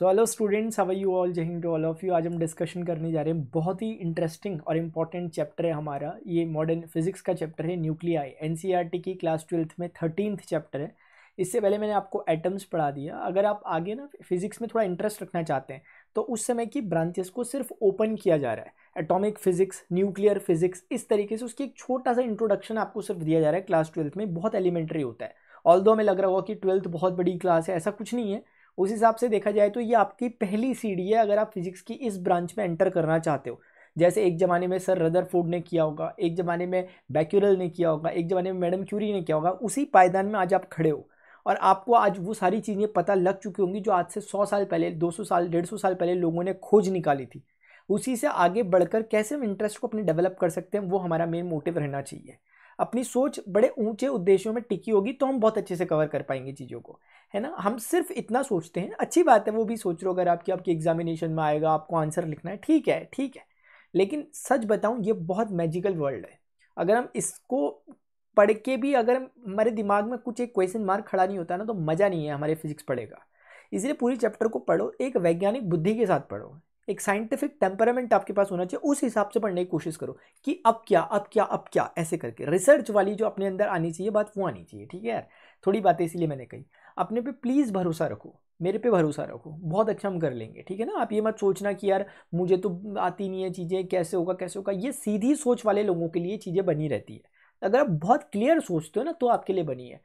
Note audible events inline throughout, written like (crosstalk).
So hello students how are you all Jai Hind to all of you आज हम discussion करने जा रहे हैं बहुत ही इंटरेस्टिंग और इम्पॉर्टेंट चैप्टर है हमारा ये मॉडर्न फिजिक्स का चैप्टर है न्यूक्लियाई एनसीईआरटी e की क्लास ट्वेल्थ में थर्टीनथ चैप्टर है इससे पहले मैंने आपको एटम्स पढ़ा दिया अगर आप आगे ना फिजिक्स में थोड़ा इंटरेस्ट रखना चाहते हैं तो उस समय की ब्रांचेस को सिर्फ ओपन किया जा रहा है एटॉमिक फिजिक्स न्यूक्लियर फिजिक्स इस तरीके से उसकी एक छोटा सा इंट्रोडक्शन आपको सिर्फ दिया जा रहा है क्लास ट्वेल्थ में बहुत एलिमेंट्री होता है ऑल हमें लग रहा होगा कि ट्वेल्थ बहुत बड़ी क्लास है ऐसा कुछ नहीं है उस हिसाब से देखा जाए तो ये आपकी पहली सीढ़ी है अगर आप फिजिक्स की इस ब्रांच में एंटर करना चाहते हो जैसे एक ज़माने में सर फूड ने किया होगा एक ज़माने में बैक्यूरल ने किया होगा एक ज़माने में मैडम क्यूरी ने किया होगा उसी पायदान में आज आप खड़े हो और आपको आज वो सारी चीज़ें पता लग चुकी होंगी जो आज से सौ साल पहले दो सौ साल डेढ़ सौ साल पहले लोगों ने खोज निकाली थी उसी से आगे बढ़कर कैसे हम इंटरेस्ट को अपने डेवलप कर सकते हैं वो हमारा मेन मोटिव रहना चाहिए अपनी सोच बड़े ऊंचे उद्देश्यों में टिकी होगी तो हम बहुत अच्छे से कवर कर पाएंगे चीज़ों को है ना हम सिर्फ इतना सोचते हैं अच्छी बात है वो भी सोच रहे हो अगर आपकी आपकी एग्जामिनेशन में आएगा आपको आंसर लिखना है ठीक है ठीक है लेकिन सच बताऊँ ये बहुत मैजिकल वर्ल्ड है अगर हम इसको पढ़ के भी अगर हमारे दिमाग में कुछ एक क्वेश्चन मार्क खड़ा नहीं होता ना तो मज़ा नहीं है हमारे फिजिक्स पढ़ेगा इसलिए पूरी चैप्टर को पढ़ो एक वैज्ञानिक बुद्धि के साथ पढ़ो एक साइंटिफिक टेम्परामेंट आपके पास होना चाहिए उस हिसाब से पढ़ने की कोशिश करो कि अब क्या अब क्या अब क्या ऐसे करके रिसर्च वाली जो अपने अंदर आनी चाहिए बात वो आनी चाहिए ठीक है यार थोड़ी बातें इसीलिए मैंने कही अपने पे प्लीज़ भरोसा रखो मेरे पे भरोसा रखो बहुत अच्छा हम कर लेंगे ठीक है ना आप ये मत सोचना कि यार मुझे तो आती नहीं है चीज़ें कैसे होगा कैसे होगा ये सीधी सोच वाले लोगों के लिए चीज़ें बनी रहती है अगर आप बहुत क्लियर सोचते हो ना तो आपके लिए बनी है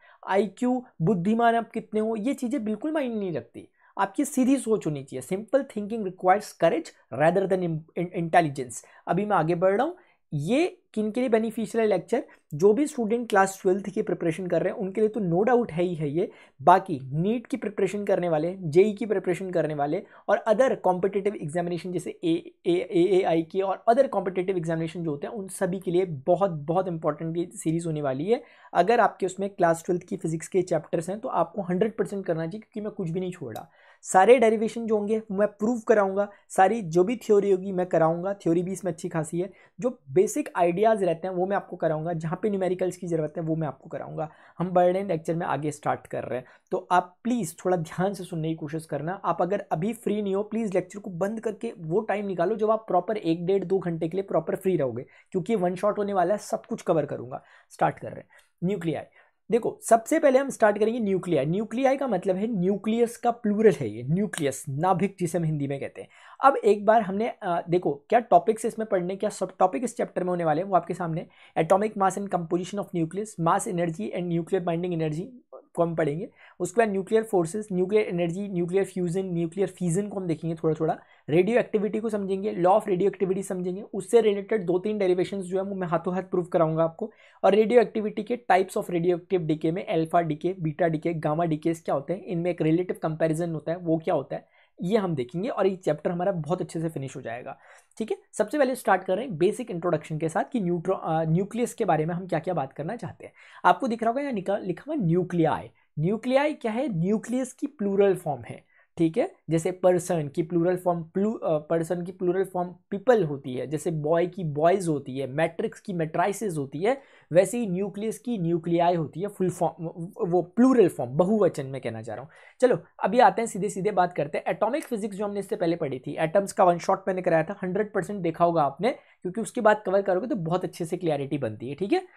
क्यू बुद्धिमान आप कितने हो ये चीज़ें बिल्कुल माइंड नहीं रखती आपकी सीधी सोच होनी चाहिए simple thinking requires courage rather than intelligence अभी मैं आगे बढ़ रहा हूँ ये किन के लिए बेनिफिशियल है लेक्चर जो भी स्टूडेंट क्लास ट्वेल्थ की प्रिपरेशन कर रहे हैं उनके लिए तो नो डाउट है ही है ये बाकी नीट की प्रिपरेशन करने वाले जेई e की प्रिपरेशन करने वाले और अदर कॉम्पिटेटिव एग्जामिनेशन जैसे ए ए ए आई के और अदर कॉम्पिटेटिव एग्जामिनेशन जो होते हैं उन सभी के लिए बहुत बहुत इंपॉर्टेंट ये सीरीज़ होने वाली है अगर आपके उसमें क्लास ट्वेल्थ की फिजिक्स के चैप्टर्स हैं तो आपको हंड्रेड करना चाहिए क्योंकि मैं कुछ भी नहीं छोड़ा सारे डेरिवेशन जो होंगे मैं प्रूव कराऊंगा सारी जो भी थ्योरी होगी मैं कराऊंगा थ्योरी भी इसमें अच्छी खासी है जो बेसिक आइडियाज़ रहते हैं वो मैं आपको कराऊंगा जहाँ पे न्यूमेरिकल्स की ज़रूरत है वो मैं आपको कराऊंगा हम बर्डे लेक्चर में आगे स्टार्ट कर रहे हैं तो आप प्लीज़ थोड़ा ध्यान से सुनने की कोशिश करना आप अगर अभी फ्री नहीं हो प्लीज़ लेक्चर को बंद करके वो टाइम निकालो जब आप प्रॉपर एक डेढ़ दो घंटे के लिए प्रॉपर फ्री रहोगे क्योंकि वन शॉट होने वाला है सब कुछ कवर करूँगा स्टार्ट कर रहे हैं न्यूक्लियाई देखो सबसे पहले हम स्टार्ट करेंगे न्यूक्लियाई न्यूक्लियाई का मतलब है न्यूक्लियस का प्लूरल है ये न्यूक्लियस नाभिक जिसे हम हिंदी में कहते हैं अब एक बार हमने आ, देखो क्या टॉपिक्स इसमें पढ़ने क्या सब टॉपिक इस चैप्टर में होने वाले हैं वो आपके सामने atomic mass and composition of nucleus mass energy and nuclear binding energy कम पढ़ेंगे उसके बाद nuclear forces nuclear energy nuclear fusion nuclear fission को हम देखेंगे थोड़ा थोड़ा रेडियो एक्टिविटी को समझेंगे लॉ ऑफ रेडियो एक्टिविटी समझेंगे उससे रिलेटेड दो तीन डेरिवेशन जो है वो मैं हाथों हाथ प्रूव कराऊंगा आपको और रेडियो एक्टिविटी के types of radio active decay में alpha decay beta decay gamma decays क्या होते हैं इनमें एक रिलेटिव कंपेरिजन होता है वो क्या होता है ये हम देखेंगे और ये चैप्टर हमारा बहुत अच्छे से फिनिश हो जाएगा ठीक है सबसे पहले स्टार्ट कर रहे हैं बेसिक इंट्रोडक्शन के साथ कि न्यूट्रो न्यूक्लियस के बारे में हम क्या क्या बात करना चाहते हैं आपको दिख रहा होगा यहाँ लिखा हुआ न्यूक्लियाई न्यूक्लियाई क्या है न्यूक्लियस की प्लूरल फॉर्म है ठीक है जैसे पर्सन की प्लूरल फॉर्म प्लू पर्सन की प्लूरल फॉर्म पीपल होती है जैसे बॉय की बॉयज़ होती है मैट्रिक्स की मेट्राइसिस होती है वैसे ही न्यूक्लियस की न्यूक्लियाई होती है फुल फॉर्म वो प्लूरल फॉर्म बहुवचन में कहना चाह रहा हूँ चलो अभी आते हैं सीधे सीधे बात करते हैं एटॉमिक फिजिक्स जो हमने इससे पहले पढ़ी थी एटम्स का वन शॉट मैंने कराया था हंड्रेड देखा होगा आपने क्योंकि उसके बाद कवर करोगे तो बहुत अच्छे से क्लियरिटी बनती है ठीक है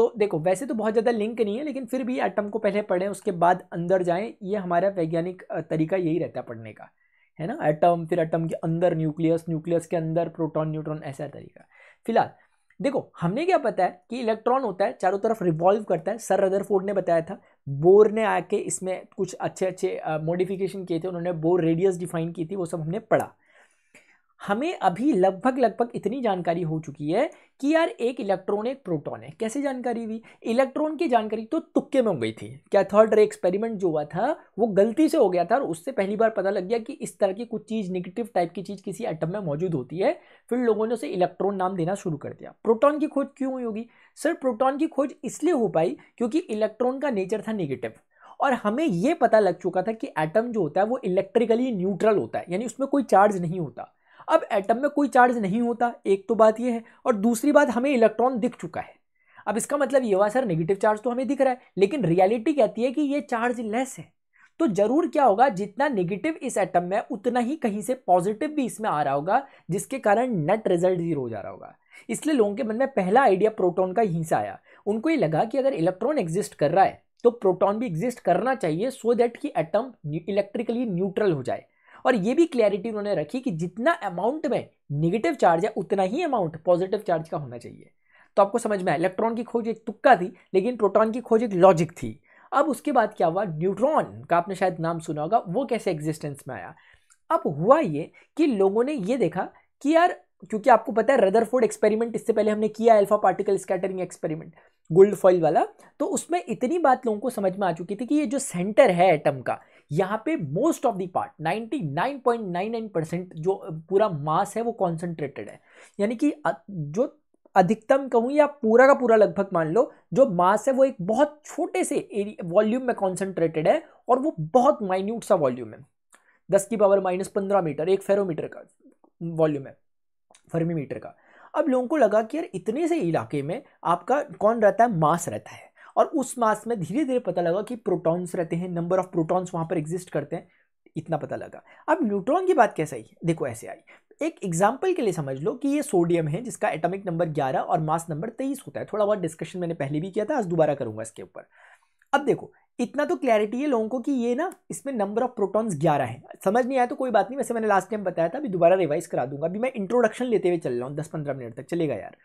तो देखो वैसे तो बहुत ज़्यादा लिंक नहीं है लेकिन फिर भी एटम को पहले पढ़ें उसके बाद अंदर जाएं ये हमारा वैज्ञानिक तरीका यही रहता है पढ़ने का है ना एटम फिर एटम के अंदर न्यूक्लियस न्यूक्लियस के अंदर प्रोटॉन न्यूट्रॉन ऐसा तरीका फिलहाल देखो हमने क्या पता है कि इलेक्ट्रॉन होता है चारों तरफ रिवॉल्व करता है सर फोर्ड ने बताया था बोर ने आके इसमें कुछ अच्छे अच्छे मॉडिफिकेशन किए थे उन्होंने बोर रेडियस डिफाइन की थी वो सब हमने पढ़ा हमें अभी लगभग लगभग इतनी जानकारी हो चुकी है कि यार एक इलेक्ट्रॉन एक प्रोटॉन है कैसे जानकारी हुई इलेक्ट्रॉन की जानकारी तो तुक्के में हो गई थी क्या थर्ड रे एक्सपेरिमेंट जो हुआ था वो गलती से हो गया था और उससे पहली बार पता लग गया कि इस तरह की कुछ चीज़ निगेटिव टाइप की चीज़ किसी एटम में मौजूद होती है फिर लोगों ने उसे इलेक्ट्रॉन नाम देना शुरू कर दिया प्रोटॉन की खोज क्यों हुई होगी सर प्रोटॉन की खोज इसलिए हो पाई क्योंकि इलेक्ट्रॉन का नेचर था निगेटिव और हमें यह पता लग चुका था कि एटम जो होता है वो इलेक्ट्रिकली न्यूट्रल होता है यानी उसमें कोई चार्ज नहीं होता अब एटम में कोई चार्ज नहीं होता एक तो बात यह है और दूसरी बात हमें इलेक्ट्रॉन दिख चुका है अब इसका मतलब ये हुआ सर नेगेटिव चार्ज तो हमें दिख रहा है लेकिन रियलिटी कहती है कि ये चार्ज लेस है तो ज़रूर क्या होगा जितना नेगेटिव इस एटम में उतना ही कहीं से पॉजिटिव भी इसमें आ रहा होगा जिसके कारण नेट रिजल्ट जीरो हो जा रहा होगा इसलिए लोगों के मन में पहला आइडिया प्रोटॉन का ही से आया उनको ये लगा कि अगर इलेक्ट्रॉन एग्जिस्ट कर रहा है तो प्रोटॉन भी एग्जिस्ट करना चाहिए सो दैट कि एटम इलेक्ट्रिकली न्यूट्रल हो जाए और ये भी क्लैरिटी उन्होंने रखी कि जितना अमाउंट में निगेटिव चार्ज है उतना ही अमाउंट पॉजिटिव चार्ज का होना चाहिए तो आपको समझ में आया इलेक्ट्रॉन की खोज एक तुक्का थी लेकिन प्रोटॉन की खोज एक लॉजिक थी अब उसके बाद क्या हुआ न्यूट्रॉन का आपने शायद नाम सुना होगा वो कैसे एग्जिस्टेंस में आया अब हुआ ये कि लोगों ने ये देखा कि यार क्योंकि आपको पता है रदरफोर्ड एक्सपेरिमेंट इससे पहले हमने किया alpha particle scattering experiment gold foil वाला तो उसमें इतनी बात लोगों को समझ में आ चुकी थी कि ये जो सेंटर है एटम का यहाँ पे most of the part 99.99 percent जो पूरा मास है वो कॉन्सेंट्रेटेड है यानी कि जो अधिकतम कहूँ या पूरा का पूरा लगभग मान लो जो मास है वो एक बहुत छोटे से वॉल्यूम में कॉन्सेंट्रेटेड है और वो बहुत माइन्यूट सा वॉल्यूम है दस की पावर माइनस पंद्रह मीटर एक फेरोमीटर का वॉल्यूम है फर्मी मीटर का अब लोगों को लगा कि यार इतने से इलाके में आपका कौन रहता है मास रहता है और उस मास में धीरे धीरे पता लगा कि प्रोटॉन्स रहते हैं नंबर ऑफ प्रोटॉन्स वहाँ पर एग्जिस्ट करते हैं इतना पता लगा अब न्यूट्रॉन की बात कैसे आई देखो ऐसे आई एक एग्जाम्पल के लिए समझ लो कि ये सोडियम है जिसका एटॉमिक नंबर 11 और मास नंबर 23 होता है थोड़ा बहुत डिस्कशन मैंने पहले भी किया था आज दोबारा करूँगा इसके ऊपर अब देखो इतना तो क्लैरिटी है लोगों को कि ये ना इसमें नंबर ऑफ प्रोटॉन्स ग्यारह है समझ नहीं आया तो कोई बात नहीं वैसे मैंने लास्ट टाइम बताया था अभी दोबारा रिवाइज करा दूंगा अभी मैं इंट्रोडक्शन लेते हुए चल रहा हूँ दस पंद्रह मिनट तक चलेगा यार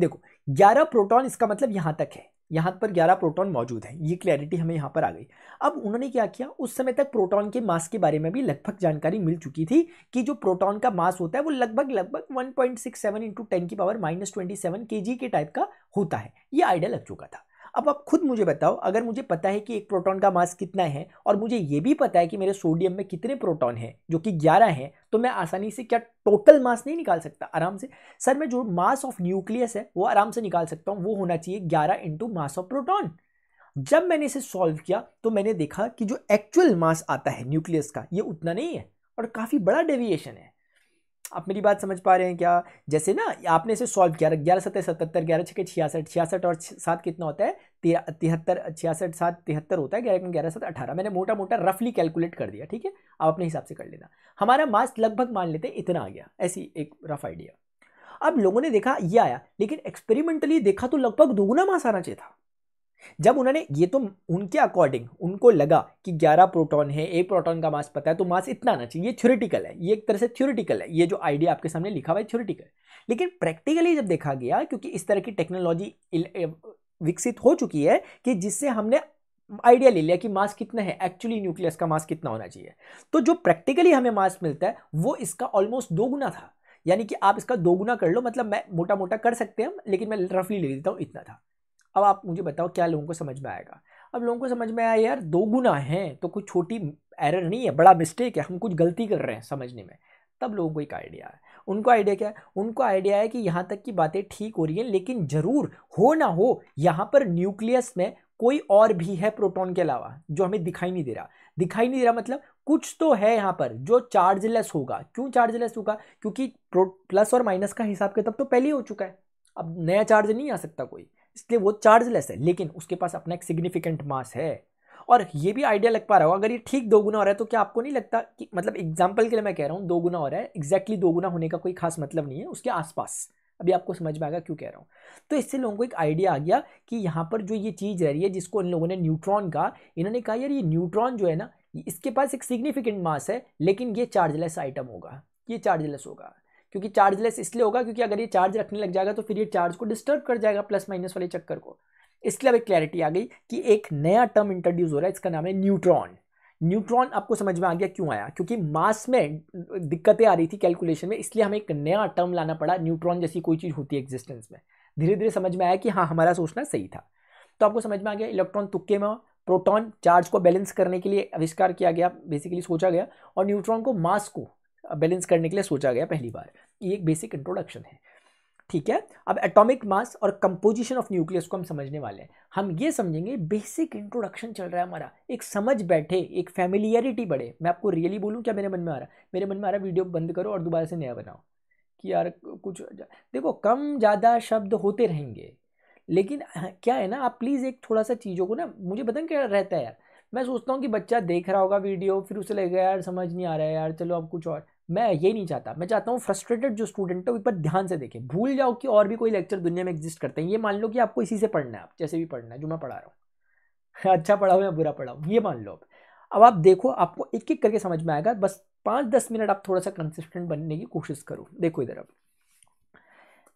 देखो ग्यारह प्रोटॉन इसका मतलब यहाँ तक है यहाँ पर ग्यारह प्रोटॉन मौजूद है ये क्लैरिटी हमें यहाँ पर आ गई अब उन्होंने क्या किया उस समय तक प्रोटॉन के मास के बारे में भी लगभग जानकारी मिल चुकी थी कि जो प्रोटॉन का मास होता है वो लगभग लगभग one point six seven into ten की power minus twenty seven K G के टाइप का होता है ये आइडिया लग चुका था अब आप खुद मुझे बताओ अगर मुझे पता है कि एक प्रोटॉन का मास कितना है और मुझे ये भी पता है कि मेरे सोडियम में कितने प्रोटॉन हैं जो कि ग्यारह हैं तो मैं आसानी से क्या टोटल मास नहीं निकाल सकता आराम से सर मैं जो मास ऑफ न्यूक्लियस है वो आराम से निकाल सकता हूँ वो होना चाहिए ग्यारह इंटू मास ऑफ प्रोटॉन जब मैंने इसे सॉल्व किया तो मैंने देखा कि जो एक्चुअल मास आता है न्यूक्लियस का ये उतना नहीं है और काफ़ी बड़ा डेविएशन है आप मेरी बात समझ पा रहे हैं क्या जैसे ना आपने इसे सॉल्व किया ग्यारह सत्तर सतहत्तर ग्यारह छः छियासठ छियासठ और सात कितना होता है तिहत्तर छियासठ सात तिहत्तर होता है ग्यारह ग्यारह सात अठारह मैंने मोटा मोटा रफली कैलकुलेट कर दिया ठीक है आप अपने हिसाब से कर लेना हमारा मास लगभग मान लेते हैं इतना आ गया ऐसी एक रफ आइडिया अब लोगों ने देखा ये आया लेकिन एक्सपेरिमेंटली देखा तो लगभग दोगुना मास आना चाहिए था जब उन्होंने ये तो उनके अकॉर्डिंग उनको लगा कि 11 प्रोटॉन है एक प्रोटॉन का मास पता है तो मास इतना आना चाहिए ये थ्योरेटिकल है ये एक तरह से थ्योरेटिकल है ये जो आइडिया आपके सामने लिखा हुआ है थ्योरेटिकल लेकिन प्रैक्टिकली जब देखा गया क्योंकि इस तरह की टेक्नोलॉजी विकसित हो चुकी है कि जिससे हमने आइडिया ले लिया कि मास कितना है एक्चुअली न्यूक्लियस का मास कितना होना चाहिए तो जो प्रैक्टिकली हमें मास मिलता है वो इसका ऑलमोस्ट गुना था यानी कि आप इसका दोगुना कर लो मतलब मैं मोटा मोटा कर सकते हैं लेकिन मैं रफली ले लेता हूँ इतना था अब आप मुझे बताओ क्या लोगों को समझ में आएगा अब लोगों को समझ में आया यार दोगुना है तो कुछ छोटी एरर नहीं है बड़ा मिस्टेक है हम कुछ गलती कर रहे हैं समझने में तब लोगों को एक आइडिया है उनको आइडिया क्या है उनको आइडिया है कि यहाँ तक की बातें ठीक हो रही हैं लेकिन ज़रूर हो ना हो यहाँ पर न्यूक्लियस में कोई और भी है प्रोटॉन के अलावा जो हमें दिखाई नहीं दे रहा दिखाई नहीं दे रहा मतलब कुछ तो है यहाँ पर जो चार्जलेस होगा क्यों चार्जलेस होगा क्योंकि प्लस और माइनस का हिसाब किताब तो पहले ही हो चुका है अब नया चार्ज नहीं आ सकता कोई इसलिए वो चार्जलेस है लेकिन उसके पास अपना एक सिग्निफिकेंट मास है और ये भी आइडिया लग पा रहा हो अगर ये ठीक दो गुना हो रहा है तो क्या आपको नहीं लगता कि मतलब एग्जाम्पल के लिए मैं कह रहा हूँ दो गुना हो रहा है एग्जैक्टली दो गुना होने का कोई खास मतलब नहीं है उसके आसपास अभी आपको समझ में आएगा क्यों कह रहा हूँ तो इससे लोगों को एक आइडिया आ गया कि यहाँ पर जो ये चीज़ रह रही है जिसको इन लोगों ने न्यूट्रॉन कहा इन्होंने कहा यार ये न्यूट्रॉन जो है ना इसके पास एक सिग्निफिकेंट मास है लेकिन ये चार्जलेस आइटम होगा ये चार्जलेस होगा क्योंकि चार्जलेस इसलिए होगा क्योंकि अगर ये चार्ज रखने लग जाएगा तो फिर ये चार्ज को डिस्टर्ब कर जाएगा प्लस माइनस वाले चक्कर को इसलिए अब एक क्लैरिटी आ गई कि एक नया टर्म इंट्रोड्यूस हो रहा है इसका नाम है न्यूट्रॉन न्यूट्रॉन आपको समझ में आ गया क्यों आया क्योंकि मास में दिक्कतें आ रही थी कैलकुलेशन में इसलिए हमें एक नया टर्म लाना पड़ा न्यूट्रॉन जैसी कोई चीज़ होती है एग्जिस्टेंस में धीरे धीरे समझ में आया कि हाँ हमारा सोचना सही था तो आपको समझ में आ गया इलेक्ट्रॉन तुक्के में प्रोटॉन चार्ज को बैलेंस करने के लिए आविष्कार किया गया बेसिकली सोचा गया और न्यूट्रॉन को मास को बैलेंस करने के लिए सोचा गया पहली बार ये एक बेसिक इंट्रोडक्शन है ठीक है अब एटॉमिक मास और कंपोजिशन ऑफ न्यूक्लियस को हम समझने वाले हैं हम ये समझेंगे बेसिक इंट्रोडक्शन चल रहा है हमारा एक समझ बैठे एक फैमिलियरिटी बढ़े मैं आपको रियली बोलूँ क्या मेरे मन में आ रहा है मेरे मन में आ रहा वीडियो बंद करो और दोबारा से नया बनाओ कि यार कुछ देखो कम ज़्यादा शब्द होते रहेंगे लेकिन हाँ, क्या है ना आप प्लीज़ एक थोड़ा सा चीज़ों को ना मुझे पता क्या रहता है यार मैं सोचता हूँ कि बच्चा देख रहा होगा वीडियो फिर उसे लगेगा यार समझ नहीं आ रहा है यार चलो अब कुछ और मैं ये नहीं चाहता मैं चाहता हूँ फ्रस्ट्रेटेड जो स्टूडेंट है उस पर ध्यान से देखें भूल जाओ कि और भी कोई लेक्चर दुनिया में एग्जिस्ट करते हैं ये मान लो कि आपको इसी से पढ़ना है आप जैसे भी पढ़ना है जो मैं पढ़ा रहा हूँ (laughs) अच्छा पढ़ाओ या बुरा पढ़ाओ ये मान लो अब आप देखो आपको एक एक करके समझ में आएगा बस पाँच दस मिनट आप थोड़ा सा कंसिस्टेंट बनने की कोशिश करो देखो इधर अब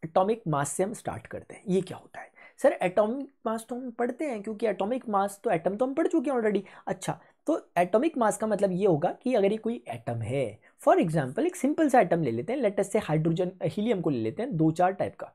एटॉमिक मास से हम स्टार्ट करते हैं ये क्या होता है सर एटॉमिक मास तो हम पढ़ते हैं क्योंकि एटॉमिक मास तो एटम तो हम पढ़ चुके हैं ऑलरेडी अच्छा तो एटॉमिक मास का मतलब ये होगा कि अगर ये कोई एटम है फॉर एग्जाम्पल एक सिंपल सा आइटम ले लेते हैं लेटस से हाइड्रोजन हीलियम को ले लेते हैं दो चार टाइप का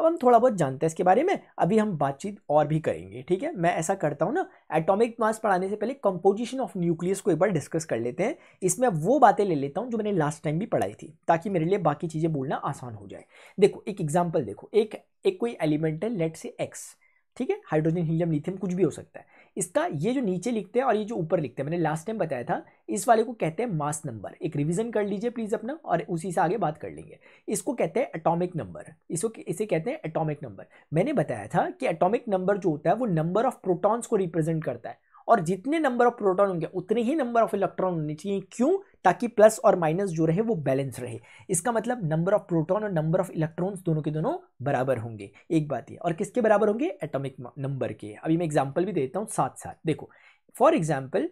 अब हम थोड़ा बहुत जानते हैं इसके बारे में अभी हम बातचीत और भी करेंगे ठीक है मैं ऐसा करता हूँ ना एटॉमिक मास पढ़ाने से पहले कंपोजिशन ऑफ न्यूक्लियस को एक बार डिस्कस कर लेते हैं इसमें वो बातें ले लेता हूँ जो मैंने लास्ट टाइम भी पढ़ाई थी ताकि मेरे लिए बाकी चीज़ें बोलना आसान हो जाए देखो एक एग्जाम्पल देखो एक एक कोई एलिमेंट है लेट से एक्स ठीक है हाइड्रोजन हीलियम लिथियम कुछ भी हो सकता है इसका ये जो नीचे लिखते हैं और ये जो ऊपर लिखते हैं मैंने लास्ट टाइम बताया था इस वाले को कहते हैं मास नंबर एक रिवीजन कर लीजिए प्लीज़ अपना और उसी से आगे बात कर लेंगे इसको कहते हैं एटॉमिक नंबर इसको इसे कहते हैं एटॉमिक नंबर मैंने बताया था कि एटॉमिक नंबर जो होता है वो नंबर ऑफ प्रोटॉन्स को रिप्रेजेंट करता है और जितने नंबर ऑफ प्रोटॉन होंगे उतने ही नंबर ऑफ इलेक्ट्रॉन होने चाहिए क्यों ताकि प्लस और माइनस जो रहे वो बैलेंस रहे इसका मतलब नंबर ऑफ प्रोटॉन और नंबर ऑफ इलेक्ट्रॉन्स दोनों के दोनों बराबर होंगे एक बात ये और किसके बराबर होंगे एटॉमिक नंबर के अभी मैं एग्जाम्पल भी देता हूँ साथ साथ देखो फॉर एग्जाम्पल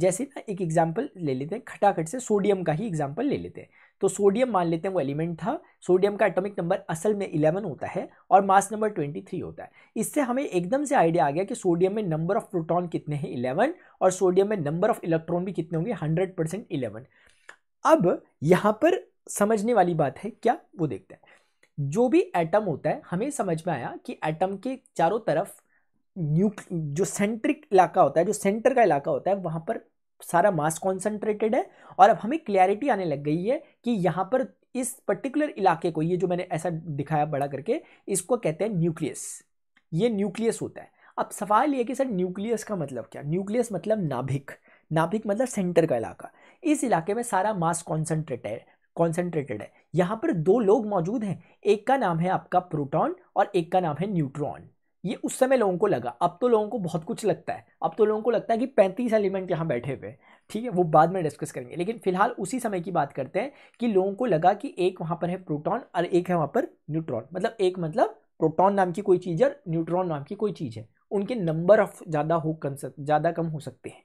जैसे ना एक एग्जाम्पल ले लेते हैं खटाखट से सोडियम का ही एग्जाम्पल ले लेते हैं तो सोडियम मान लेते हैं वो एलिमेंट था सोडियम का एटॉमिक नंबर असल में 11 होता है और मास नंबर 23 होता है इससे हमें एकदम से आइडिया आ गया कि सोडियम में नंबर ऑफ प्रोटॉन कितने हैं 11 और सोडियम में नंबर ऑफ इलेक्ट्रॉन भी कितने होंगे 100 परसेंट इलेवन अब यहाँ पर समझने वाली बात है क्या वो देखते हैं जो भी एटम होता है हमें समझ में आया कि एटम के चारों तरफ न्यूक् जो सेंट्रिक इलाका होता है जो सेंटर का इलाका होता है वहाँ पर सारा मास कॉन्सेंट्रेटेड है और अब हमें क्लैरिटी आने लग गई है कि यहाँ पर इस पर्टिकुलर इलाके को ये जो मैंने ऐसा दिखाया बड़ा करके इसको कहते हैं न्यूक्लियस ये न्यूक्लियस होता है अब सवाल ये कि सर न्यूक्लियस का मतलब क्या न्यूक्लियस मतलब नाभिक नाभिक मतलब सेंटर का इलाका इस इलाके में सारा मास कॉन्सेंट्रेटेड है कॉन्सेंट्रेटेड है यहाँ पर दो लोग मौजूद हैं एक का नाम है आपका प्रोटॉन और एक का नाम है न्यूट्रॉन ये उस समय लोगों को लगा अब तो लोगों को बहुत कुछ लगता है अब तो लोगों को लगता है कि पैंतीस एलिमेंट यहाँ बैठे हुए ठीक है वो बाद में डिस्कस करेंगे लेकिन फिलहाल उसी समय की बात करते हैं कि लोगों को लगा कि एक वहाँ पर है प्रोटॉन और एक है वहाँ पर न्यूट्रॉन मतलब एक मतलब प्रोटॉन नाम की कोई चीज़ और न्यूट्रॉन नाम की कोई चीज़ है उनके नंबर ऑफ ज़्यादा हो कम ज़्यादा कम हो सकते हैं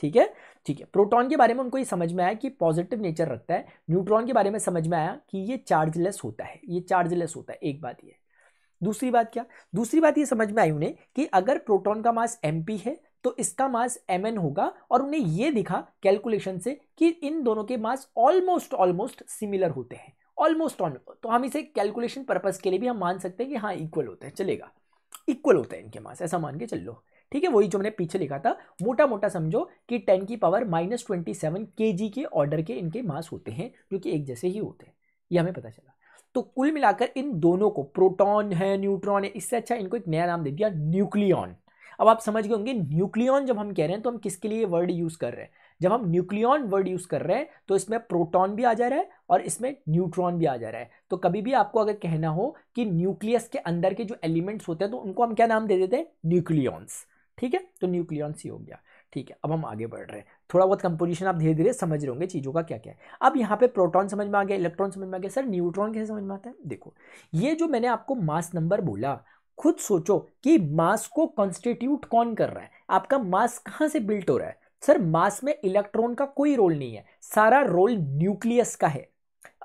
ठीक है ठीक है प्रोटॉन के बारे में उनको ये समझ में आया कि पॉजिटिव नेचर रखता है न्यूट्रॉन के बारे में समझ में आया कि ये चार्जलेस होता है ये चार्जलेस होता है एक बात ये दूसरी बात क्या दूसरी बात ये समझ में आई उन्हें कि अगर प्रोटॉन का मास एम है तो इसका मास एम होगा और उन्हें ये दिखा कैलकुलेशन से कि इन दोनों के मास ऑलमोस्ट ऑलमोस्ट सिमिलर होते हैं ऑलमोस्ट ऑन तो हम इसे कैलकुलेशन पर्पज के लिए भी हम मान सकते हैं कि हाँ इक्वल होते हैं चलेगा इक्वल होते हैं इनके मास ऐसा मान के चल लो ठीक है वही जो मैंने पीछे लिखा था मोटा मोटा समझो कि टेन की power minus twenty seven K G के ऑर्डर के इनके मास होते हैं जो कि एक जैसे ही होते हैं ये हमें पता चला तो कुल मिलाकर इन दोनों को प्रोटॉन है न्यूट्रॉन है इससे अच्छा इनको एक नया नाम दे दिया न्यूक्लियॉन अब आप समझ गए होंगे न्यूक्लियॉन जब हम कह रहे हैं तो हम किसके लिए वर्ड यूज़ कर रहे हैं जब हम न्यूक्लियॉन वर्ड यूज़ कर रहे हैं तो इसमें प्रोटॉन भी आ जा रहा है और इसमें न्यूट्रॉन भी आ जा रहा है तो कभी भी आपको अगर कहना हो कि न्यूक्लियस के अंदर के जो एलिमेंट्स होते हैं तो उनको हम क्या नाम दे देते हैं न्यूक्लियॉन्स ठीक है तो न्यूक्लियॉन्स ही हो गया ठीक है अब हम आगे बढ़ रहे हैं थोड़ा बहुत कंपोजिशन आप धीरे धीरे समझ रहे होंगे चीज़ों का क्या क्या है अब यहाँ पे प्रोटॉन समझ में आ गया इलेक्ट्रॉन समझ में आ गया सर न्यूट्रॉन कैसे समझ में आता है देखो ये जो मैंने आपको मास नंबर बोला खुद सोचो कि मास को कॉन्स्टिट्यूट कौन कर रहा है आपका मास कहाँ से बिल्ट हो रहा है सर मास में इलेक्ट्रॉन का कोई रोल नहीं है सारा रोल न्यूक्लियस का है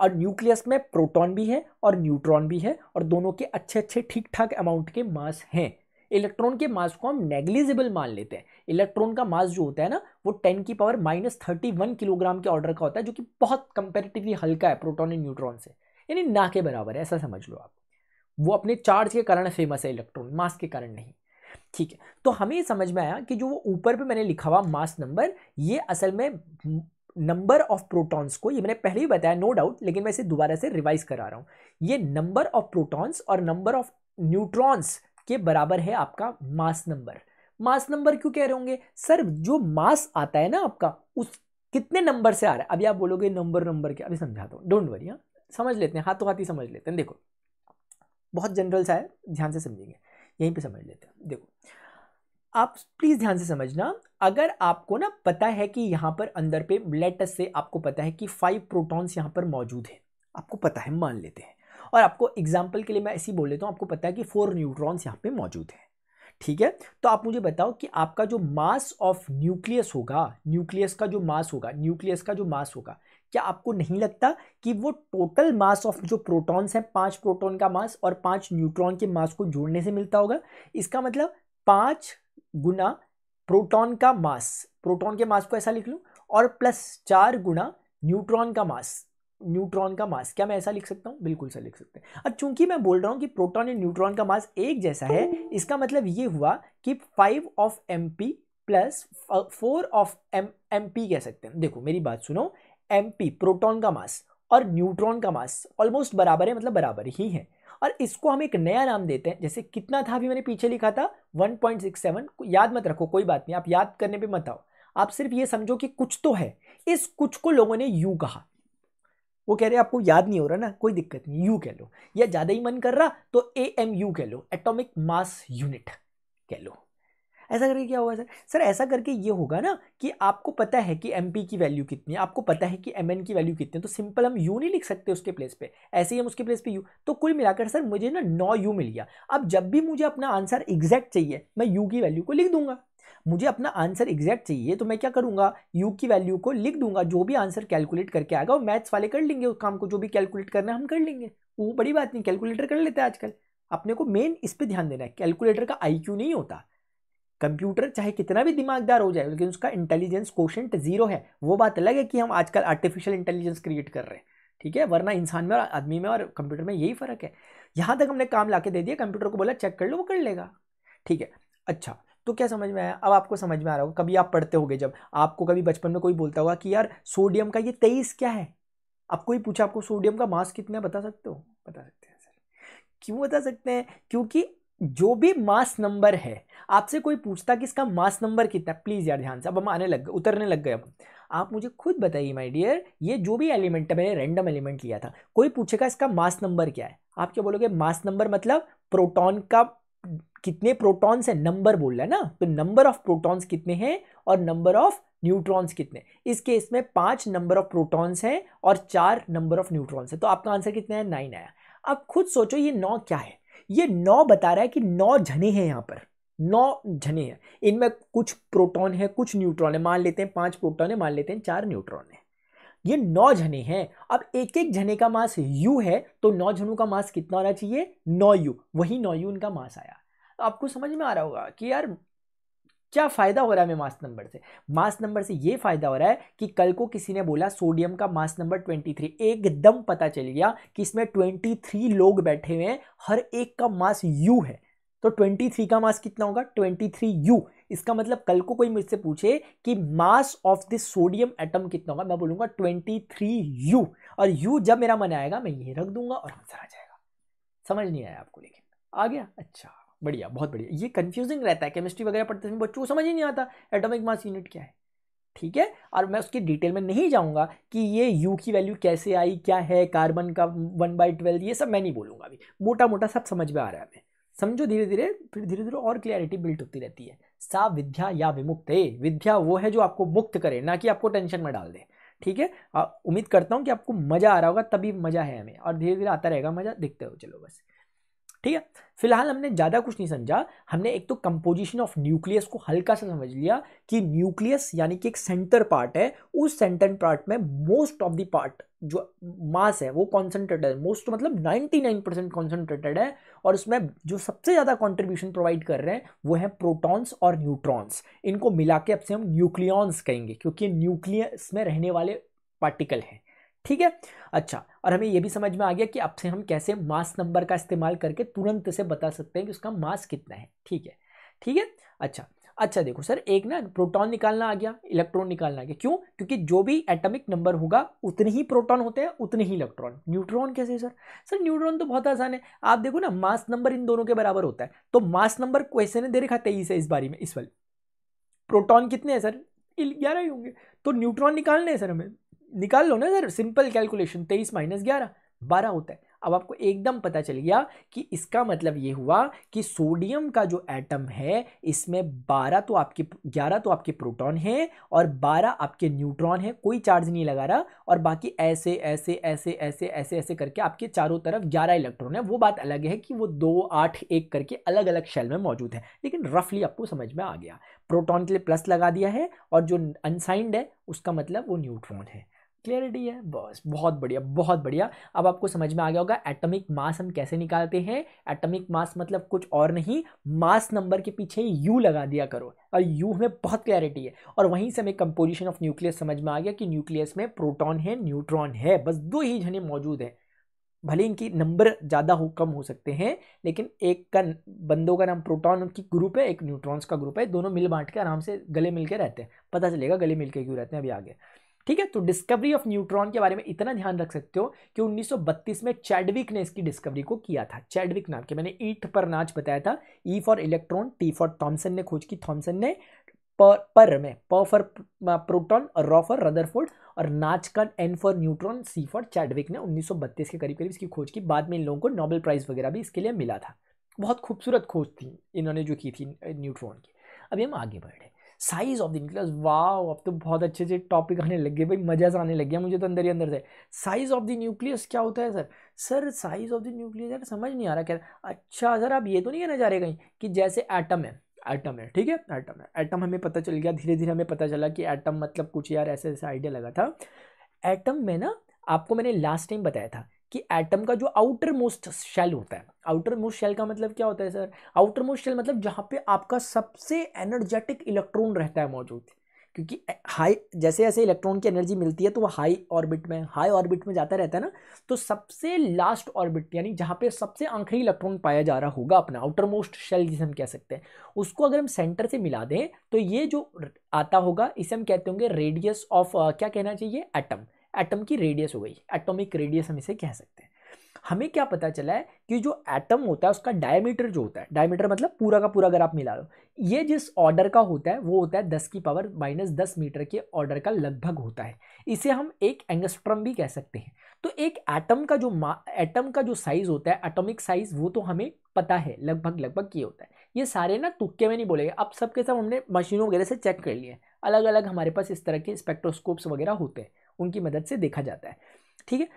और न्यूक्लियस में प्रोटॉन भी है और न्यूट्रॉन भी है और दोनों के अच्छे अच्छे ठीक ठाक अमाउंट के मास हैं इलेक्ट्रॉन के मास को हम नेग्लिजिबल मान लेते हैं इलेक्ट्रॉन का मास जो होता है ना वो टेन की power minus thirty one kilogram के ऑर्डर का होता है जो कि बहुत कंपेरेटिवली हल्का है प्रोटॉन एंड न्यूट्रॉन से यानी ना के बराबर है ऐसा समझ लो आप वो अपने चार्ज के कारण फेमस है इलेक्ट्रॉन मास के कारण नहीं ठीक है तो हमें समझ में आया कि जो वो ऊपर पे मैंने लिखा हुआ मास नंबर ये असल में नंबर ऑफ प्रोटॉन्स को ये मैंने पहले ही बताया नो डाउट लेकिन मैं इसे दोबारा से रिवाइज करा रहा हूँ ये नंबर ऑफ प्रोटॉन्स और नंबर ऑफ न्यूट्रॉन्स के बराबर है आपका मास नंबर मास नंबर क्यों कह रहे होंगे सर जो मास आता है ना आपका उस कितने नंबर से आ रहा है अभी आप बोलोगे नंबर नंबर के अभी समझा दो डोंट वरी हाँ समझ लेते हैं हाथों हाथ ही समझ लेते हैं देखो बहुत जनरल सा है ध्यान से समझेंगे यहीं पे समझ लेते हैं देखो आप प्लीज़ ध्यान से समझना अगर आपको ना पता है कि यहाँ पर अंदर पे लेटस से आपको पता है कि फाइव प्रोटॉन्स यहाँ पर मौजूद हैं आपको पता है मान लेते हैं और आपको एग्जाम्पल के लिए मैं ऐसी बोल लेता हूँ आपको पता है कि फोर न्यूट्रॉन्स यहाँ पे मौजूद हैं ठीक है तो आप मुझे बताओ कि आपका जो मास ऑफ न्यूक्लियस होगा न्यूक्लियस का जो मास होगा न्यूक्लियस का जो मास होगा क्या आपको नहीं लगता कि वो टोटल मास ऑफ जो प्रोटॉन्स हैं पांच प्रोटॉन का मास और पांच न्यूट्रॉन के मास को जोड़ने से मिलता होगा इसका मतलब पांच गुना प्रोटॉन का मास प्रोटॉन के मास को ऐसा लिख लूँ और प्लस चार गुना न्यूट्रॉन का मास न्यूट्रॉन का मास क्या मैं ऐसा लिख सकता हूँ बिल्कुल सर लिख सकते हैं अब चूंकि मैं बोल रहा हूँ कि प्रोटॉन एंड न्यूट्रॉन का मास एक जैसा है इसका मतलब ये हुआ कि five of M P plus four of M M P कह सकते हैं देखो मेरी बात सुनो एम पी प्रोटॉन का मास और न्यूट्रॉन का मास ऑलमोस्ट बराबर है मतलब बराबर ही है और इसको हम एक नया नाम देते हैं जैसे कितना था अभी मैंने पीछे लिखा था 1.67 याद मत रखो कोई बात नहीं आप याद करने पे मत आओ आप सिर्फ ये समझो कि कुछ तो है इस कुछ को लोगों ने यू कहा वो कह रहे आपको याद नहीं हो रहा ना कोई दिक्कत नहीं यू कह लो या ज़्यादा ही मन कर रहा तो ए एम यू कह लो एटॉमिक मास यूनिट कह लो ऐसा करके क्या होगा सर सर ऐसा करके ये होगा ना कि आपको पता है कि एम की वैल्यू कितनी है आपको पता है कि एम की वैल्यू कितनी है तो सिंपल हम यू नहीं लिख सकते उसके प्लेस पे ऐसे ही हम उसके प्लेस पे यू तो कुल मिलाकर सर मुझे ना नौ यू मिल गया अब जब भी मुझे अपना आंसर एग्जैक्ट चाहिए मैं यू की वैल्यू को लिख दूंगा मुझे अपना आंसर एग्जैक्ट चाहिए तो मैं क्या करूंगा यू की वैल्यू को लिख दूंगा जो भी आंसर कैलकुलेट करके आएगा वो मैथ्स वाले कर लेंगे उस काम को जो भी कैलकुलेट करना है हम कर लेंगे वो बड़ी बात नहीं कैलकुलेटर कर लेते हैं आजकल अपने को मेन इस पर ध्यान देना है कैलकुलेटर का आई नहीं होता कंप्यूटर चाहे कितना भी दिमागदार हो जाए लेकिन उसका इंटेलिजेंस कोशेंट जीरो है वो बात अलग है कि हम आजकल आर्टिफिशियल इंटेलिजेंस क्रिएट कर रहे हैं ठीक है वरना इंसान में और आदमी में और कंप्यूटर में यही फ़र्क है यहाँ तक हमने काम ला दे दिया कंप्यूटर को बोला चेक कर लो वो कर लेगा ठीक है अच्छा तो क्या समझ में आया अब आपको समझ में आ रहा होगा कभी आप पढ़ते होगे जब आपको कभी बचपन में कोई बोलता होगा कि यार सोडियम का ये तेईस क्या है आपको ही पूछा आपको सोडियम का मास कितना बता सकते हो बता सकते हैं सर क्यों बता सकते हैं क्योंकि जो भी मास नंबर है आपसे कोई पूछता कि इसका मास नंबर कितना प्लीज़ यार ध्यान से अब हम आने लग गए उतरने लग गए अब आप मुझे खुद बताइए माय डियर ये जो भी एलिमेंट है मैंने रैंडम एलिमेंट लिया था कोई पूछेगा इसका मास नंबर क्या है आप क्या बोलोगे मास नंबर मतलब प्रोटॉन का कितने प्रोटॉन्स है नंबर बोल रहा है ना तो नंबर ऑफ प्रोटॉन्स कितने हैं और नंबर ऑफ न्यूट्रॉन्स कितने इस केस में पांच नंबर ऑफ प्रोटॉन्स हैं और चार नंबर ऑफ न्यूट्रॉन्स है तो आपका आंसर कितना है नाइन आया अब खुद सोचो ये नौ क्या है ये नौ बता रहा है कि नौ झने हैं यहाँ पर नौ झने हैं इनमें कुछ प्रोटॉन है कुछ न्यूट्रॉन है मान लेते हैं पांच प्रोटॉन है मान लेते हैं चार न्यूट्रॉन है ये नौ झने हैं अब एक एक झने का मास यू है तो नौ झनों का मास कितना होना चाहिए नौ यू वही नौ यू उनका मास आया आपको समझ में आ रहा होगा कि यार क्या फ़ायदा हो रहा है हमें मास नंबर से मास नंबर से ये फ़ायदा हो रहा है कि कल को किसी ने बोला सोडियम का मास नंबर 23 एकदम पता चल गया कि इसमें 23 लोग बैठे हुए हैं हर एक का मास यू है तो 23 का मास कितना होगा 23 यू इसका मतलब कल को कोई मुझसे पूछे कि mass of this sodium atom कितना होगा मैं ट्वेंटी थ्री यू और यू जब मेरा मन आएगा मैं ये रख दूंगा और आंसर आ जाएगा समझ नहीं आया आपको लेकिन आ गया अच्छा बढ़िया बहुत बढ़िया ये कंफ्यूजिंग रहता है केमिस्ट्री वगैरह पढ़ते समय बच्चों को समझ ही नहीं आता एटॉमिक मास यूनिट क्या है ठीक है और मैं उसकी डिटेल में नहीं जाऊंगा कि ये यू की वैल्यू कैसे आई क्या है कार्बन का वन बाई ट्वेल्व ये सब मैं नहीं बोलूँगा अभी मोटा मोटा सब समझ में आ रहा है हमें समझो धीरे धीरे फिर धीरे धीरे और क्लैरिटी बिल्ट होती रहती है सा विद्या या विमुक्त विद्या वो है जो आपको मुक्त करे ना कि आपको टेंशन में डाल दे ठीक है उम्मीद करता हूँ कि आपको मज़ा आ रहा होगा तभी मज़ा है हमें और धीरे धीरे आता रहेगा मज़ा देखते हो चलो बस ठीक है फिलहाल हमने ज़्यादा कुछ नहीं समझा हमने एक तो कंपोजिशन ऑफ न्यूक्लियस को हल्का सा समझ लिया कि न्यूक्लियस यानी कि एक सेंटर पार्ट है उस सेंटर पार्ट में मोस्ट ऑफ द पार्ट जो मास है वो कॉन्सेंट्रेटेड है मोस्ट तो मतलब 99 परसेंट कॉन्सेंट्रेटेड है और उसमें जो सबसे ज़्यादा कॉन्ट्रीब्यूशन प्रोवाइड कर रहे हैं वो है प्रोटॉन्स और न्यूट्रॉन्स इनको मिला के अब से हम न्यूक्लियॉन्स कहेंगे क्योंकि न्यूक्लियस में रहने वाले पार्टिकल हैं ठीक है अच्छा और हमें यह भी समझ में आ गया कि अब से हम कैसे मास नंबर का इस्तेमाल करके तुरंत से बता सकते हैं कि उसका मास कितना है ठीक है ठीक है अच्छा अच्छा देखो सर एक ना प्रोटॉन निकालना आ गया इलेक्ट्रॉन निकालना आ गया क्यों क्योंकि जो भी एटॉमिक नंबर होगा उतने ही प्रोटॉन होते हैं उतने ही इलेक्ट्रॉन न्यूट्रॉन कैसे सर सर न्यूट्रॉन तो बहुत आसान है आप देखो ना मास नंबर इन दोनों के बराबर होता है तो मास नंबर क्वेश्चन है दे रखा तेईस है इस बारे में इस वाले प्रोटॉन कितने हैं सर ग्यारह ही होंगे तो न्यूट्रॉन निकालने हैं सर हमें निकाल लो ना सर सिंपल कैलकुलेशन तेईस माइनस ग्यारह बारह होता है अब आपको एकदम पता चल गया कि इसका मतलब ये हुआ कि सोडियम का जो एटम है इसमें बारह तो आपके ग्यारह तो आपके प्रोटॉन हैं और बारह आपके न्यूट्रॉन हैं कोई चार्ज नहीं लगा रहा और बाकी ऐसे ऐसे ऐसे ऐसे ऐसे ऐसे करके आपके चारों तरफ ग्यारह इलेक्ट्रॉन है वो बात अलग है कि वो दो आठ एक करके अलग अलग शेल में मौजूद है लेकिन रफली आपको समझ में आ गया प्रोटॉन के लिए प्लस लगा दिया है और जो अनसाइंड है उसका मतलब वो न्यूट्रॉन है क्लियरिटी है बस बहुत बढ़िया बहुत बढ़िया अब आपको समझ में आ गया होगा एटॉमिक मास हम कैसे निकालते हैं एटॉमिक मास मतलब कुछ और नहीं मास नंबर के पीछे यू लगा दिया करो और यू हमें बहुत क्लैरिटी है और वहीं से हमें कंपोजिशन ऑफ न्यूक्लियस समझ में आ गया कि न्यूक्लियस में प्रोटॉन है न्यूट्रॉन है बस दो ही झने मौजूद हैं भले इनकी नंबर ज़्यादा हो कम हो सकते हैं लेकिन एक का बंदों का नाम प्रोटॉन उनकी ग्रुप है एक न्यूट्रॉन्स का ग्रुप है दोनों मिल बांट के आराम से गले मिल के रहते हैं पता चलेगा गले मिल के क्यों रहते हैं अभी आगे ठीक है तो डिस्कवरी ऑफ न्यूट्रॉन के बारे में इतना ध्यान रख सकते हो कि 1932 में चैडविक ने इसकी डिस्कवरी को किया था चैडविक नाम के मैंने ईट पर नाच बताया था E for electron T for Thomson ने खोज की थॉमसन ने पर पर में प फॉर प्रोटॉन और रॉ फॉर रदरफोर्ड और नाच का N for neutron C for Chadwick ने 1932 के करीब करीब इसकी खोज की बाद में इन लोगों को नोबेल प्राइज़ वगैरह भी इसके लिए मिला था बहुत खूबसूरत खोज थी इन्होंने जो की थी न्यूट्रॉन की अभी हम आगे बढ़ हैं साइज ऑफ द न्यूक्लियस वाह अब तो बहुत अच्छे से टॉपिक आने लग गए भाई मजा से आने लग गया मुझे तो अंदर ही अंदर से साइज ऑफ द न्यूक्लियस क्या होता है sir sir size of the nucleus यार समझ नहीं आ रहा क्या अच्छा सर आप ये तो नहीं कहना चाह रहे कहीं कि जैसे एटम है एटम है ठीक है एटम है एटम हमें पता चल गया धीरे धीरे हमें पता चला कि एटम मतलब कुछ यार ऐसे ऐसा आइडिया लगा था एटम में ना आपको मैंने लास्ट टाइम बताया था कि एटम का जो आउटर मोस्ट शेल होता है आउटर मोस्ट शेल का मतलब क्या होता है सर आउटर मोस्ट शेल मतलब जहाँ पे आपका सबसे एनर्जेटिक इलेक्ट्रॉन रहता है मौजूद क्योंकि हाई जैसे जैसे इलेक्ट्रॉन की एनर्जी मिलती है तो वो हाई ऑर्बिट में हाई ऑर्बिट में जाता रहता है ना तो सबसे लास्ट ऑर्बिट यानी जहाँ पे सबसे आखिरी इलेक्ट्रॉन पाया जा रहा होगा अपना आउटर मोस्ट शेल जिसे हम कह सकते हैं उसको अगर हम सेंटर से मिला दें तो ये जो आता होगा इसे हम कहते होंगे रेडियस ऑफ क्या कहना चाहिए एटम एटम की रेडियस हो गई एटॉमिक रेडियस हम इसे कह सकते हैं हमें क्या पता चला है कि जो एटम होता है उसका डायमीटर जो होता है डायमीटर मतलब पूरा का पूरा अगर आप मिला लो ये जिस ऑर्डर का होता है वो होता है दस की पावर माइनस दस मीटर के ऑर्डर का लगभग होता है इसे हम एक एंगस्ट्रम भी कह सकते हैं तो एक एटम का जो एटम का जो साइज़ होता है एटॉमिक साइज़ वो तो हमें पता है लगभग लगभग ये होता है ये सारे ना तुक्के में नहीं बोलेंगे अब सब के सब हमने मशीनों वगैरह से चेक कर लिए अलग अलग हमारे पास इस तरह के स्पेक्ट्रोस्कोप्स वगैरह होते हैं उनकी मदद से देखा जाता है ठीक है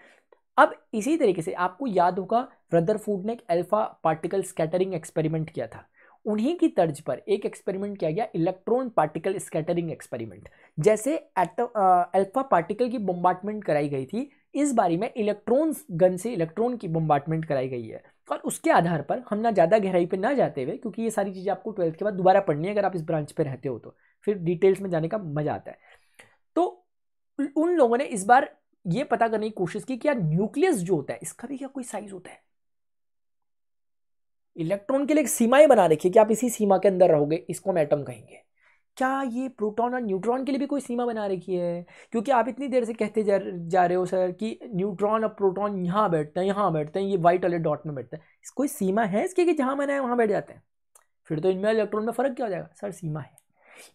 अब इसी तरीके से आपको याद होगा फूड ने एक अल्फ़ा पार्टिकल स्कैटरिंग एक्सपेरिमेंट किया था उन्हीं की तर्ज पर एक एक्सपेरिमेंट किया गया इलेक्ट्रॉन पार्टिकल स्कैटरिंग एक्सपेरिमेंट जैसे अल्फ़ा पार्टिकल की बम्बार्टमेंट कराई गई थी इस बारे में इलेक्ट्रॉन गन से इलेक्ट्रॉन की बम्बार्टमेंट कराई गई है और उसके आधार पर हम ना ज़्यादा गहराई पर ना जाते हुए क्योंकि ये सारी चीज़ें आपको ट्वेल्थ के बाद दोबारा पढ़नी है अगर आप इस ब्रांच पर रहते हो तो फिर डिटेल्स में जाने का मज़ा आता है तो उन लोगों ने इस बार ये पता करने की कोशिश की कि यार न्यूक्लियस जो होता है इसका भी क्या कोई साइज होता है इलेक्ट्रॉन के लिए एक सीमाएं बना रखी है कि आप इसी सीमा के अंदर रहोगे इसको हम एटम कहेंगे क्या ये प्रोटॉन और न्यूट्रॉन के लिए भी कोई सीमा बना रखी है क्योंकि आप इतनी देर से कहते जा जा रहे हो सर कि न्यूट्रॉन और प्रोटॉन यहाँ बैठते हैं यहाँ बैठते हैं ये व्हाइट वाले डॉट में बैठते हैं कोई सीमा है इसके कि जहाँ बनाए वहाँ बैठ जाते हैं फिर तो इनमें इलेक्ट्रॉन में फ़र्क क्या हो जाएगा सर सीमा है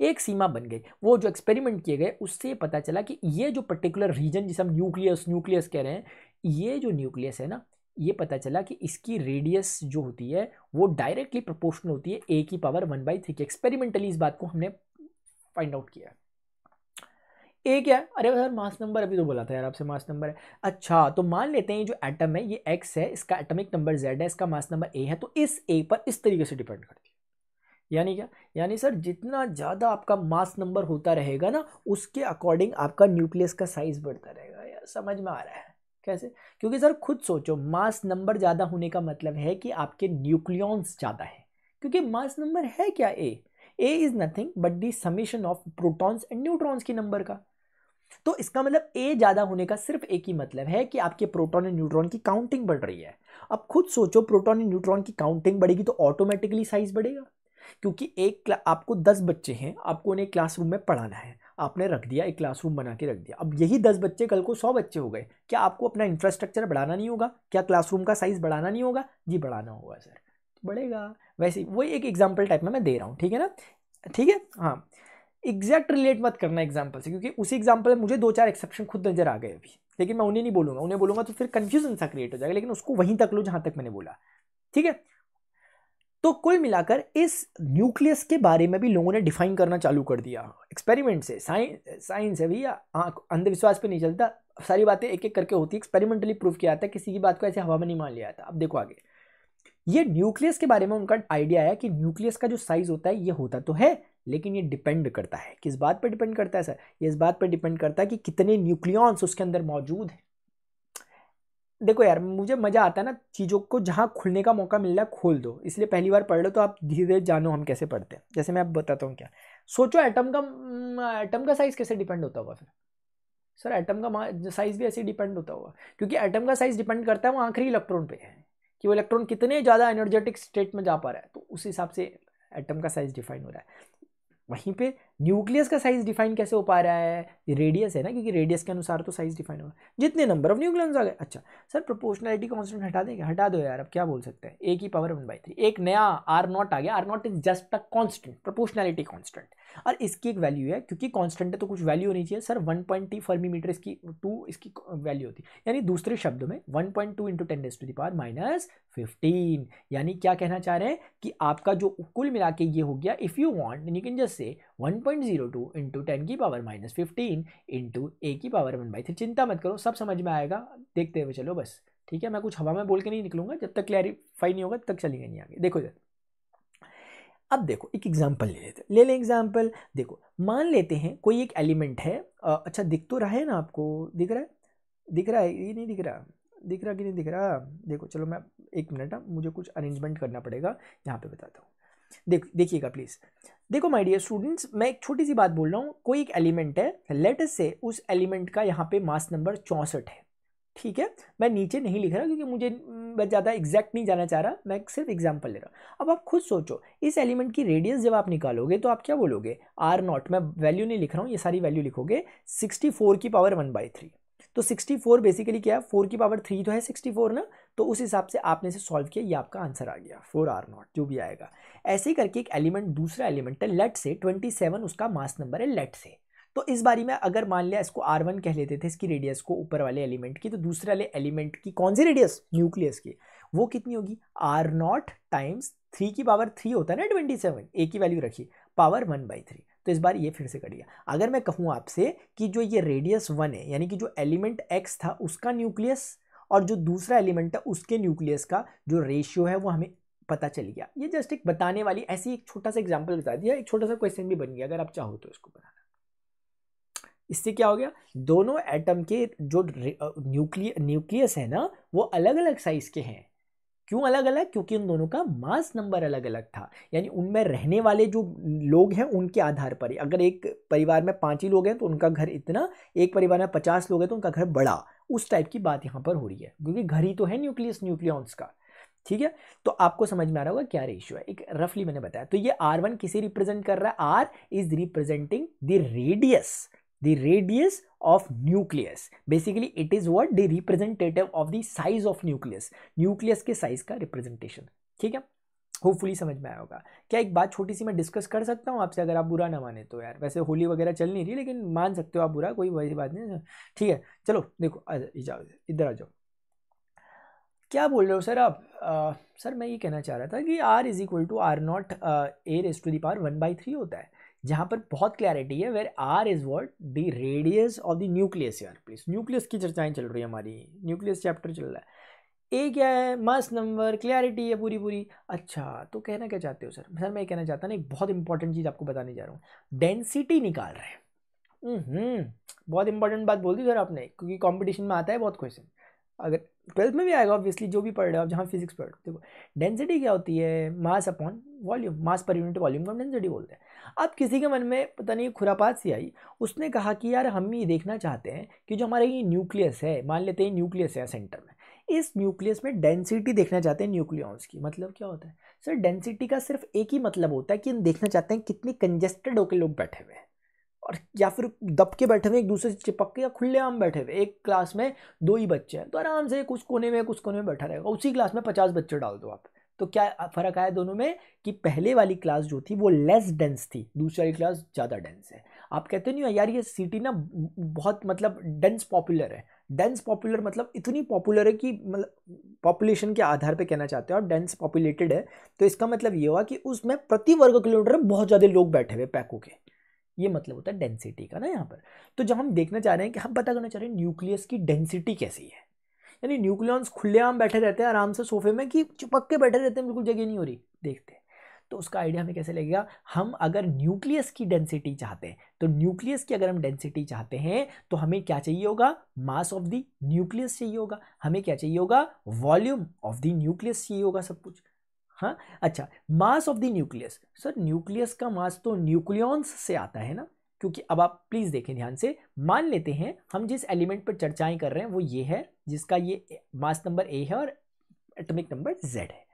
एक सीमा बन गई वो जो एक्सपेरिमेंट किए गए उससे पता चला कि ये जो पर्टिकुलर रीजन जिसे हम न्यूक्लियस न्यूक्लियस कह रहे हैं ये जो न्यूक्लियस है ना ये पता चला कि इसकी रेडियस जो होती है वो डायरेक्टली प्रोपोर्शनल होती है ए की पावर वन बाई थ्री की एक्सपेरिमेंटली इस बात को हमने फाइंड आउट किया ए क्या है अरे सर मास नंबर अभी तो बोला था यार आपसे मास नंबर है अच्छा तो मान लेते हैं ये जो एटम है ये एक्स है इसका एटमिक नंबर जेड है इसका मास नंबर ए है तो इस ए पर इस तरीके से डिपेंड करती है यानी क्या यानी सर जितना ज़्यादा आपका मास नंबर होता रहेगा ना उसके अकॉर्डिंग आपका न्यूक्लियस का साइज़ बढ़ता रहेगा यार समझ में आ रहा है कैसे क्योंकि सर खुद सोचो मास नंबर ज़्यादा होने का मतलब है कि आपके न्यूक्लियॉन्स ज़्यादा है क्योंकि मास नंबर है क्या A A is nothing but the summation of protons and neutrons की नंबर का तो इसका मतलब ए ज़्यादा होने का सिर्फ एक ही मतलब है कि आपके प्रोटॉन एंड न्यूट्रॉन की काउंटिंग बढ़ रही है अब खुद सोचो प्रोटॉन एंड न्यूट्रॉन की काउंटिंग बढ़ेगी तो ऑटोमेटिकली साइज़ बढ़ेगा क्योंकि एक आपको दस बच्चे हैं आपको उन्हें क्लासरूम में पढ़ाना है आपने रख दिया एक क्लासरूम बना के रख दिया अब यही दस बच्चे कल को सौ बच्चे हो गए क्या आपको अपना इंफ्रास्ट्रक्चर बढ़ाना नहीं होगा क्या क्लासरूम का साइज़ बढ़ाना नहीं होगा जी बढ़ाना होगा सर बढ़ेगा वैसे वही एक एग्जाम्पल टाइप में मैं दे रहा हूँ ठीक है ना ठीक है हाँ एग्जैक्ट रिलेट मत करना एग्जाम्पल से क्योंकि उसी एग्जाम्पल में मुझे दो चार एक्सेप्शन खुद नजर आ गए अभी लेकिन मैं उन्हें नहीं बोलूँगा उन्हें बोलूँगा तो फिर कन्फ्यूजन सा क्रिएट हो जाएगा लेकिन उसको वहीं तक लो जहाँ तक मैंने बोला ठीक है तो कुल मिलाकर इस न्यूक्लियस के बारे में भी लोगों ने डिफाइन करना चालू कर दिया एक्सपेरिमेंट से साइंस साइंस है भैया अंधविश्वास पे नहीं चलता सारी बातें एक एक करके होती है एक्सपेरिमेंटली प्रूफ किया जाता है किसी की बात को ऐसे हवा में नहीं मान लिया जाता अब देखो आगे ये न्यूक्लियस के बारे में उनका आइडिया है कि न्यूक्लियस का जो साइज होता है ये होता तो है लेकिन ये डिपेंड करता है किस बात पर डिपेंड करता है सर ये इस बात पर डिपेंड करता है कि कितने न्यूक्लियॉन्स उसके अंदर मौजूद हैं देखो यार मुझे मज़ा आता है ना चीज़ों को जहाँ खुलने का मौका मिल रहा है खोल दो इसलिए पहली बार पढ़ लो तो आप धीरे धीरे जानो हम कैसे पढ़ते हैं जैसे मैं आप बताता हूँ क्या सोचो एटम का एटम हम्म, का साइज़ कैसे डिपेंड होता होगा फिर सर एटम का साइज़ भी ऐसे डिपेंड होता होगा क्योंकि एटम का साइज़ डिपेंड करता है वो आखिरी इलेक्ट्रॉन पे है कि वो इलेक्ट्रॉन कितने ज़्यादा एनर्जेटिक स्टेट में जा पा रहा है तो उस हिसाब से एटम का साइज़ डिफाइन हो रहा है वहीं पे न्यूक्लियस का साइज डिफाइन कैसे हो पा रहा है रेडियस है ना क्योंकि रेडियस के अनुसार तो साइज डिफाइन हो रहा है जितने नंबर ऑफ न्यूक्लियस आ गए अच्छा सर प्रोपोर्शनलिटी कॉन्स्टेंट हटा देंगे हटा दो यार अब क्या बोल सकते हैं ए की पावर वन बाई थ्री एक नया आर नॉट आ गया R naught is just a constant proportionality constant और इसकी एक वैल्यू है क्योंकि कॉन्स्टेंट है तो कुछ वैल्यू होनी चाहिए sir one point T fermi metre इसकी टू इसकी वैल्यू होती है यानी दूसरे शब्द में one point two into ten raise to the power minus fifteen यानी क्या कहना चाह रहे हैं कि आपका जो कुल मिला के ये हो गया if you want you can just say 1.02 into ten की power minus fifteen into A की पावर वन बाई थ्री चिंता मत करो सब समझ में आएगा देखते हुए चलो बस ठीक है मैं कुछ हवा में बोल के नहीं निकलूंगा जब तक क्लैरिफाई नहीं होगा तब तक चलेंगे नहीं आगे देखो जरा अब देखो एक एग्जाम्पल ले लेते ले लें एग्जाम्पल देखो मान लेते हैं कोई एक एलिमेंट है आ, अच्छा दिख तो रहा है ना आपको दिख रहा है दिख रहा है ये नहीं दिख रहा दिख रहा कि नहीं दिख रहा देखो चलो मैं एक मिनट मुझे कुछ अरेंजमेंट करना पड़ेगा यहाँ पे बताता हूँ देख देखिएगा प्लीज़ देखो माय डियर स्टूडेंट्स मैं एक छोटी सी बात बोल रहा हूँ कोई एक एलिमेंट है लेटस से उस एलिमेंट का यहाँ पे मास नंबर चौंसठ है ठीक है मैं नीचे नहीं लिख रहा क्योंकि मुझे मैं ज़्यादा एग्जैक्ट नहीं जाना चाह रहा मैं सिर्फ एग्जाम्पल ले रहा हूँ अब आप खुद सोचो इस एलिमेंट की रेडियस जब आप निकालोगे तो आप क्या बोलोगे आर नॉट मैं वैल्यू नहीं लिख रहा हूँ ये सारी वैल्यू लिखोगे सिक्सटी फोर की पावर वन बाई थ्री तो 64 बेसिकली क्या है फोर की पावर थ्री तो है 64 ना तो उस हिसाब से आपने इसे सॉल्व किया ये आपका आंसर आ गया फोर आर नॉट जो भी आएगा ऐसे ही करके एक एलिमेंट दूसरा एलिमेंट है लेट से 27 उसका मास नंबर है लेट से तो इस बारी में अगर मान लिया इसको आर वन कह लेते थे इसकी रेडियस को ऊपर वाले एलिमेंट की तो दूसरे वाले एलिमेंट की कौन सी रेडियस न्यूक्लियस की वो कितनी होगी आर नॉट टाइम्स थ्री की पावर थ्री होता है ना ट्वेंटी सेवन ए की वैल्यू रखी पावर वन बाई थ्री तो इस बार ये फिर से कट गया अगर मैं कहूँ आपसे कि जो ये रेडियस वन है यानी कि जो एलिमेंट एक्स था उसका न्यूक्लियस और जो दूसरा एलिमेंट है उसके न्यूक्लियस का जो रेशियो है वो हमें पता चल गया ये जस्ट एक बताने वाली ऐसी एक छोटा सा एग्जाम्पल बता दिया एक छोटा सा क्वेश्चन भी बन गया अगर आप चाहो तो इसको बनाना इससे क्या हो गया दोनों एटम के जो न्यूक्लिय न्यूक्लियस है ना वो अलग अलग साइज़ के हैं क्यों अलग अलग क्योंकि उन दोनों का मास नंबर अलग अलग था यानी उनमें रहने वाले जो लोग हैं उनके आधार पर अगर एक परिवार में पाँच ही लोग हैं तो उनका घर इतना एक परिवार में पचास लोग हैं तो उनका घर बड़ा उस टाइप की बात यहाँ पर हो रही है क्योंकि घर ही तो है न्यूक्लियस न्यूक्लियॉन्स का ठीक है तो आपको समझ में आ रहा होगा क्या रेशियो है एक रफली मैंने बताया तो ये आर वन किसे रिप्रेजेंट कर रहा है R is representing the radius the radius of nucleus basically it is what the representative of the size of nucleus nucleus के size का representation ठीक है होपफुली समझ में आया होगा क्या एक बात छोटी सी मैं डिस्कस कर सकता हूँ आपसे अगर आप बुरा ना माने तो यार वैसे होली वगैरह चल नहीं रही लेकिन मान सकते हो आप बुरा कोई वैसी बात नहीं ठीक है चलो देखो इधर आ जाओ क्या बोल रहे हो सर आप सर मैं ये कहना चाह रहा था कि R is equal to R naught A raise to the power one by three होता है जहाँ पर बहुत क्लैरिटी है where R is what the radius of the nucleus यार प्लीज न्यूक्लियस की चर्चाएं चल रही है हमारी न्यूक्लियस चैप्टर चल रहा है ए क्या है मस नंबर क्लैरिटी है पूरी पूरी अच्छा तो कहना क्या चाहते हो सर सर मैं कहना चाहता ना एक बहुत इंपॉर्टेंट चीज़ आपको बताने जा रहा हूँ डेंसिटी निकाल रहे हैं हम्म, हम्म। बहुत इंपॉर्टेंट बात बोल दी सर आपने क्योंकि कॉम्पिटिशन में आता है बहुत क्वेश्चन अगर ट्वेल्थ में भी आएगा ऑब्वियसली जो भी पढ़ रहे हो आप जहाँ फिजिक्स पढ़ रहे हो देखो डेंसिटी क्या होती है mass upon volume mass per unit volume को हम डेंसिटी बोलते हैं अब किसी के मन में पता नहीं खुरापात सी आई उसने कहा कि यार हम ये देखना चाहते हैं कि जो हमारा ये न्यूक्लियस है मान लेते हैं न्यूक्लियस है सेंटर में इस न्यूक्लियस में डेंसिटी देखना चाहते हैं न्यूक्लियॉन्स की मतलब क्या होता है सर डेंसिटी का सिर्फ एक ही मतलब होता है कि हम देखना चाहते हैं कितने कंजेस्टेड होकर लोग बैठे हुए हैं और या फिर दब के बैठे हुए एक दूसरे से चिपक के या खुलेआम बैठे हुए एक क्लास में दो ही बच्चे हैं तो आराम से कुछ कोने में कुछ कोने में बैठा रहेगा उसी क्लास में पचास बच्चे डाल दो आप तो क्या फ़र्क आया दोनों में कि पहले वाली क्लास जो थी वो लेस डेंस थी दूसरी वाली क्लास ज़्यादा डेंस है आप कहते नहीं हो यार ये सिटी ना बहुत मतलब डेंस पॉपुलर है डेंस पॉपुलर मतलब इतनी पॉपुलर है कि मतलब पॉपुलेशन के आधार पे कहना चाहते हो और डेंस पॉपुलेटेड है तो इसका मतलब ये हुआ कि उसमें प्रति वर्ग किलोमीटर बहुत ज़्यादा लोग बैठे हुए पैकों के ये मतलब होता है डेंसिटी का ना यहाँ पर तो जब हम देखना चाह रहे हैं कि हम पता करना चाह रहे हैं न्यूक्लियस की डेंसिटी कैसी है यानी न्यूक्लियॉन्स खुलेआम बैठे रहते हैं आराम से सोफे में कि चिपक के बैठे रहते हैं बिल्कुल जगह नहीं हो रही देखते हैं तो उसका आइडिया हमें कैसे लगेगा हम अगर न्यूक्लियस की डेंसिटी चाहते हैं तो न्यूक्लियस की अगर हम डेंसिटी चाहते हैं तो हमें क्या चाहिए होगा मास ऑफ द न्यूक्लियस चाहिए होगा हमें क्या चाहिए होगा वॉल्यूम ऑफ द न्यूक्लियस चाहिए होगा सब कुछ हाँ अच्छा mass of the nucleus sir nucleus का मास तो न्यूक्लियॉन्स से आता है ना क्योंकि अब आप प्लीज़ देखें ध्यान से मान लेते हैं हम जिस एलिमेंट पर चर्चाएं कर रहे हैं वो ये है जिसका ये मास नंबर ए है और एटॉमिक नंबर जेड है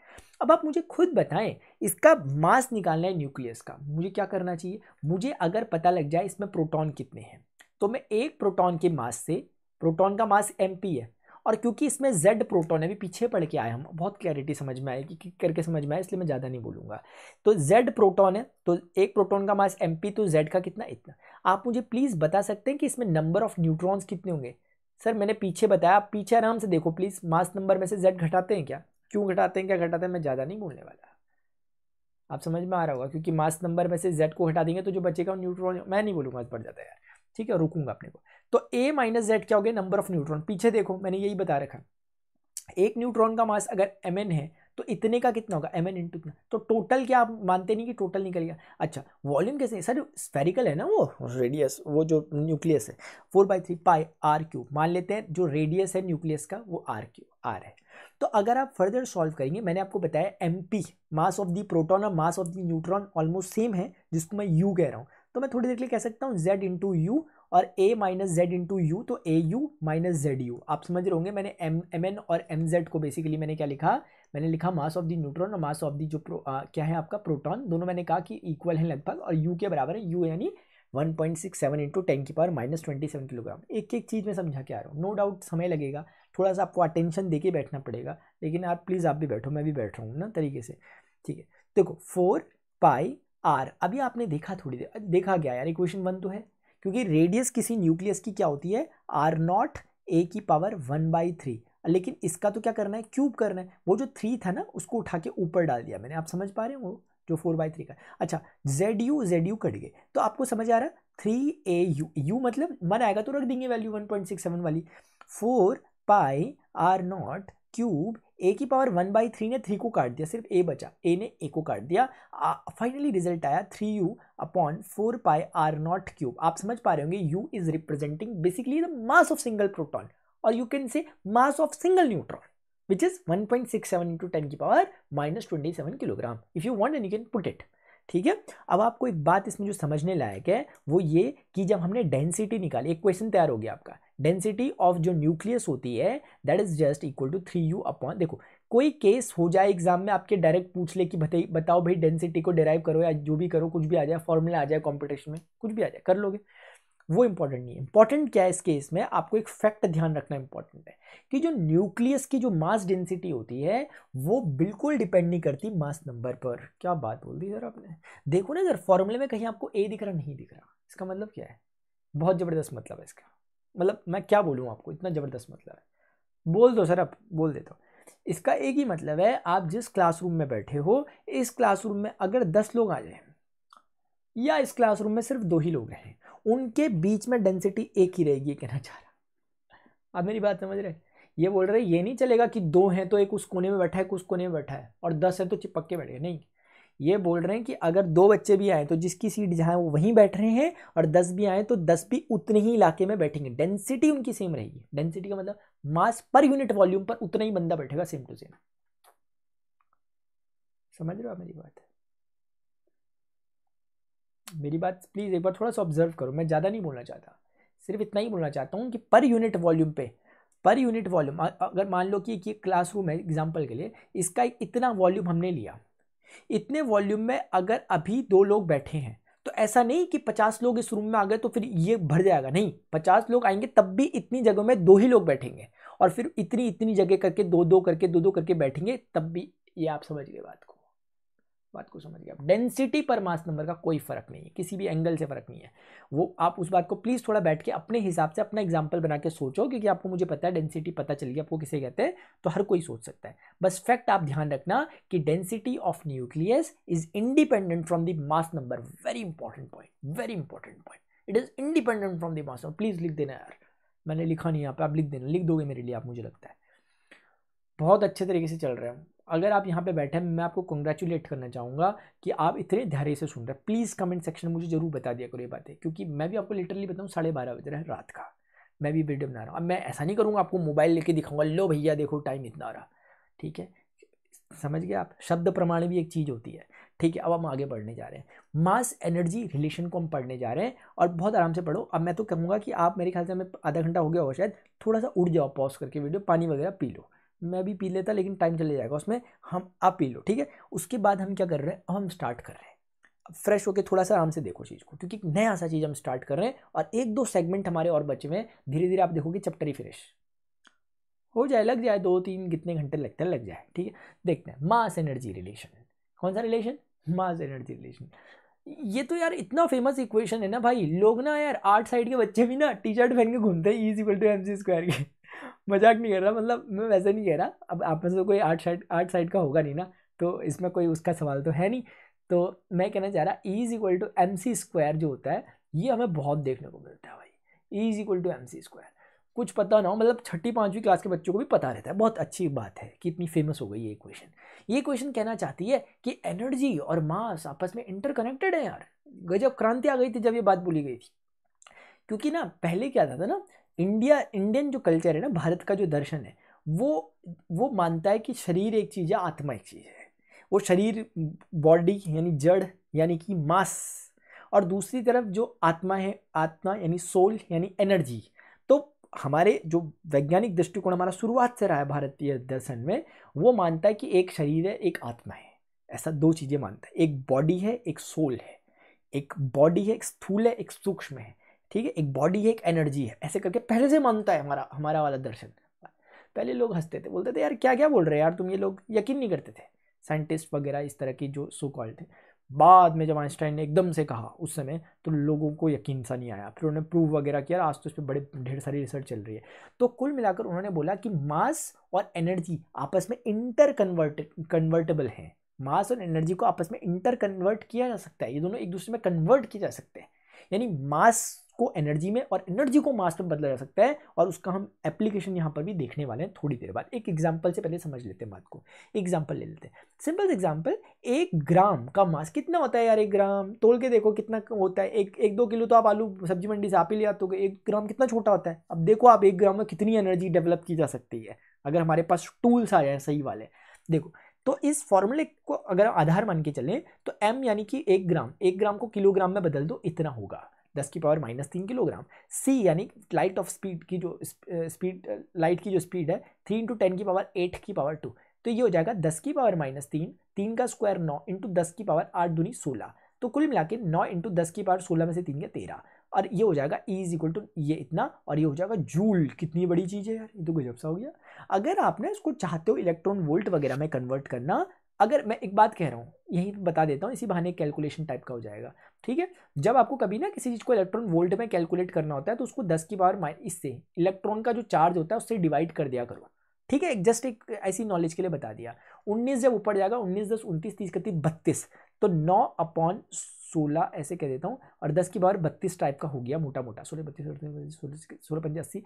अब आप मुझे खुद बताएं इसका मास निकालना है न्यूक्लियस का मुझे क्या करना चाहिए मुझे अगर पता लग जाए इसमें प्रोटॉन कितने हैं तो मैं एक प्रोटॉन के मास से प्रोटॉन का मास एम है और क्योंकि इसमें जेड प्रोटोन है भी पीछे पढ़ के आए हम बहुत क्लैरिटी समझ में आई कि करके समझ में आए इसलिए मैं ज़्यादा नहीं बोलूँगा तो जेड प्रोटोन है तो एक प्रोटोन का मास एम तो जेड का कितना इतना आप मुझे प्लीज़ बता सकते हैं कि इसमें नंबर ऑफ न्यूट्रॉन्स कितने होंगे सर मैंने पीछे बताया आप पीछे आराम से देखो प्लीज़ मास नंबर में से जेड घटाते हैं क्या क्यों घटाते हैं क्या घटाते हैं मैं ज़्यादा नहीं बोलने वाला आप समझ में आ रहा होगा क्योंकि मास नंबर में से जेड को हटा देंगे तो जो बचेगा वो न्यूट्रॉन मैं नहीं बोलूँगा बढ़ जाता है यार ठीक है रुकूंगा अपने को तो ए माइनस जेड क्या हो गया नंबर ऑफ न्यूट्रॉन पीछे देखो मैंने यही बता रखा एक न्यूट्रॉन का मास अगर एम है तो इतने का कितना होगा एम एन इंटू कितना तो टोटल क्या आप मानते नहीं कि टोटल निकल गया अच्छा वॉल्यूम कैसे सर स्फेरिकल है ना वो रेडियस वो जो न्यूक्लियस है four by three pi R cube मान लेते हैं जो रेडियस है न्यूक्लियस का वो आर क्यूब आर है तो अगर आप फर्दर सॉल्व करेंगे मैंने आपको बताया M P mass of the proton और mass of the neutron almost same है जिसको मैं यू कह रहा हूँ तो मैं थोड़ी देर के लिए कह सकता हूँ जेड इंटू यू और A minus Z into U तो A U minus Z U आप समझ रहे होंगे मैंने एम एम एन और एम जेड को बेसिकली मैंने क्या लिखा मैंने लिखा मास ऑफ दी न्यूट्रॉन और मास ऑफ दी जो प्रो, आ, क्या है आपका प्रोटॉन दोनों मैंने कहा कि इक्वल है लगभग और यू के बराबर है यू यानी one point six seven into ten की power minus twenty seven kilogram एक एक चीज़ में समझा के आ रहा हूँ नो डाउट समय लगेगा थोड़ा सा आपको अटेंशन दे के बैठना पड़ेगा लेकिन आप प्लीज़ आप भी बैठो मैं भी बैठ रहा हूँ ना तरीके से ठीक है देखो फोर पाई आर अभी आपने देखा थोड़ी देर देखा गया यार इक्वेशन वन तो है क्योंकि रेडियस किसी न्यूक्लियस की क्या होती है आर नॉट ए की पावर वन बाई थ्री लेकिन इसका तो क्या करना है क्यूब करना है वो जो थ्री था ना उसको उठा के ऊपर डाल दिया मैंने आप समझ पा रहे हो जो फोर बाई थ्री का अच्छा Z U Z U cut गए तो आपको समझ आ रहा है थ्री ए यू यू मतलब मन आएगा तो रख देंगे value one point six seven वाली four pi R naught cube A की पावर वन बाई थ्री ने थ्री को काट दिया सिर्फ ए बचा ए ने ए को काट दिया फाइनली रिजल्ट आया three U upon four pi R naught cube आप समझ पा रहे होंगे U is representing basically the mass of single proton और you can say mass of single neutron which is one point six seven into ten की power minus twenty seven kilogram if you want and you can put it ठीक है अब आपको एक बात इसमें जो समझने लायक है वो ये कि जब हमने डेंसिटी निकाली एक क्वेश्चन तैयार हो गया आपका डेंसिटी ऑफ जो न्यूक्लियस होती है that is just equal to three U upon देखो कोई केस हो जाए एग्जाम में आपके डायरेक्ट पूछ ले कि बताओ भाई डेंसिटी को डिराइव करो या जो भी करो कुछ भी आ जाए फॉर्मूला आ जाए कॉम्पिटिशन में कुछ भी आ जाए कर लोगे वो इंपॉर्टेंट नहीं है इंपॉर्टेंट क्या है इस केस में आपको एक फैक्ट ध्यान रखना इंपॉर्टेंट है कि जो न्यूक्लियस की जो मास डेंसिटी होती है वो बिल्कुल डिपेंड नहीं करती मास नंबर पर क्या बात बोल दी सर आपने देखो ना सर फॉर्मूले में कहीं आपको ए दिख रहा नहीं दिख रहा इसका मतलब क्या है बहुत ज़बरदस्त मतलब है इसका मतलब मैं क्या बोलूँ आपको इतना ज़बरदस्त मतलब है बोल दो सर आप बोल देता हूँ इसका एक ही मतलब है आप जिस क्लासरूम में बैठे हो इस क्लासरूम में अगर दस लोग आ जाए या इस क्लासरूम में सिर्फ दो ही लोग रहें उनके बीच में डेंसिटी एक ही रहेगी कहना चाह रहा आप मेरी बात समझ रहे ये बोल रहे ये नहीं चलेगा कि दो हैं तो एक उस कोने में बैठा है एक उस कोने में बैठा है और दस हैं तो चिपक के बैठे नहीं ये बोल रहे हैं कि अगर दो बच्चे भी आए तो जिसकी सीट जहाँ वो वहीं बैठ रहे हैं और दस भी आए तो दस भी उतने ही इलाके में बैठेंगे डेंसिटी उनकी सेम रहेगी डेंसिटी का मतलब मास पर यूनिट वॉल्यूम पर उतना ही बंदा बैठेगा सेम टू सेम समझ रहे हो मेरी बात मेरी बात प्लीज़ एक बार थोड़ा सा ऑब्जर्व करो मैं ज़्यादा नहीं बोलना चाहता सिर्फ इतना ही बोलना चाहता हूँ कि पर यूनिट वॉल्यूम पे पर यूनिट वॉल्यूम अगर मान लो कि क्लासरूम है एग्जाम्पल के लिए इसका इतना वॉल्यूम हमने लिया इतने वॉल्यूम में अगर अभी दो लोग बैठे हैं तो ऐसा नहीं कि पचास लोग इस रूम में आ गए तो फिर ये भर जाएगा नहीं पचास लोग आएंगे तब भी इतनी जगह में दो ही लोग बैठेंगे और फिर इतनी इतनी जगह करके दो दो करके दो दो करके बैठेंगे तब भी ये आप समझ गए बात को बात को समझ गया आप डेंसिटी पर मास नंबर का कोई फर्क नहीं है किसी भी एंगल से फर्क नहीं है वो आप उस बात को प्लीज़ थोड़ा बैठ के अपने हिसाब से अपना एग्जाम्पल बना के सोचो क्योंकि आपको मुझे पता है डेंसिटी पता चल गया आपको किसे कहते हैं तो हर कोई सोच सकता है बस फैक्ट आप ध्यान रखना कि density of nucleus is independent from the mass number very important point very important point it is independent from the mass number please लिख देना यार मैंने लिखा नहीं यहाँ पर आप लिख देना लिख दोगे मेरे लिए आप मुझे लगता है बहुत अच्छे तरीके से चल रहे हैं अगर आप यहाँ पे बैठे हैं मैं आपको कंग्रेचुलेट करना चाहूँगा कि आप इतने धैर्य से सुन रहे हैं प्लीज़ कमेंट सेक्शन में मुझे ज़रूर बता दिया करो ये बातें क्योंकि मैं भी आपको लिटरली बताऊँ साढ़े बारह बज रहा है रात का मैं भी वीडियो बना रहा हूँ अब मैं ऐसा नहीं करूँगा आपको मोबाइल लेके दिखाऊंगा लो भैया देखो टाइम इतना आ रहा ठीक है समझ गए आप शब्द प्रमाण भी एक चीज़ होती है ठीक है अब हम आगे बढ़ने जा रहे हैं मास एनर्जी रिलेशन को हम पढ़ने जा रहे हैं और बहुत आराम से पढ़ो अब मैं तो कहूँगा कि आप मेरे ख्याल से हमें आधा घंटा हो गया हो शायद थोड़ा सा उड़ जाओ पॉज करके वीडियो पानी वगैरह पी लो मैं भी पी लेता लेकिन टाइम चले जाएगा उसमें हम आप पी लो ठीक है उसके बाद हम क्या कर रहे हैं हम स्टार्ट कर रहे हैं फ्रेश होकर थोड़ा सा आराम से देखो चीज़ को क्योंकि नया सा चीज़ हम स्टार्ट कर रहे हैं और एक दो सेगमेंट हमारे और बचे हुए हैं धीरे धीरे आप देखोगे चैप्टर ही फ्रेश हो जाए लग जाए दो तीन कितने घंटे लगते हैं लग जाए ठीक है देखते हैं मास एनर्जी रिलेशन कौन सा रिलेशन मास एनर्जी रिलेशन ये तो यार इतना फेमस इक्वेशन है ना भाई लोग ना यार आर्ट साइड के बच्चे भी ना टी शर्ट पहन के घूमते हैं E is equal to M C square के मजाक नहीं कर रहा मतलब मैं वैसे नहीं कह रहा अब आप में से कोई आर्ट साइड आर्ट साइड का होगा नहीं ना तो इसमें कोई उसका सवाल तो है नहीं तो मैं कहना चाह रहा E is equal to M C square जो होता है ये हमें बहुत देखने को मिलता है भाई E is equal to M C square कुछ पता ना हो मतलब छठी पाँचवीं क्लास के बच्चों को भी पता रहता है बहुत अच्छी बात है कि इतनी फेमस हो गई ये क्वेश्चन ये क्वेश्चन कहना चाहती है कि एनर्जी और मास आपस में इंटरकनेक्टेड है यार गजब क्रांति आ गई थी जब ये बात बोली गई थी क्योंकि ना पहले क्या था, था ना इंडिया इंडियन जो कल्चर है ना भारत का जो दर्शन है वो वो मानता है कि शरीर एक चीज़ है आत्मा एक चीज़ है वो शरीर बॉडी यानी जड़ यानी कि मास और दूसरी तरफ जो आत्मा है आत्मा यानी सोल यानी एनर्जी तो हमारे जो वैज्ञानिक दृष्टिकोण हमारा शुरुआत से रहा है भारतीय दर्शन में वो मानता है कि एक शरीर है एक आत्मा है ऐसा दो चीज़ें मानता है एक बॉडी है एक सोल है एक बॉडी है एक स्थूल है एक सूक्ष्म है ठीक है एक बॉडी है एक एनर्जी है ऐसे करके पहले से मानता है हमारा हमारा वाला दर्शन पहले लोग हंसते थे बोलते थे यार क्या क्या बोल रहे हैं यार तुम ये लोग यकीन नहीं करते थे साइंटिस्ट वगैरह इस तरह की जो सो कॉल्ड थे बाद में जब आइंस्टाइन ने एकदम से कहा उस समय तो लोगों को यकीन सा नहीं आया फिर उन्होंने प्रूव वगैरह किया आज तो उस पर बड़े ढेर सारी रिसर्च चल रही है तो कुल मिलाकर उन्होंने बोला कि मास और एनर्जी आपस में इंटर कन्वर्ट कन्वर्टेबल हैं मास और एनर्जी को आपस में इंटर कन्वर्ट किया जा सकता है ये दोनों एक दूसरे में कन्वर्ट किए जा सकते हैं यानी मास को एनर्जी में और एनर्जी को मास में बदला जा सकता है और उसका हम एप्लीकेशन यहाँ पर भी देखने वाले हैं थोड़ी देर बाद एक एग्जाम्पल से पहले समझ लेते हैं बात को एग्जाम्पल ले लेते हैं सिंपल एग्जाम्पल एक ग्राम का मास कितना होता है यार एक ग्राम तोल के देखो कितना होता है एक एक दो किलो तो आप आलू सब्जी मंडी से आप ही ले आते हो एक ग्राम कितना छोटा होता है अब देखो आप एक ग्राम में कितनी एनर्जी डेवलप की जा सकती है अगर हमारे पास टूल्स आ जाए सही वाले देखो तो इस फॉर्मूले को अगर आधार मान के चलें तो एम यानी कि एक ग्राम एक ग्राम को किलोग्राम में बदल दो इतना होगा दस की पावर माइनस तीन किलोग्राम सी यानी लाइट ऑफ स्पीड की जो स्पीड लाइट की जो स्पीड है थ्री इंटू टेन की पावर एट की पावर टू तो ये हो जाएगा दस की पावर माइनस तीन तीन का स्क्वायर नौ इंटू दस की पावर आठ दूनी सोलह तो कुल मिला के नौ इंटू दस की पावर सोलह में से तीन या तेरह और ये हो जाएगा ई इज इक्वल टू ये इतना और ये हो जाएगा जूल कितनी बड़ी चीज़ है यार ये तो गजब सा हो गया अगर आपने इसको चाहते हो इलेक्ट्रॉन वोल्ट वगैरह में कन्वर्ट करना अगर मैं एक बात कह रहा हूँ यही बता देता हूँ इसी बहाने कैलकुलेशन टाइप का हो जाएगा ठीक है जब आपको कभी ना किसी चीज़ को इलेक्ट्रॉन वोल्ट में कैलकुलेट करना होता है तो उसको दस की पावर माइनस से इलेक्ट्रॉन का जो चार्ज होता है उससे डिवाइड कर दिया करो ठीक है जस्ट एक ऐसी नॉलेज के लिए बता दिया उन्नीस जब ऊपर जाएगा उन्नीस दस उनतीस तीस इकतीस बत्तीस तो नौ अपॉन सोलह ऐसे कह देता हूँ और दस की बार बत्तीस टाइप का हो गया मोटा मोटा सोलह बत्तीस सोलह पंजे अस्सी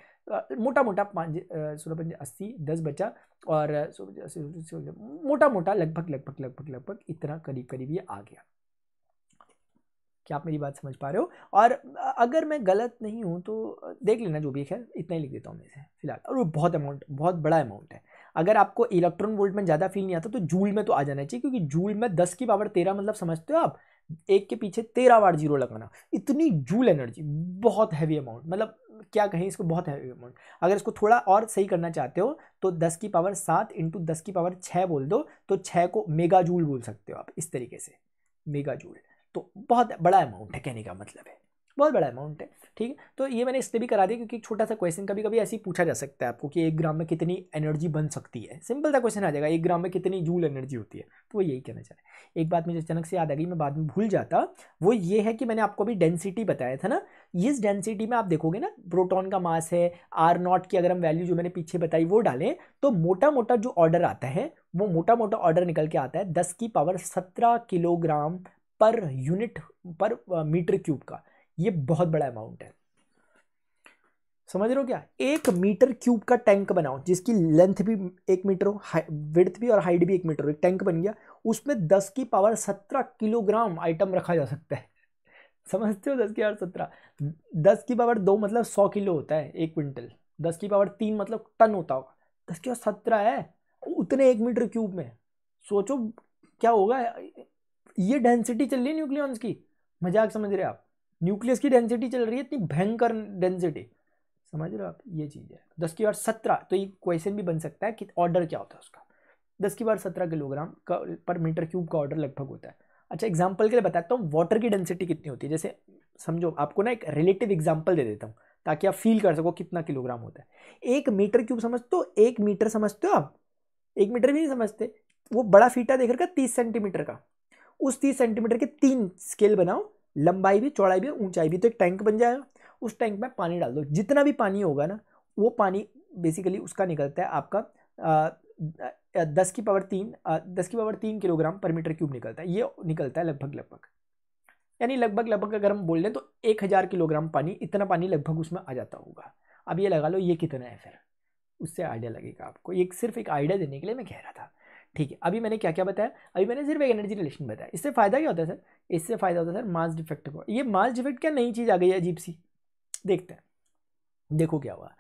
मोटा मोटा पाँच सोलह पंजे अस्सी दस बचा और सोलह मोटा मोटा लगभग लगभग लगभग लगभग इतना करीब करीब ये आ गया क्या आप मेरी बात समझ पा रहे हो और अगर मैं गलत नहीं हूँ तो देख लेना जो भी है इतना ही लिख देता हूँ मैं इसे फिलहाल और वो बहुत अमाउंट बहुत बड़ा अमाउंट है अगर आपको इलेक्ट्रॉन वोल्ट में ज़्यादा फील नहीं आता तो जूल में तो आ जाना चाहिए क्योंकि जूल में दस की पावर तेरह मतलब समझते हो आप एक के पीछे तेरह बार जीरो लगाना इतनी जूल एनर्जी बहुत हैवी अमाउंट मतलब क्या कहें इसको बहुत हैवी अमाउंट अगर इसको थोड़ा और सही करना चाहते हो तो दस की पावर सात इंटू दस की पावर छः बोल दो तो छः को मेगा जूल बोल सकते हो आप इस तरीके से मेगा जूल तो बहुत बड़ा अमाउंट है कहने का मतलब है बहुत बड़ा अमाउंट है ठीक है तो ये मैंने इसलिए भी करा दिया क्योंकि छोटा सा क्वेश्चन कभी कभी ऐसे ही पूछा जा सकता है आपको कि एक ग्राम में कितनी एनर्जी बन सकती है सिंपल सा क्वेश्चन आ जाएगा एक ग्राम में कितनी जूल एनर्जी होती है तो वो यही कहना चाह रहे एक बात मुझे अचानक से याद आ गई मैं बाद में भूल जाता वो ये है कि मैंने आपको अभी डेंसिटी बताया था ना इस डेंसिटी में आप देखोगे ना प्रोटोन का मास है आर नॉट की अगर हम वैल्यू जो मैंने पीछे बताई वो डालें तो मोटा मोटा जो ऑर्डर आता है वो मोटा मोटा ऑर्डर निकल के आता है दस की पावर सत्रह किलोग्राम पर यूनिट पर मीटर क्यूब का ये बहुत बड़ा अमाउंट है समझ रहे हो क्या एक मीटर क्यूब का टैंक बनाओ जिसकी लेंथ भी एक मीटर हो विड्थ भी और हाइट भी एक मीटर हो एक टैंक बन गया उसमें दस की पावर सत्रह किलोग्राम आइटम रखा जा सकता है समझते हो दस की पावर सत्रह दस की पावर दो मतलब सौ किलो होता है एक क्विंटल दस की पावर तीन मतलब टन होता होगा दस की पावर सत्रह है उतने एक मीटर क्यूब में सोचो क्या होगा ये डेंसिटी चल रही है न्यूक्लियॉन्स की मजाक समझ रहे आप न्यूक्लियस की डेंसिटी चल रही है इतनी भयंकर डेंसिटी समझ रहे हो आप ये चीज़ है दस की बार सत्रह तो ये क्वेश्चन भी बन सकता है कि ऑर्डर क्या होता है उसका दस की बार सत्रह किलोग्राम का पर मीटर क्यूब का ऑर्डर लगभग होता है अच्छा एग्जाम्पल के लिए बताता हूँ वाटर की डेंसिटी कितनी होती है जैसे समझो आपको ना एक रिलेटिव एग्जाम्पल दे देता हूँ ताकि आप फील कर सको कितना किलोग्राम होता है एक मीटर क्यूब समझते हो एक मीटर समझते हो आप एक मीटर भी नहीं समझते वो बड़ा फीटा देख रखा तीस सेंटीमीटर का उस तीस सेंटीमीटर के तीन स्केल बनाओ लंबाई भी चौड़ाई भी ऊंचाई भी तो एक टैंक बन जाएगा उस टैंक में पानी डाल दो जितना भी पानी होगा ना वो पानी बेसिकली उसका निकलता है आपका आ, दस की पावर तीन दस की पावर तीन किलोग्राम पर मीटर क्यूब निकलता है ये निकलता है लगभग लगभग यानी लगभग लगभग अगर हम बोल लें तो एक हज़ार किलोग्राम पानी इतना पानी लगभग उसमें आ जाता होगा अब ये लगा लो ये कितना है फिर उससे आइडिया लगेगा आपको एक सिर्फ एक आइडिया देने के लिए मैं कह रहा था ठीक है अभी मैंने क्या क्या बताया अभी मैंने सिर्फ एक एनर्जी रिलेशन बताया इससे फ़ायदा क्या होता है सर इससे फ़ायदा होता है सर मास डिफेक्ट को ये मास डिफेक्ट क्या नई चीज़ आ गई है अजीब सी देखते हैं देखो क्या हुआ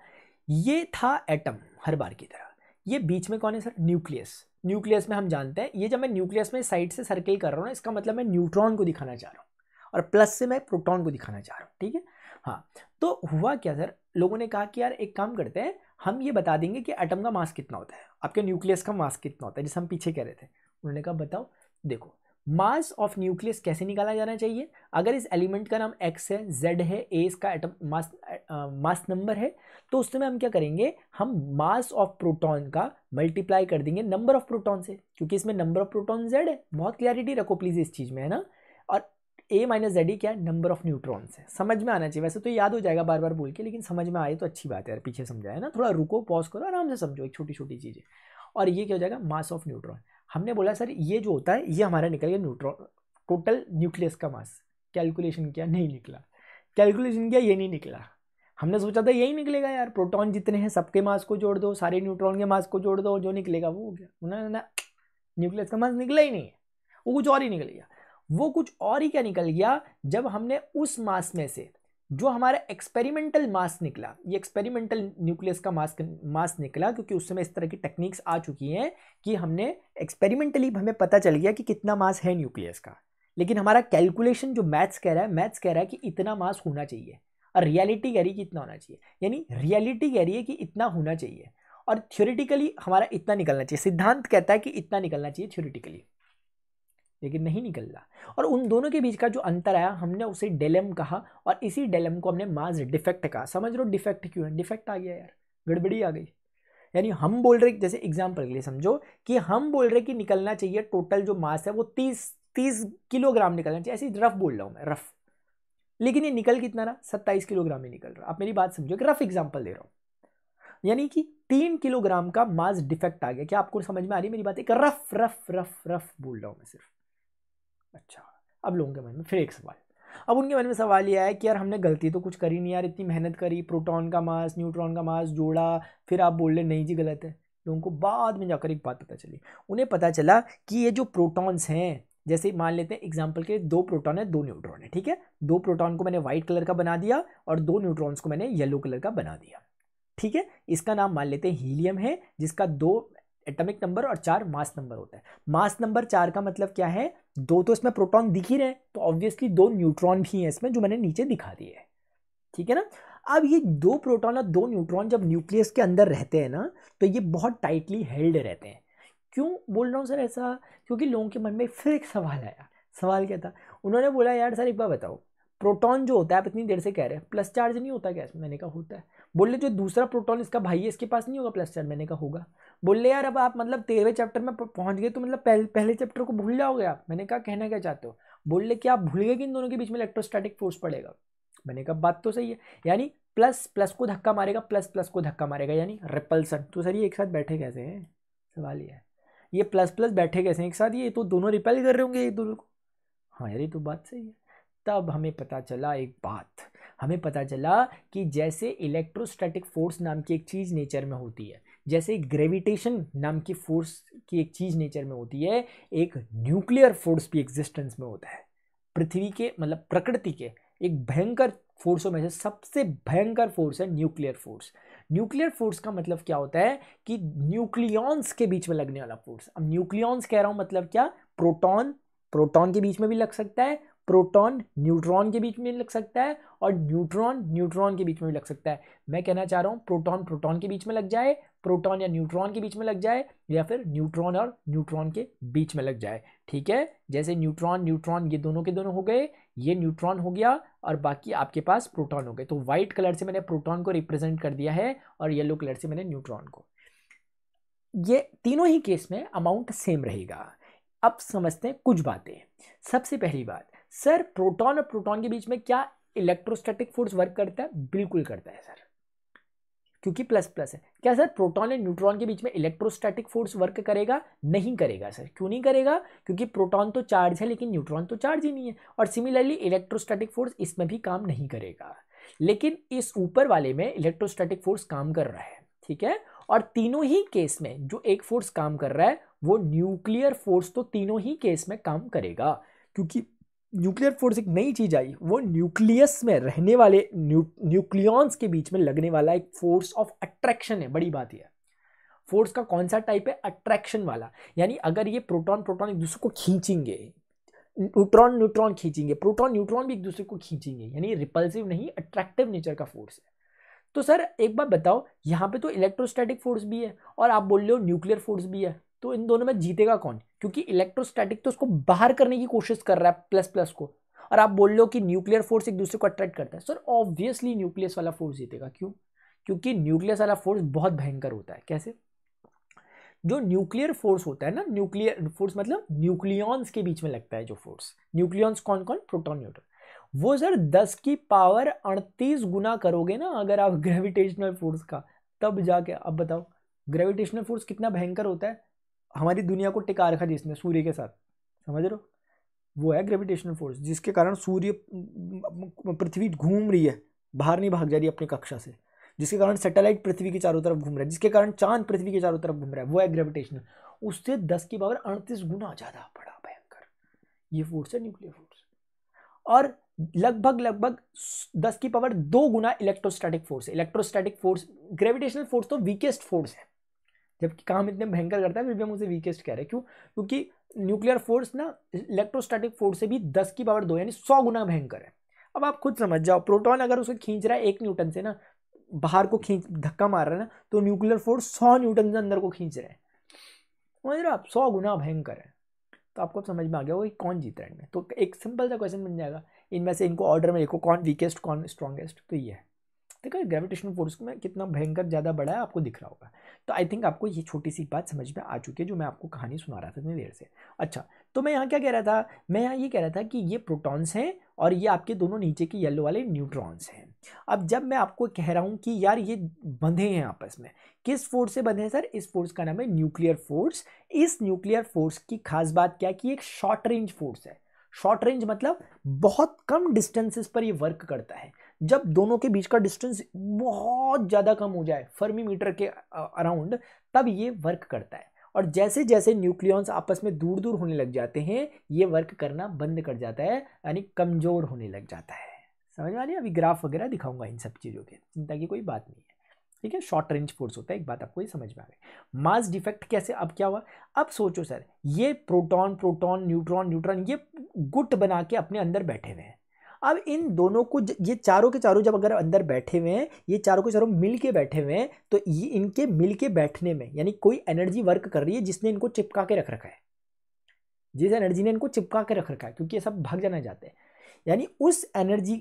ये था एटम हर बार की तरह ये बीच में कौन है सर न्यूक्लियस न्यूक्लियस में हम जानते हैं ये जब मैं न्यूक्लियस में साइड से सर्किल कर रहा हूँ ना इसका मतलब मैं न्यूट्रॉन को दिखाना चाह रहा हूँ और प्लस से मैं प्रोटॉन को दिखाना चाह रहा हूँ ठीक है हाँ तो हुआ क्या सर लोगों ने कहा कि यार एक काम करते हैं हम ये बता देंगे कि एटम का मास कितना होता है आपके न्यूक्लियस का मास कितना होता है जिसे हम पीछे कह रहे थे उन्होंने कहा बताओ देखो मास ऑफ न्यूक्लियस कैसे निकाला जाना चाहिए अगर इस एलिमेंट का नाम एक्स है जेड है ए इसका एटम मास मास नंबर है तो उस समय हम क्या करेंगे हम मास ऑफ प्रोटॉन का मल्टीप्लाई कर देंगे नंबर ऑफ प्रोटॉन से क्योंकि इसमें नंबर ऑफ प्रोटॉन जेड है बहुत क्लैरिटी रखो प्लीज़ इस चीज़ में है ना ए माइनस जेड ई क्या है नंबर ऑफ न्यूट्रॉन्स है समझ में आना चाहिए वैसे तो याद हो जाएगा बार बार बोल के लेकिन समझ में आए तो अच्छी बात है यार पीछे समझाए ना थोड़ा रुको पॉज करो आराम से समझो एक छोटी छोटी चीज़ है और ये क्या हो जाएगा मास ऑफ न्यूट्रॉन हमने बोला सर ये जो होता है ये हमारा निकल गया न्यूट्रॉन टोटल न्यूक्लियस का मास कैलकुलेशन किया नहीं निकला कैलकुलेशन किया ये नहीं निकला हमने सोचा था यही निकलेगा यार प्रोटॉन जितने हैं सबके मास को जोड़ दो सारे न्यूट्रॉन के मास को जोड़ दो जो निकलेगा वो हो गया ना न्यूक्लियस का मास निकला ही नहीं है वो कुछ और ही निकल गया वो कुछ और ही क्या निकल गया जब हमने उस मास में से जो हमारा एक्सपेरिमेंटल मास निकला ये एक्सपेरिमेंटल न्यूक्लियस का मास मास निकला क्योंकि उस समय इस तरह की टेक्निक्स आ चुकी हैं कि हमने एक्सपेरिमेंटली हमें पता चल गया कि कितना मास है न्यूक्लियस का लेकिन हमारा कैलकुलेशन जो मैथ्स कह रहा है मैथ्स कह रहा है कि इतना मास होना चाहिए और रियलिटी कह रही है कि इतना होना चाहिए यानी रियलिटी कह रही है कि इतना होना चाहिए और थ्योरेटिकली हमारा इतना निकलना चाहिए सिद्धांत कहता है कि इतना निकलना चाहिए थ्योरेटिकली लेकिन नहीं निकल रहा और उन दोनों के बीच का जो अंतर आया हमने उसे डेलम कहा और इसी डेलम को हमने माज डिफेक्ट कहा समझ लो डिफेक्ट क्यों है डिफेक्ट आ गया यार गड़बड़ी आ गई यानी हम बोल रहे जैसे एग्जाम्पल के लिए समझो कि हम बोल रहे कि निकलना चाहिए टोटल जो मास है वो तीस तीस किलोग्राम निकलना चाहिए ऐसे रफ बोल रहा हूँ मैं रफ लेकिन ये निकल कितना रहा सत्ताईस किलोग्राम ही निकल रहा आप मेरी बात समझो कि रफ एग्जाम्पल दे रहा हूँ यानी कि तीन किलोग्राम का मास डिफेक्ट आ गया क्या आपको समझ में आ रही है मेरी बात एक रफ रफ रफ रफ बोल रहा हूँ मैं सिर्फ अच्छा अब लोगों के मन में फिर एक सवाल अब उनके मन में सवाल यह है कि यार हमने गलती तो कुछ करी नहीं यार इतनी मेहनत करी प्रोटॉन का मास न्यूट्रॉन का मास जोड़ा फिर आप बोल रहे नहीं जी गलत है लोगों को बाद में जाकर एक बात पता चली उन्हें पता चला कि ये जो प्रोटॉन्स हैं जैसे मान लेते हैं एग्जाम्पल के दो प्रोटॉन है दो न्यूट्रॉन है ठीक है दो प्रोटॉन को मैंने व्हाइट कलर का बना दिया और दो न्यूट्रॉन्स को मैंने येलो कलर का बना दिया ठीक है इसका नाम मान लेते हैं हीलियम है जिसका दो एटमिक नंबर और चार मास नंबर होता है मास नंबर चार का मतलब क्या है दो तो इसमें प्रोटॉन दिख ही रहे हैं तो ऑब्वियसली दो न्यूट्रॉन भी हैं इसमें जो मैंने नीचे दिखा दिए है ठीक है ना अब ये दो प्रोटॉन और दो न्यूट्रॉन जब न्यूक्लियस के अंदर रहते हैं ना तो ये बहुत टाइटली हेल्ड रहते हैं क्यों बोल रहा हूँ सर ऐसा क्योंकि लोगों के मन में फिर एक सवाल आया सवाल क्या था उन्होंने बोला यार सर एक बार बताओ प्रोटॉन जो होता है आप इतनी देर से कह रहे हैं प्लस चार्ज नहीं होता गैस में मैंने कहा होता है बोले जो दूसरा प्रोटॉन इसका भाई है इसके पास नहीं होगा प्लस चार्ज मैंने कहा होगा बोले यार अब आप मतलब तेरहवें चैप्टर में पहुंच गए तो मतलब पहले पहले चैप्टर को भूल जाओगे आप मैंने कहा कहना क्या चाहते हो बोले कि आप भूल गए कि इन दोनों के बीच में इलेक्ट्रोस्टैटिक फोर्स पड़ेगा मैंने कहा बात तो सही है यानी प्लस प्लस को धक्का मारेगा प्लस प्लस को धक्का मारेगा यानी रिपल्सन तो सर ये एक साथ बैठे कैसे हैं सवाल ये है ये प्लस प्लस बैठे कैसे हैं एक साथ ये तो दोनों रिपेल कर रहे होंगे एक दोनों को हाँ यार ये तो बात सही है तब हमें पता चला एक बात हमें पता चला कि जैसे इलेक्ट्रोस्टैटिक फोर्स नाम की एक चीज़ नेचर में होती है जैसे ग्रेविटेशन नाम की फोर्स की एक चीज़ नेचर में होती है एक न्यूक्लियर फोर्स भी एग्जिस्टेंस में होता है पृथ्वी के मतलब प्रकृति के एक भयंकर फोर्सों में से सबसे भयंकर फोर्स है न्यूक्लियर फोर्स न्यूक्लियर फोर्स का मतलब क्या होता है कि न्यूक्लियॉन्स के बीच में लगने वाला फोर्स अब न्यूक्लियॉन्स कह रहा हूँ मतलब क्या प्रोटॉन प्रोटॉन के बीच में भी लग सकता है प्रोटॉन न्यूट्रॉन के बीच में लग सकता है और न्यूट्रॉन न्यूट्रॉन के बीच में भी लग सकता है मैं कहना चाह रहा हूँ प्रोटॉन प्रोटॉन के बीच में लग जाए प्रोटॉन या न्यूट्रॉन के बीच में लग जाए या फिर न्यूट्रॉन और न्यूट्रॉन के बीच में लग जाए ठीक है जैसे न्यूट्रॉन न्यूट्रॉन ये दोनों के दोनों हो गए ये न्यूट्रॉन हो गया और बाकी आपके पास प्रोटॉन हो गए तो वाइट कलर से मैंने प्रोटॉन को रिप्रेजेंट कर दिया है और येलो कलर से मैंने न्यूट्रॉन को ये तीनों ही केस में अमाउंट सेम रहेगा अब समझते हैं कुछ बातें सबसे पहली बात सर प्रोटॉन और प्रोटॉन के बीच में क्या इलेक्ट्रोस्टैटिक फोर्स वर्क करता है बिल्कुल करता है सर क्योंकि प्लस प्लस है क्या सर प्रोटॉन एंड न्यूट्रॉन के बीच में इलेक्ट्रोस्टैटिक फोर्स वर्क करेगा नहीं करेगा सर क्यों नहीं करेगा क्योंकि प्रोटॉन तो चार्ज है लेकिन न्यूट्रॉन तो चार्ज ही नहीं है और सिमिलरली इलेक्ट्रोस्टैटिक फोर्स इसमें भी काम नहीं करेगा लेकिन इस ऊपर वाले में इलेक्ट्रोस्टैटिक फोर्स काम कर रहा है ठीक है और तीनों ही केस में जो एक फोर्स काम कर रहा है वो न्यूक्लियर फोर्स तो तीनों ही केस में काम करेगा क्योंकि न्यूक्लियर फोर्स एक नई चीज़ आई वो न्यूक्लियस में रहने वाले न्यू न्यूक्लियॉन्स के बीच में लगने वाला एक फोर्स ऑफ अट्रैक्शन है बड़ी बात यह फोर्स का कौन सा टाइप है अट्रैक्शन वाला यानी अगर ये प्रोटॉन प्रोटॉन एक दूसरे को खींचेंगे न्यूट्रॉन न्यूट्रॉन खींचेंगे प्रोटॉन न्यूट्रॉन भी एक दूसरे को खींचेंगे यानी रिपल्सिव नहीं अट्रैक्टिव नेचर का फोर्स है तो सर एक बार बताओ यहाँ पे तो इलेक्ट्रोस्टैटिक फोर्स भी है और आप बोल रहे हो न्यूक्लियर फोर्स भी है तो इन दोनों में जीतेगा कौन क्योंकि इलेक्ट्रोस्टैटिक तो उसको बाहर करने की कोशिश कर रहा है प्लस प्लस को और आप बोल रहे हो कि न्यूक्लियर फोर्स एक दूसरे को अट्रैक्ट करता है सर ऑब्वियसली न्यूक्लियस वाला फोर्स जीतेगा क्यों क्योंकि न्यूक्लियस वाला फोर्स बहुत भयंकर होता है कैसे जो न्यूक्लियर फोर्स होता है ना न्यूक्लियर फोर्स मतलब न्यूक्लियॉन्स के बीच में लगता है जो फोर्स न्यूक्लियॉन्स कौन कौन प्रोटॉन न्यूट्रॉन वो सर दस की पावर अड़तीस गुना करोगे ना अगर आप ग्रेविटेशनल (laughs) फोर्स का तब जाके अब बताओ ग्रेविटेशनल फोर्स कितना भयंकर होता है हमारी दुनिया को टिका रखा जिसने सूर्य के साथ समझ रहे हो वो है ग्रेविटेशनल फोर्स जिसके कारण सूर्य पृथ्वी घूम रही है बाहर नहीं भाग जा रही अपनी कक्षा से जिसके कारण सैटेलाइट पृथ्वी के चारों तरफ घूम रहा है जिसके कारण चांद पृथ्वी के चारों तरफ घूम रहा है वो है ग्रेविटेशनल उससे दस की पावर अड़तीस गुना ज़्यादा बड़ा भयंकर ये फोर्स है न्यूक्लियर फोर्स और लगभग लगभग दस की पावर दो गुना इलेक्ट्रोस्टैटिक फोर्स है इलेक्ट्रोस्टैटिक फोर्स ग्रेविटेशनल फोर्स तो वीकेस्ट फोर्स है जबकि काम इतने भयंकर करता है फिर भी हम उसे वीकेस्ट कह रहे हैं क्यों क्योंकि न्यूक्लियर फोर्स ना इलेक्ट्रोस्टैटिक फोर्स से भी दस की पावर दो यानी सौ गुना भयंकर है अब आप खुद समझ जाओ प्रोटॉन अगर उसे खींच रहा है एक न्यूटन से ना बाहर को खींच धक्का मार रहा है ना तो न्यूक्लियर फोर्स सौ न्यूटन से अंदर को खींच रहे हैं समझ रहे आप सौ गुना भयंकर है तो आपको समझ में आ गया होगा कि कौन जीत रहा है इनमें तो एक सिंपल सा क्वेश्चन बन जाएगा इनमें से इनको ऑर्डर में देखो कौन वीकेस्ट कौन स्ट्रॉन्गेस्ट तो ये है देखो ग्रेविटेशनल फोर्स में कितना भयंकर ज़्यादा बड़ा है आपको दिख रहा होगा तो आई थिंक आपको ये छोटी सी बात समझ में आ चुकी है जो मैं आपको कहानी सुना रहा था इतनी देर से अच्छा तो मैं यहाँ क्या कह रहा था मैं यहाँ ये कह रहा था कि ये प्रोटॉन्स हैं और ये आपके दोनों नीचे के येलो वाले न्यूट्रॉन्स हैं अब जब मैं आपको कह रहा हूँ कि यार ये बंधे हैं आपस में किस फोर्स से बंधे हैं सर इस फोर्स का नाम है न्यूक्लियर फोर्स इस न्यूक्लियर फोर्स की खास बात क्या कि एक शॉर्ट रेंज फोर्स है शॉर्ट रेंज मतलब बहुत कम डिस्टेंसेस पर ये वर्क करता है जब दोनों के बीच का डिस्टेंस बहुत ज़्यादा कम हो जाए फर्मी मीटर के अराउंड तब ये वर्क करता है और जैसे जैसे न्यूक्लियॉन्स आपस में दूर दूर होने लग जाते हैं ये वर्क करना बंद कर जाता है यानी कमज़ोर होने लग जाता है समझ वाली अभी ग्राफ वगैरह दिखाऊंगा इन सब चीज़ों के चिंता की कोई बात नहीं है ठीक है शॉर्ट रेंज फोर्स होता है एक बात आपको ये समझ में आ गई मास डिफेक्ट कैसे अब क्या हुआ अब सोचो सर ये प्रोटॉन प्रोटॉन न्यूट्रॉन न्यूट्रॉन ये गुट बना के अपने अंदर बैठे हुए हैं अब इन दोनों को ये चारों के चारों जब अगर अंदर बैठे हुए हैं ये चारों के चारों मिल के बैठे हुए हैं तो ये इनके मिल के बैठने में यानी कोई एनर्जी वर्क कर रही है जिसने इनको चिपका के रख रखा है जिस एनर्जी ने इनको चिपका के रख रखा है क्योंकि ये सब भाग जाना चाहते हैं यानी उस एनर्जी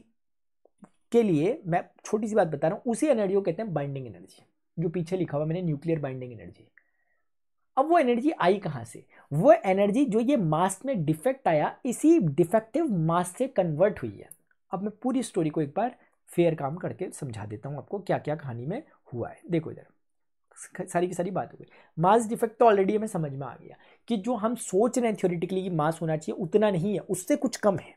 के लिए मैं छोटी सी बात बता रहा हूँ उसी एनर्जी को कहते हैं बाइंडिंग एनर्जी जो पीछे लिखा हुआ मैंने न्यूक्लियर बाइंडिंग एनर्जी अब वो एनर्जी आई कहाँ से वो एनर्जी जो ये मास में डिफेक्ट आया इसी डिफेक्टिव मास से कन्वर्ट हुई है अब मैं पूरी स्टोरी को एक बार फेयर काम करके समझा देता हूँ आपको क्या क्या कहानी में हुआ है देखो इधर सारी की सारी बात हो गई मास डिफेक्ट तो ऑलरेडी हमें समझ में आ गया कि जो हम सोच रहे हैं थ्योरेटिकली कि मास होना चाहिए उतना नहीं है उससे कुछ कम है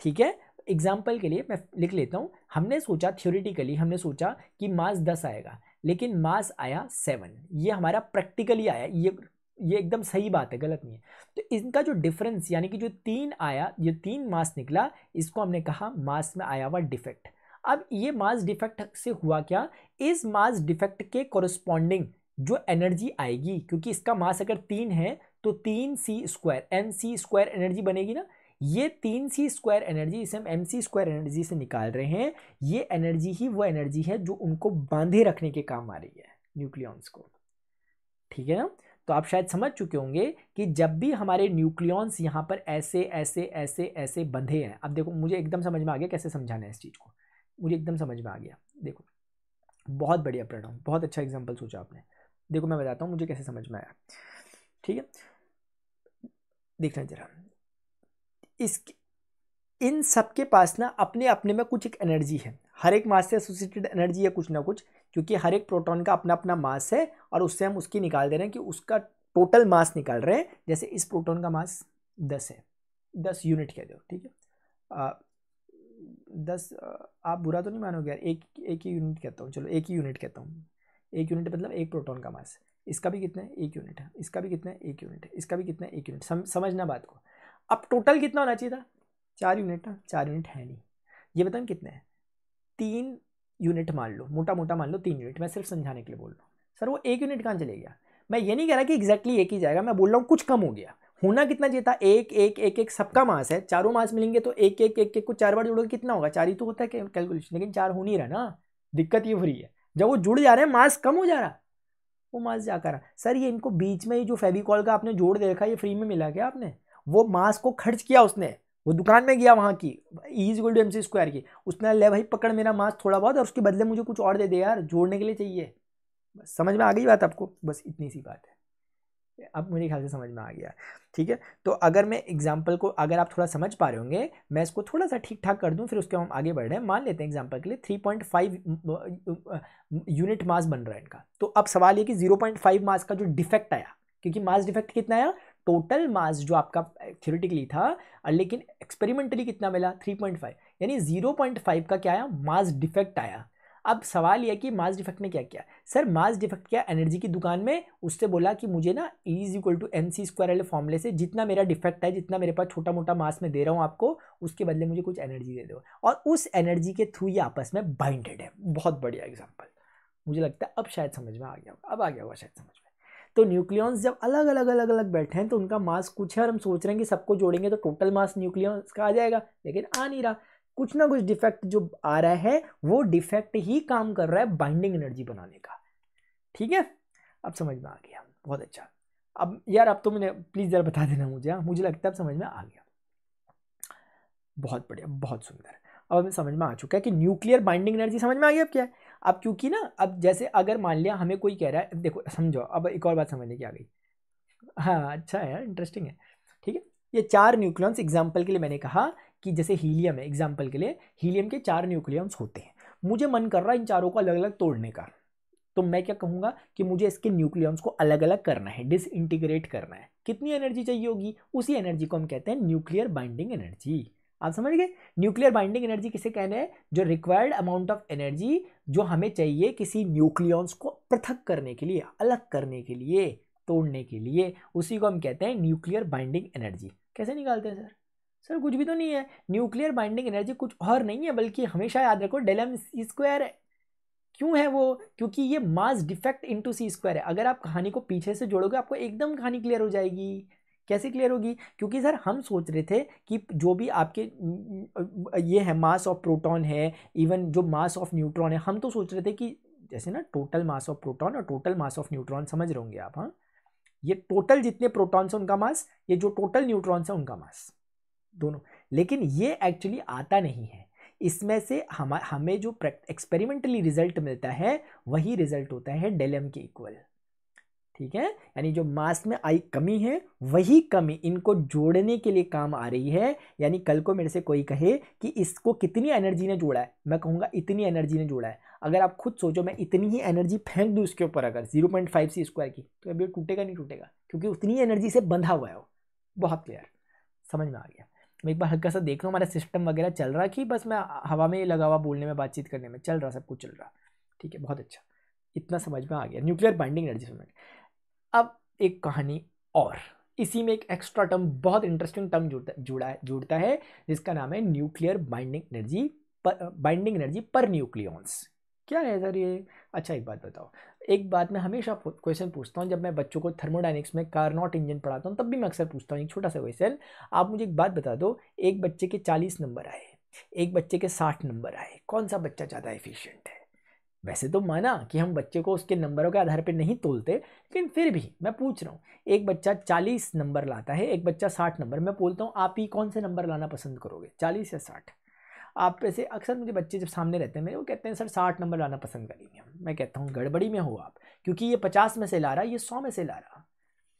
ठीक है एग्जाम्पल के लिए मैं लिख लेता हूँ हमने सोचा थ्योरिटिकली हमने सोचा कि मास दस आएगा लेकिन मास आया सेवन ये हमारा प्रैक्टिकली आया ये ये एकदम सही बात है गलत नहीं है तो इनका जो डिफरेंस यानी कि जो तीन आया जो तीन मास निकला इसको हमने कहा मास में आया हुआ डिफेक्ट अब ये मास डिफेक्ट से हुआ क्या इस मास डिफेक्ट के कॉरस्पॉन्डिंग जो एनर्जी आएगी क्योंकि इसका मास अगर तीन है तो तीन C square N C square energy बनेगी ना ये तीन सी स्क्वायर एनर्जी इसे हम एम सी स्क्वायर एनर्जी से निकाल रहे हैं ये एनर्जी ही वो एनर्जी है जो उनको बांधे रखने के काम आ रही है न्यूक्लियॉन्स को ठीक है ना तो आप शायद समझ चुके होंगे कि जब भी हमारे न्यूक्लियॉन्स यहाँ पर ऐसे ऐसे ऐसे ऐसे बंधे हैं अब देखो मुझे एकदम समझ में आ गया कैसे समझाना है इस चीज़ को मुझे एकदम समझ में आ गया देखो बहुत बढ़िया प्रणाम बहुत अच्छा एग्जाम्पल सोचा आपने देखो मैं बताता हूँ मुझे कैसे समझ में आया ठीक है देखना जरा इस इन सब के पास ना अपने अपने में कुछ एक एनर्जी है हर एक मास से एसोसिएटेड एनर्जी है कुछ ना कुछ क्योंकि हर एक प्रोटॉन का अपना अपना मास है और उससे हम उसकी निकाल दे रहे हैं कि उसका टोटल मास निकाल रहे हैं जैसे इस प्रोटॉन का मास दस है दस यूनिट कह दो ठीक है दस आप बुरा तो नहीं मानोगे यार एक एक ही यूनिट कहता हूँ चलो एक ही यूनिट कहता हूँ एक यूनिट मतलब एक प्रोटॉन का मास इसका भी कितना है एक यूनिट है इसका भी कितना है एक यूनिट है इसका भी कितना है एक यूनिट समझना बात को अब टोटल कितना होना चाहिए था चार यूनिट ना चार यूनिट है नहीं ये बताऊँ कितने हैं तीन यूनिट मान लो मोटा मोटा मान लो तीन यूनिट मैं सिर्फ समझाने के लिए बोल रहा हूँ सर वो एक यूनिट कहाँ चले गया मैं ये नहीं कह रहा कि एक्जैक्टली एक ही जाएगा मैं बोल रहा हूँ कुछ कम हो गया होना कितना चाहिए था एक एक एक एक सबका मास है चारों मास मिलेंगे तो एक एक एक एक को चार बार जोड़ोगे कितना होगा चार ही तो होता है कैलकुलेशन लेकिन चार हो नहीं रहा ना दिक्कत ये हो रही है जब वो जुड़ जा रहे हैं मास कम हो जा रहा वो मास जाकर सर ये इनको बीच में जो फेविकॉल का आपने जोड़ दे रखा ये फ्री में मिला क्या आपने वो मास को खर्च किया उसने वो दुकान में गया वहाँ की ईज गोल्ड एम सी स्क्वायर की उसने ले भाई पकड़ मेरा मास थोड़ा बहुत और उसके बदले मुझे कुछ और दे दे यार जोड़ने के लिए चाहिए बस समझ में आ गई बात आपको बस इतनी सी बात है अब मुझे ख्याल से समझ में आ गया ठीक है तो अगर मैं एग्जाम्पल को अगर आप थोड़ा समझ पा रहे होंगे मैं इसको थोड़ा सा ठीक ठाक कर दूं फिर उसके हम आगे बढ़ रहे हैं मान लेते हैं एग्जाम्पल के लिए three point five unit mass बन रहा है इनका तो अब सवाल ये कि जीरो पॉइंट फाइव मास का जो डिफेक्ट आया क्योंकि मास डिफेक्ट कितना आया टोटल मास जो आपका थ्योरेटिकली था लेकिन एक्सपेरिमेंटली कितना मिला 3.5 यानी 0.5 का क्या आया मास डिफेक्ट आया अब सवाल यह कि मास डिफेक्ट ने क्या किया सर मास डिफेक्ट क्या एनर्जी की दुकान में उससे बोला कि मुझे ना E is equal to M C square वाले फॉर्मूले से जितना मेरा डिफेक्ट है जितना मेरे पास छोटा मोटा मास में दे रहा हूँ आपको उसके बदले मुझे कुछ एनर्जी दे दो और उस एनर्जी के थ्रू ये आपस में बाइंडेड है बहुत बढ़िया एग्जाम्पल मुझे लगता है अब शायद समझ में आ गया होगा अब आ गया होगा शायद समझ में तो न्यूक्लियॉन्स जब अलग अलग अलग अलग बैठे हैं तो उनका मास कुछ है और हम सोच रहे हैं कि सबको जोड़ेंगे तो टोटल मास न्यूक्लियॉन्स का आ जाएगा लेकिन आ नहीं रहा कुछ ना कुछ डिफेक्ट जो आ रहा है वो डिफेक्ट ही काम कर रहा है बाइंडिंग एनर्जी बनाने का ठीक है अब समझ में आ गया बहुत अच्छा अब यार अब तो मैंने प्लीज़ ज़रा बता देना मुझे हाँ मुझे लगता है अब समझ में आ गया बहुत बढ़िया बहुत सुंदर अब हमें समझ में आ चुका है कि न्यूक्लियर बाइंडिंग एनर्जी समझ में आ गई अब क्या है अब क्योंकि ना अब जैसे अगर मान लिया हमें कोई कह रहा है देखो समझो अब एक और बात समझने की आ गई हाँ अच्छा है यार इंटरेस्टिंग है ठीक है ये चार न्यूक्लियंस एग्जाम्पल के लिए मैंने कहा कि जैसे हीलियम है एग्जाम्पल के लिए हीलियम के चार न्यूक्लियम्स होते हैं मुझे मन कर रहा है इन चारों को अलग अलग तोड़ने का तो मैं क्या कहूँगा कि मुझे इसके न्यूक्लियम्स को अलग अलग करना है डिसइंटीग्रेट करना है कितनी एनर्जी चाहिए होगी उसी एनर्जी को हम कहते हैं न्यूक्लियर बाइंडिंग एनर्जी आप समझ गए न्यूक्लियर बाइंडिंग एनर्जी किसे कहने हैं जो रिक्वायर्ड अमाउंट ऑफ एनर्जी जो हमें चाहिए किसी न्यूक्लियॉन्स को पृथक करने के लिए अलग करने के लिए तोड़ने के लिए उसी को हम कहते हैं न्यूक्लियर बाइंडिंग एनर्जी कैसे निकालते हैं सर सर कुछ भी तो नहीं है न्यूक्लियर बाइंडिंग एनर्जी कुछ और नहीं है बल्कि हमेशा याद रखो डेलम सी स्क्वायर है क्यों है वो क्योंकि ये mass defect into C square है अगर आप कहानी को पीछे से जोड़ोगे आपको एकदम कहानी क्लियर हो जाएगी कैसे क्लियर होगी क्योंकि सर हम सोच रहे थे कि जो भी आपके ये है मास ऑफ प्रोटॉन है इवन जो मास ऑफ न्यूट्रॉन है हम तो सोच रहे थे कि जैसे ना टोटल मास ऑफ प्रोटॉन और टोटल मास ऑफ न्यूट्रॉन समझ रहे होंगे आप हाँ ये टोटल जितने प्रोटॉन्स हैं उनका मास ये जो टोटल न्यूट्रॉन्स हैं उनका मास दोनों लेकिन ये एक्चुअली आता नहीं है इसमें से हम हमें जो एक्सपेरिमेंटली रिजल्ट मिलता है वही रिजल्ट होता है डेलम के इक्वल ठीक है यानी जो मास में आई कमी है वही कमी इनको जोड़ने के लिए काम आ रही है यानी कल को मेरे से कोई कहे कि इसको कितनी एनर्जी ने जोड़ा है मैं कहूँगा इतनी एनर्जी ने जोड़ा है अगर आप खुद सोचो मैं इतनी ही एनर्जी फेंक दूँ उसके ऊपर अगर zero point five C square की तो अभी टूटेगा नहीं टूटेगा क्योंकि उतनी एनर्जी से बंधा हुआ है वो बहुत क्लियर समझ में आ गया मैं एक बार हल्का सा देख रहा हूँ हमारा सिस्टम वगैरह चल रहा कि बस मैं हवा में लगा हुआ बोलने में बातचीत करने में चल रहा सब कुछ चल रहा ठीक है बहुत अच्छा इतना समझ में आ गया न्यूक्लियर बाइंडिंग एनर्जी समझ अब एक कहानी और इसी में एक एक्स्ट्रा टर्म बहुत इंटरेस्टिंग टर्म जुड़ता जुड़ा है जुड़ता है जिसका नाम है nuclear binding energy per binding energy per nucleons क्या है सर ये अच्छा एक बात बताओ एक बात मैं हमेशा क्वेश्चन पूछता हूँ जब मैं बच्चों को थर्मोडाइनिक्स में नॉट इंजन पढ़ाता हूँ तब भी मैं अक्सर पूछता हूँ एक छोटा सा क्वेश्चन आप मुझे एक बात बता दो एक बच्चे के चालीस नंबर आए एक बच्चे के साठ नंबर आए कौन सा बच्चा ज़्यादा एफिशियंट है वैसे तो माना कि हम बच्चे को उसके नंबरों के आधार पर नहीं तोलते लेकिन फिर भी मैं पूछ रहा हूँ एक बच्चा चालीस नंबर लाता है एक बच्चा साठ नंबर मैं बोलता हूँ आप ही कौन से नंबर लाना पसंद करोगे चालीस या साठ आप ऐसे अक्सर मुझे बच्चे जब सामने रहते हैं मेरे वो कहते हैं सर साठ नंबर लाना पसंद करेंगे मैं कहता हूँ गड़बड़ी में हो आप क्योंकि ये पचास में से ला रहा है ये सौ में से ला रहा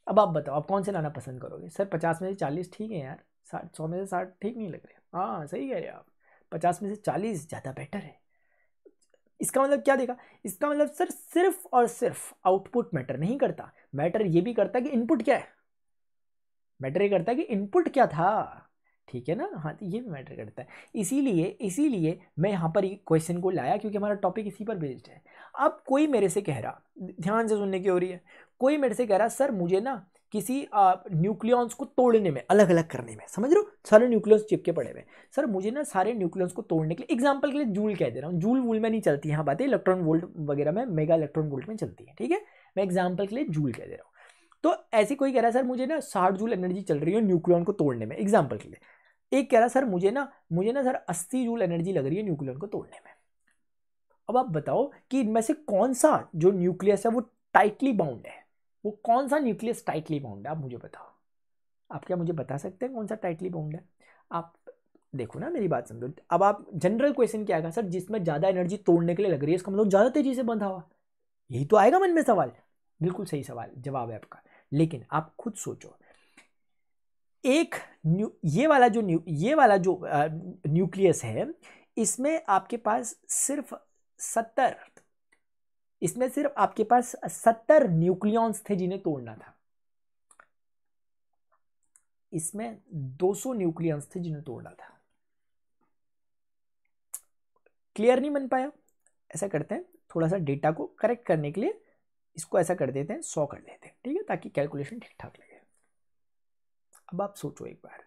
अब आप बताओ आप कौन से लाना पसंद करोगे सर पचास में से चालीस ठीक है यार साठ सौ में से साठ ठीक नहीं लग रहे हाँ सही कह रहे आप पचास में से चालीस ज़्यादा बेटर है इसका मतलब क्या देखा इसका मतलब सर सिर्फ और सिर्फ आउटपुट मैटर नहीं करता मैटर ये भी करता कि इनपुट क्या है मैटर ये करता कि इनपुट क्या था ठीक है ना हाँ तो ये भी मैटर करता है इसीलिए इसीलिए मैं यहाँ पर क्वेश्चन को लाया क्योंकि हमारा टॉपिक इसी पर बेस्ड है अब कोई मेरे से कह रहा ध्यान से सुनने की हो रही है कोई मेरे से कह रहा सर मुझे ना किसी न्यूक्लियॉन्स को तोड़ने में अलग अलग करने में समझ रहे हो सारे न्यूक्लियॉन्स चिपके पड़े हुए सर मुझे ना सारे न्यूक्लियॉन्स को तोड़ने के लिए एग्जाम्पल के लिए जूल कह दे रहा हूँ जूल वूल में नहीं चलती यहाँ बातें इलेक्ट्रॉन वोल्ट वगैरह में मेगा इलेक्ट्रॉन वोल्ट में चलती है ठीक है मैं एग्जाम्पल के लिए जूल कह दे रहा हूँ तो ऐसे कोई कह रहा है सर मुझे ना साठ जूल एनर्जी चल रही है न्यूक्लियॉन को तोड़ने में एग्जाम्पल के लिए एक कह रहा सर मुझे ना मुझे ना सर अस्सी जूल एनर्जी लग रही है न्यूक्लियन को तोड़ने में अब आप बताओ कि इनमें से कौन सा जो न्यूक्लियस है वो टाइटली बाउंड है वो कौन सा न्यूक्लियस टाइटली बाउंड है आप मुझे बताओ आप क्या मुझे बता सकते हैं कौन सा टाइटली बाउंड है आप देखो ना मेरी बात समझो अब आप जनरल क्वेश्चन क्या आएगा सर जिसमें ज़्यादा एनर्जी तोड़ने के लिए लग रही है इसका मतलब ज़्यादा तेज़ी से बंधा हुआ यही तो आएगा मन में सवाल बिल्कुल सही सवाल जवाब है आपका लेकिन आप खुद सोचो एक न्यू ये वाला जो न्यू ये वाला जो न्यूक्लियस है इसमें आपके पास सिर्फ सत्तर इसमें सिर्फ आपके पास सत्तर न्यूक्लियॉन्स थे जिन्हें तोड़ना था इसमें 200 न्यूक्लियंस थे जिन्हें तोड़ना था क्लियर नहीं बन पाया ऐसा करते हैं थोड़ा सा डेटा को करेक्ट करने के लिए इसको ऐसा कर देते हैं सौ कर देते हैं ठीक है ताकि कैलकुलेशन ठीक ठाक लगे अब आप सोचो एक बार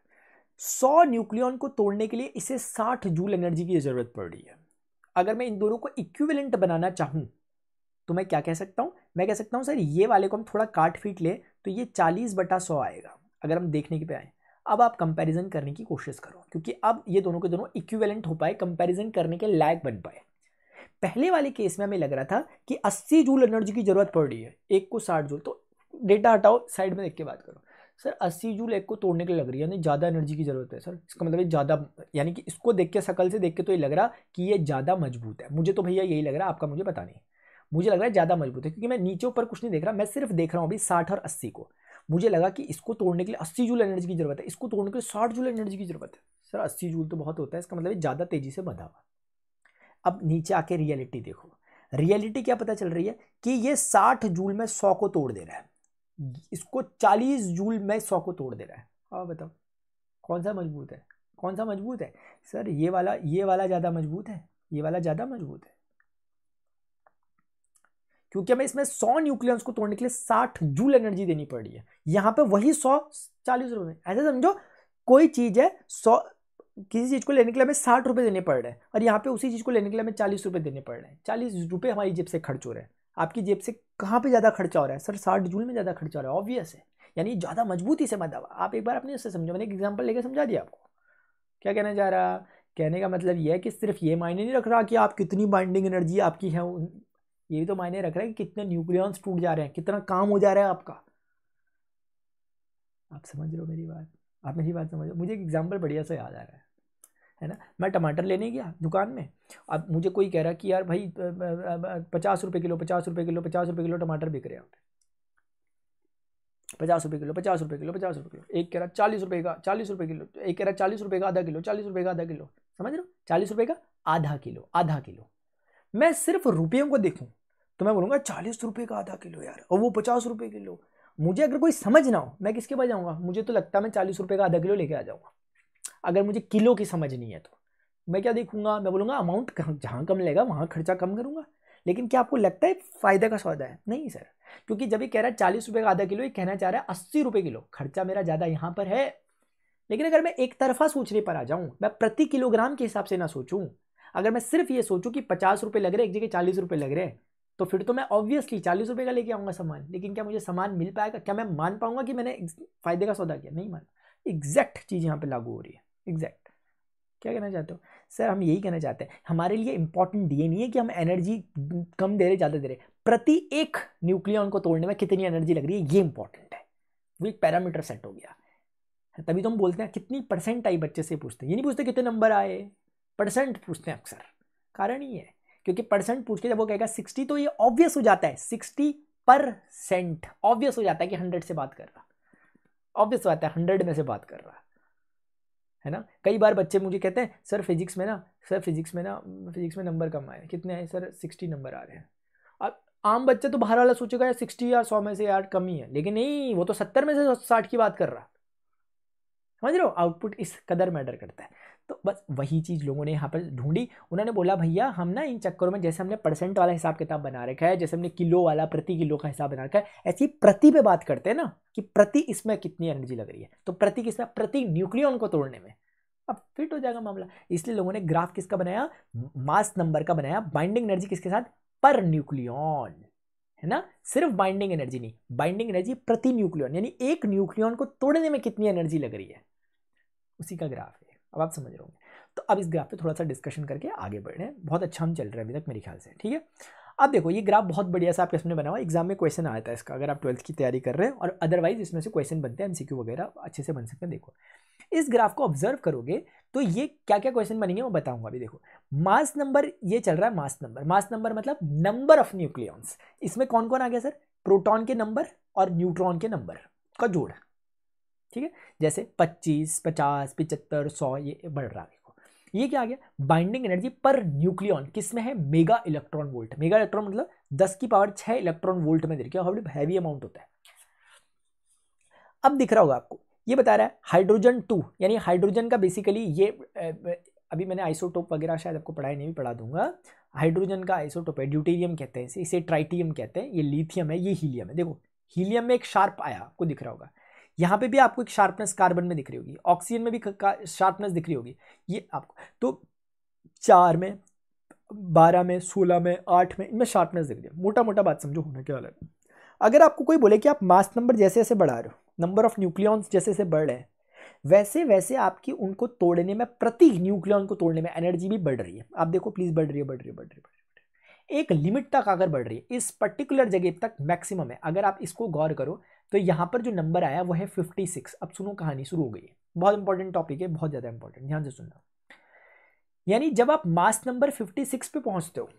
सौ न्यूक्लियन को तोड़ने के लिए इसे साठ जूल एनर्जी की ज़रूरत पड़ रही है अगर मैं इन दोनों को इक्विवेलेंट बनाना चाहूं तो मैं क्या कह सकता हूँ मैं कह सकता हूँ सर ये वाले को हम थोड़ा काट फीट ले तो ये चालीस बटा सौ आएगा अगर हम देखने के पे आए अब आप कंपैरिजन करने की कोशिश करो क्योंकि अब ये दोनों के दोनों इक्विवेलेंट हो पाए कंपैरिजन करने के लायक बन पाए पहले वाले केस में हमें लग रहा था कि 80 जूल एनर्जी की ज़रूरत पड़ रही है एक को 60 जूल तो डेटा हटाओ साइड में देख के बात करो सर 80 जूल एक को तोड़ने के लग रही है यानी ज़्यादा एनर्जी की ज़रूरत है सर इसका मतलब ज़्यादा यानी कि इसको देख के शकल से देख के तो ये लग रहा कि ये ज़्यादा मजबूत है मुझे तो भैया यही लग रहा आपका मुझे पता नहीं मुझे लग रहा है ज़्यादा मजबूत है क्योंकि मैं नीचे ऊपर कुछ नहीं देख रहा मैं सिर्फ देख रहा हूँ अभी साठ और अस्सी को मुझे लगा कि इसको तोड़ने के लिए अस्सी जूल एनर्जी की जरूरत है इसको तोड़ने के लिए साठ जूल एनर्जी की जरूरत है सर अस्सी जूल तो बहुत होता है इसका मतलब ज़्यादा तेज़ी से बधा हुआ अब नीचे आके रियलिटी देखो रियलिटी क्या पता चल रही है कि ये साठ जूल में सौ को तोड़ दे रहा है इसको चालीस जूल में सौ को तोड़ दे रहा है अब बताओ कौन सा मजबूत है कौन सा मजबूत है सर ये वाला ये वाला ज़्यादा मजबूत है ये वाला ज़्यादा मजबूत है क्योंकि हमें इसमें सौ न्यूक्लियंस को तोड़ने के लिए साठ जूल एनर्जी देनी पड़ रही है यहाँ पे वही सौ चालीस रुपये में ऐसे समझो कोई चीज़ है सौ किसी चीज़ को लेने के लिए हमें साठ रुपये देने पड़ रहे हैं और यहाँ पे उसी चीज़ को लेने के लिए हमें चालीस रुपये देने पड़ रहे हैं चालीस रुपये हमारी जेब से खर्च हो रहे हैं आपकी जेब से कहाँ पे ज़्यादा खर्चा हो रहा है सर साठ जूल में ज़्यादा खर्चा हो रहा है ऑब्वियस है यानी ज़्यादा मजबूती से मत आप एक बार अपने उससे समझो मैंने एक एग्जाम्पल लेकर समझा दिया आपको क्या कहना जा रहा कहने का मतलब यह है कि सिर्फ ये मायने नहीं रख रहा कि आप कितनी बाइंडिंग एनर्जी आपकी है ये भी तो मायने रख रहा है कि कितने न्यूक्लियॉन्स टूट जा रहे हैं कितना काम हो जा रहा है आपका आप समझ रहे हो मेरी बात आप मेरी बात समझ रहे हो मुझे एक एग्जाम्पल बढ़िया से याद आ रहा है है ना मैं टमाटर लेने गया दुकान में अब मुझे कोई कह रहा कि यार भाई पचास रुपये किलो पचास रुपये किलो पचास रुपये किलो टमाटर बिक रहे हैं पचास रुपये किलो पचास रुपये किलो पचास रुपये किलो एक कह रहा चालीस रुपये का चालीस रुपये किलो एक कह रहा चालीस रुपये का आधा किलो चालीस रुपये का आधा किलो समझ रहे हो चालीस रुपये का आधा किलो आधा किलो मैं सिर्फ रुपयों को देखूँ तो मैं बोलूँगा चालीस रुपये का आधा किलो यार और वो पचास रुपये किलो मुझे अगर कोई समझ ना हो मैं किसके पास जाऊंगा मुझे तो लगता है मैं चालीस रुपये का आधा किलो लेके आ जाऊँगा अगर मुझे किलो की समझ नहीं है तो मैं क्या देखूंगा मैं बोलूँगा अमाउंट जहाँ कम लेगा वहाँ खर्चा कम करूँगा लेकिन क्या आपको लगता है फ़ायदे का सौदा है नहीं सर क्योंकि जब ये कह रहा है चालीस रुपये का आधा किलो ये कहना चाह रहा है अस्सी रुपये किलो खर्चा मेरा ज़्यादा यहाँ पर है लेकिन अगर मैं एक तरफा सोचने पर आ जाऊँ मैं प्रति किलोग्राम के हिसाब से ना सोचूँ अगर मैं सिर्फ ये सोचू कि पचास रुपये लग रहे हैं एक जगह चालीस रुपये लग रहे हैं तो फिर तो मैं ऑब्वियसली चालीस रुपये का लेके आऊँगा सामान लेकिन क्या मुझे सामान मिल पाएगा क्या मैं मान पाऊँगा कि मैंने फ़ायदे का सौदा किया नहीं माना एग्जैक्ट चीज़ यहाँ पर लागू हो रही है एग्जैक्ट क्या कहना चाहते हो सर हम यही कहना चाहते हैं हमारे लिए इंपॉर्टेंट ये नहीं है कि हम एनर्जी कम दे रहे ज़्यादा दे रहे प्रति एक न्यूक्लियन को तोड़ने में कितनी एनर्जी लग रही है ये इंपॉर्टेंट है वो एक पैरामीटर सेट हो गया तभी तो हम बोलते हैं कितनी परसेंट आई बच्चे से पूछते हैं ये नहीं पूछते कितने नंबर आए परसेंट पूछते हैं अक्सर कारण ये है क्योंकि परसेंट पूछ के जब वो कहेगा सिक्सटी तो ये ऑब्वियस हो जाता है सिक्सटी परसेंट ऑब्वियस हो जाता है कि हंड्रेड से बात कर रहा ऑब्वियस हो जाता है हंड्रेड में से बात कर रहा है ना कई बार बच्चे मुझे कहते हैं सर फिजिक्स में ना सर फिजिक्स में ना फिजिक्स में नंबर कम आए कितने आए सर सिक्सटी नंबर आ रहे हैं अब आम बच्चे तो बाहर वाला सोचेगा यार सिक्सटी या सौ में से यार कम ही है लेकिन नहीं वो तो सत्तर में से साठ की बात कर रहा समझ रहे हो आउटपुट इस कदर मैटर करता है तो बस वही चीज़ लोगों ने यहाँ पर ढूंढी उन्होंने बोला भैया हम ना इन चक्करों में जैसे हमने परसेंट वाला हिसाब किताब बना रखा है जैसे हमने किलो वाला प्रति किलो का हिसाब बना रखा है ऐसी प्रति पे बात करते हैं ना कि प्रति इसमें कितनी एनर्जी लग रही है तो प्रति किसमें प्रति न्यूक्लियन को तोड़ने में अब फिट हो जाएगा मामला इसलिए लोगों ने ग्राफ किसका बनाया मास नंबर का बनाया बाइंडिंग एनर्जी किसके साथ पर न्यूक्लियन है ना सिर्फ बाइंडिंग एनर्जी नहीं बाइंडिंग एनर्जी प्रति न्यूक्लियन यानी एक न्यूक्लियन को तोड़ने में कितनी एनर्जी लग रही है उसी का ग्राफ है अब आप समझ रहे होंगे तो अब इस ग्राफ पे थोड़ा सा डिस्कशन करके आगे बढ़ रहे हैं बहुत अच्छा हम चल रहे हैं अभी तक मेरे ख्याल से ठीक है अब देखो ये ग्राफ बहुत बढ़िया सा आपके सामने बना हुआ एग्जाम में क्वेश्चन आता है इसका अगर आप ट्वेल्थ की तैयारी कर रहे हैं और अदरवाइज इसमें से क्वेश्चन बनते हैं एमसीक्यू वगैरह अच्छे से बन सकते हैं देखो इस ग्राफ को ऑब्जर्व करोगे तो ये क्या क्या क्वेश्चन बनेंगे मैं बताऊंगा अभी देखो मास नंबर ये चल रहा है मास नंबर मास नंबर मतलब नंबर ऑफ न्यूक्लियॉन्स इसमें कौन कौन आ गया सर प्रोटॉन के नंबर और न्यूट्रॉन के नंबर का जोड़ ठीक है जैसे 25, 50, पिचहत्तर सौ ये बढ़ रहा है देखो ये क्या आ गया बाइंडिंग एनर्जी पर न्यूक्लियन किस में है mega electron volt mega electron मतलब 10 की पावर 6 इलेक्ट्रॉन वोल्ट में दे रखी हैवी अमाउंट होता है अब दिख रहा होगा आपको ये बता रहा है हाइड्रोजन टू यानी हाइड्रोजन का बेसिकली ये अभी मैंने आइसोटोप वगैरह शायद आपको पढ़ाई नहीं भी पढ़ा दूंगा हाइड्रोजन का आइसोटोप है ड्यूटेरियम कहते हैं इसे ट्राइटियम कहते हैं ये लिथियम है ये हीलियम है देखो हीलियम में एक शार्प आया आपको दिख रहा होगा यहाँ पे भी आपको एक शार्पनेस कार्बन में दिख रही होगी ऑक्सीजन में भी शार्पनेस दिख रही होगी ये आपको तो चार में बारह में सोलह में आठ में इनमें शार्पनेस दिख रही है मोटा मोटा बात समझो होने के अलग है अगर आपको कोई बोले कि आप मास नंबर जैसे जैसे बढ़ा रहे हो नंबर ऑफ न्यूक्लियॉन्स जैसे जैसे बढ़ रहे हैं वैसे वैसे आपकी उनको तोड़ने में प्रति न्यूक्लियॉन को तोड़ने में एनर्जी भी बढ़ रही है आप देखो प्लीज़ बढ़ रही है बढ़ रही है बढ़ रही है बढ़ रही है एक लिमिट तक अगर बढ़ रही है इस पर्टिकुलर जगह तक मैक्सिमम है अगर आप इसको गौर करो तो यहाँ पर जो नंबर आया वो है फिफ्टी सिक्स अब सुनो कहानी शुरू हो गई है बहुत इंपॉर्टेंट टॉपिक है बहुत ज़्यादा इंपॉर्टेंट ध्यान से सुनना यानी जब आप मास नंबर फिफ्टी सिक्स पे पहुँचते हो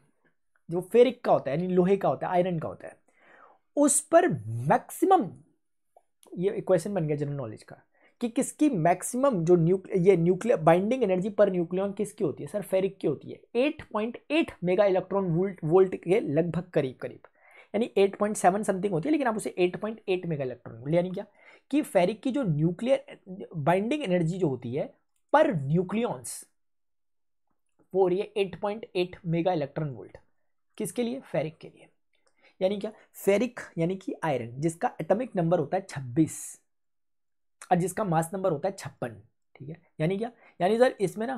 जो फेरिक का होता है यानी लोहे का होता है आयरन का होता है उस पर मैक्सिमम ये क्वेश्चन बन गया जनरल नॉलेज का कि किसकी मैक्सिमम जो न्यूक्ल ये nuclear binding energy per nucleon किसकी होती है सर फेरिक की होती है 8.8 मेगा इलेक्ट्रॉन वोल्ट वोल्ट के लगभग करीब करीब यानी 8.7 समथिंग होती है लेकिन आप उसे 8.8 मेगा इलेक्ट्रॉन बोले यानी क्या कि फेरिक की जो न्यूक्लियर बाइंडिंग एनर्जी जो होती है पर न्यूक्लियॉन्स वो रही है एट मेगा इलेक्ट्रॉन वोल्ट किसके लिए फेरिक के लिए यानी क्या फेरिक यानी कि आयरन जिसका एटमिक नंबर होता है छब्बीस और जिसका मास नंबर होता है छप्पन ठीक है यानी क्या यानी सर इसमें ना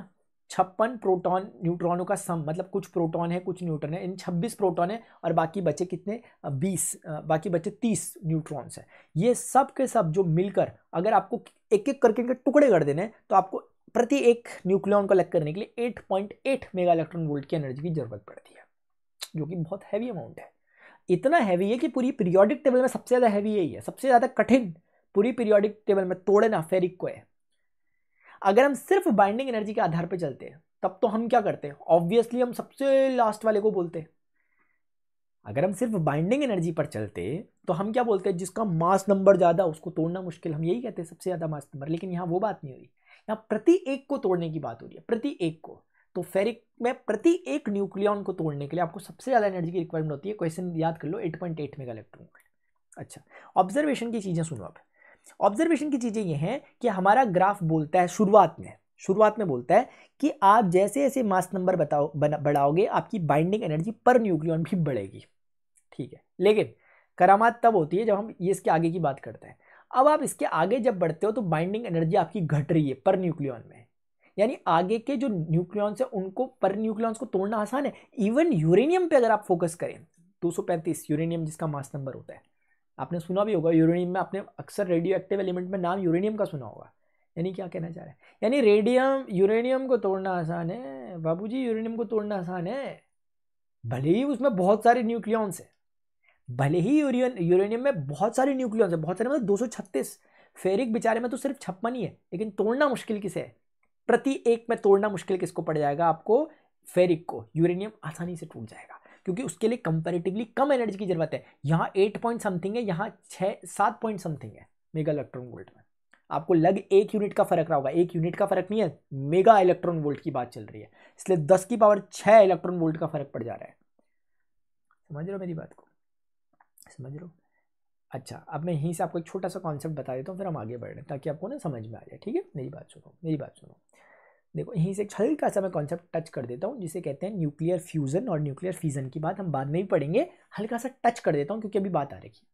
छप्पन प्रोटॉन न्यूट्रॉनों का सम मतलब कुछ प्रोटॉन है कुछ न्यूट्रॉन है इन 26 प्रोटॉन है और बाकी बचे कितने 20 बाकी बचे 30 न्यूट्रॉन्स हैं ये सब के सब जो मिलकर अगर आपको एक एक करके इनके टुकड़े कर देने तो आपको प्रति एक न्यूक्लियन को अलग करने के लिए 8.8 मेगा इलेक्ट्रॉन वोल्ट की एनर्जी की जरूरत पड़ती है जो कि बहुत हैवी अमाउंट है इतना हैवी है कि पूरी पीरियोडिक टेबल में सबसे ज़्यादा हैवी यही है सबसे ज़्यादा कठिन पूरी पीरियोडिक टेबल में तोड़े ना फेरिक को है अगर हम सिर्फ बाइंडिंग एनर्जी के आधार पर चलते हैं तब तो हम क्या करते हैं ऑब्वियसली हम सबसे लास्ट वाले को बोलते हैं अगर हम सिर्फ बाइंडिंग एनर्जी पर चलते तो हम क्या बोलते हैं जिसका मास नंबर ज़्यादा उसको तोड़ना मुश्किल हम यही कहते हैं सबसे ज़्यादा मास नंबर लेकिन यहाँ वो बात नहीं हो रही यहाँ प्रति एक को तोड़ने की बात हो रही है प्रति एक को तो फेरिक में प्रति एक न्यूक्लियन को तोड़ने के लिए आपको सबसे ज़्यादा एनर्जी की रिक्वायरमेंट होती है क्वेश्चन याद कर लो eight point eight mega electron अच्छा ऑब्जर्वेशन की चीज़ें सुनो आप ऑब्जर्वेशन की चीज़ें ये हैं कि हमारा ग्राफ बोलता है शुरुआत में शुरुआत में बोलता है कि आप जैसे जैसे मास नंबर बताओ बढ़ाओगे आपकी बाइंडिंग एनर्जी पर न्यूक्लियन भी बढ़ेगी ठीक है लेकिन करामात तब होती है जब हम ये इसके आगे की बात करते हैं अब आप इसके आगे जब बढ़ते हो तो बाइंडिंग एनर्जी आपकी घट रही है पर न्यूक्लियन में यानी आगे के जो न्यूक्लियॉन्स हैं उनको पर न्यूक्लियॉन्स को तोड़ना आसान है इवन यूरेनियम पे अगर आप फोकस करें 235 यूरेनियम जिसका मास नंबर होता है आपने सुना भी होगा यूरेनियम में आपने अक्सर रेडियो एक्टिव एलिमेंट में नाम यूरेनियम का सुना होगा यानी क्या कहना चाह रहे हैं यानी रेडियम यूरेनियम को तोड़ना आसान है बाबू यूरेनियम को तोड़ना आसान है भले ही उसमें बहुत सारे न्यूक्लियॉन्स हैं भले ही यूरेन यूरेनियम में बहुत सारे न्यूक्लियॉन्स हैं बहुत सारे मतलब दो सौ छत्तीस फेरिक बेचारे में तो सिर्फ छप्पन ही है लेकिन तोड़ना मुश्किल किसे है प्रति एक में तोड़ना मुश्किल किसको पड़ जाएगा आपको फेरिक को यूरेनियम आसानी से टूट जाएगा क्योंकि उसके लिए कंपेरेटिवली कम एनर्जी की ज़रूरत है यहाँ एट पॉइंट समथिंग है यहाँ छः सात पॉइंट समथिंग है मेगा इलेक्ट्रॉन वोल्ट में आपको लग एक यूनिट का फर्क रहा होगा एक यूनिट का फर्क नहीं है मेगा इलेक्ट्रॉन वोल्ट की बात चल रही है इसलिए दस की पावर छः इलेक्ट्रॉन वोल्ट का फर्क पड़ जा रहा है समझ रहे हो मेरी बात को समझ रहे हो अच्छा अब मैं यहीं से आपको एक छोटा सा कॉन्सेप्ट बता देता हूँ फिर हम आगे बढ़ रहे हैं ताकि आपको ना समझ में आ जाए ठीक है मेरी बात सुनो मेरी बात सुनो देखो यहीं से एक हल्का सा मैं कॉन्सेप्ट टच कर देता हूँ जिसे कहते हैं न्यूक्लियर फ्यूज़न और न्यूक्लियर फीज़न की बात हम बाद में ही पढ़ेंगे हल्का सा टच कर देता हूँ क्योंकि अभी बात आ रही है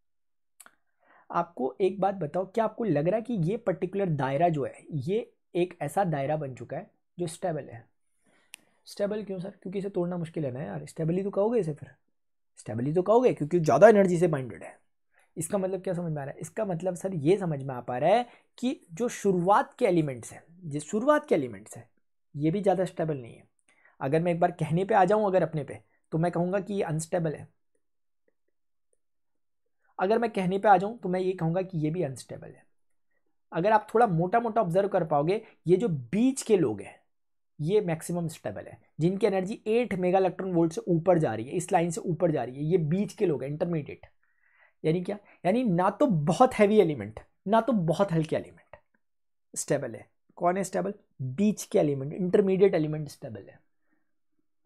आपको एक बात बताओ क्या आपको लग रहा है कि ये पर्टिकुलर दायरा जो है ये एक ऐसा दायरा बन चुका है जो स्टेबल है स्टेबल क्यों सर क्योंकि इसे तोड़ना मुश्किल है ना यार स्टेबल ही तो कहोगे इसे फिर स्टेबल ही तो कहोगे क्योंकि ज़्यादा एनर्जी से बाइंडेड है इसका मतलब क्या समझ में आ रहा है इसका मतलब सर ये समझ में आ पा रहा है कि जो शुरुआत के एलिमेंट्स हैं जिस शुरुआत के एलिमेंट्स हैं ये भी ज़्यादा स्टेबल नहीं है अगर मैं एक बार कहने पे आ जाऊँ अगर अपने पे तो मैं कहूँगा कि ये अनस्टेबल है अगर मैं कहने पे आ जाऊँ तो मैं ये कहूँगा कि ये भी अनस्टेबल है अगर आप थोड़ा मोटा मोटा ऑब्जर्व कर पाओगे ये जो बीच के लोग हैं ये मैक्सिमम स्टेबल है जिनकी energy eight mega electron volt से ऊपर जा रही है इस लाइन से ऊपर जा रही है ये बीच के लोग हैं इंटरमीडिएट यानी क्या यानी ना तो बहुत हैवी एलिमेंट ना तो बहुत हल्के एलिमेंट स्टेबल है कौन है स्टेबल बीच के एलिमेंट इंटरमीडिएट एलिमेंट स्टेबल है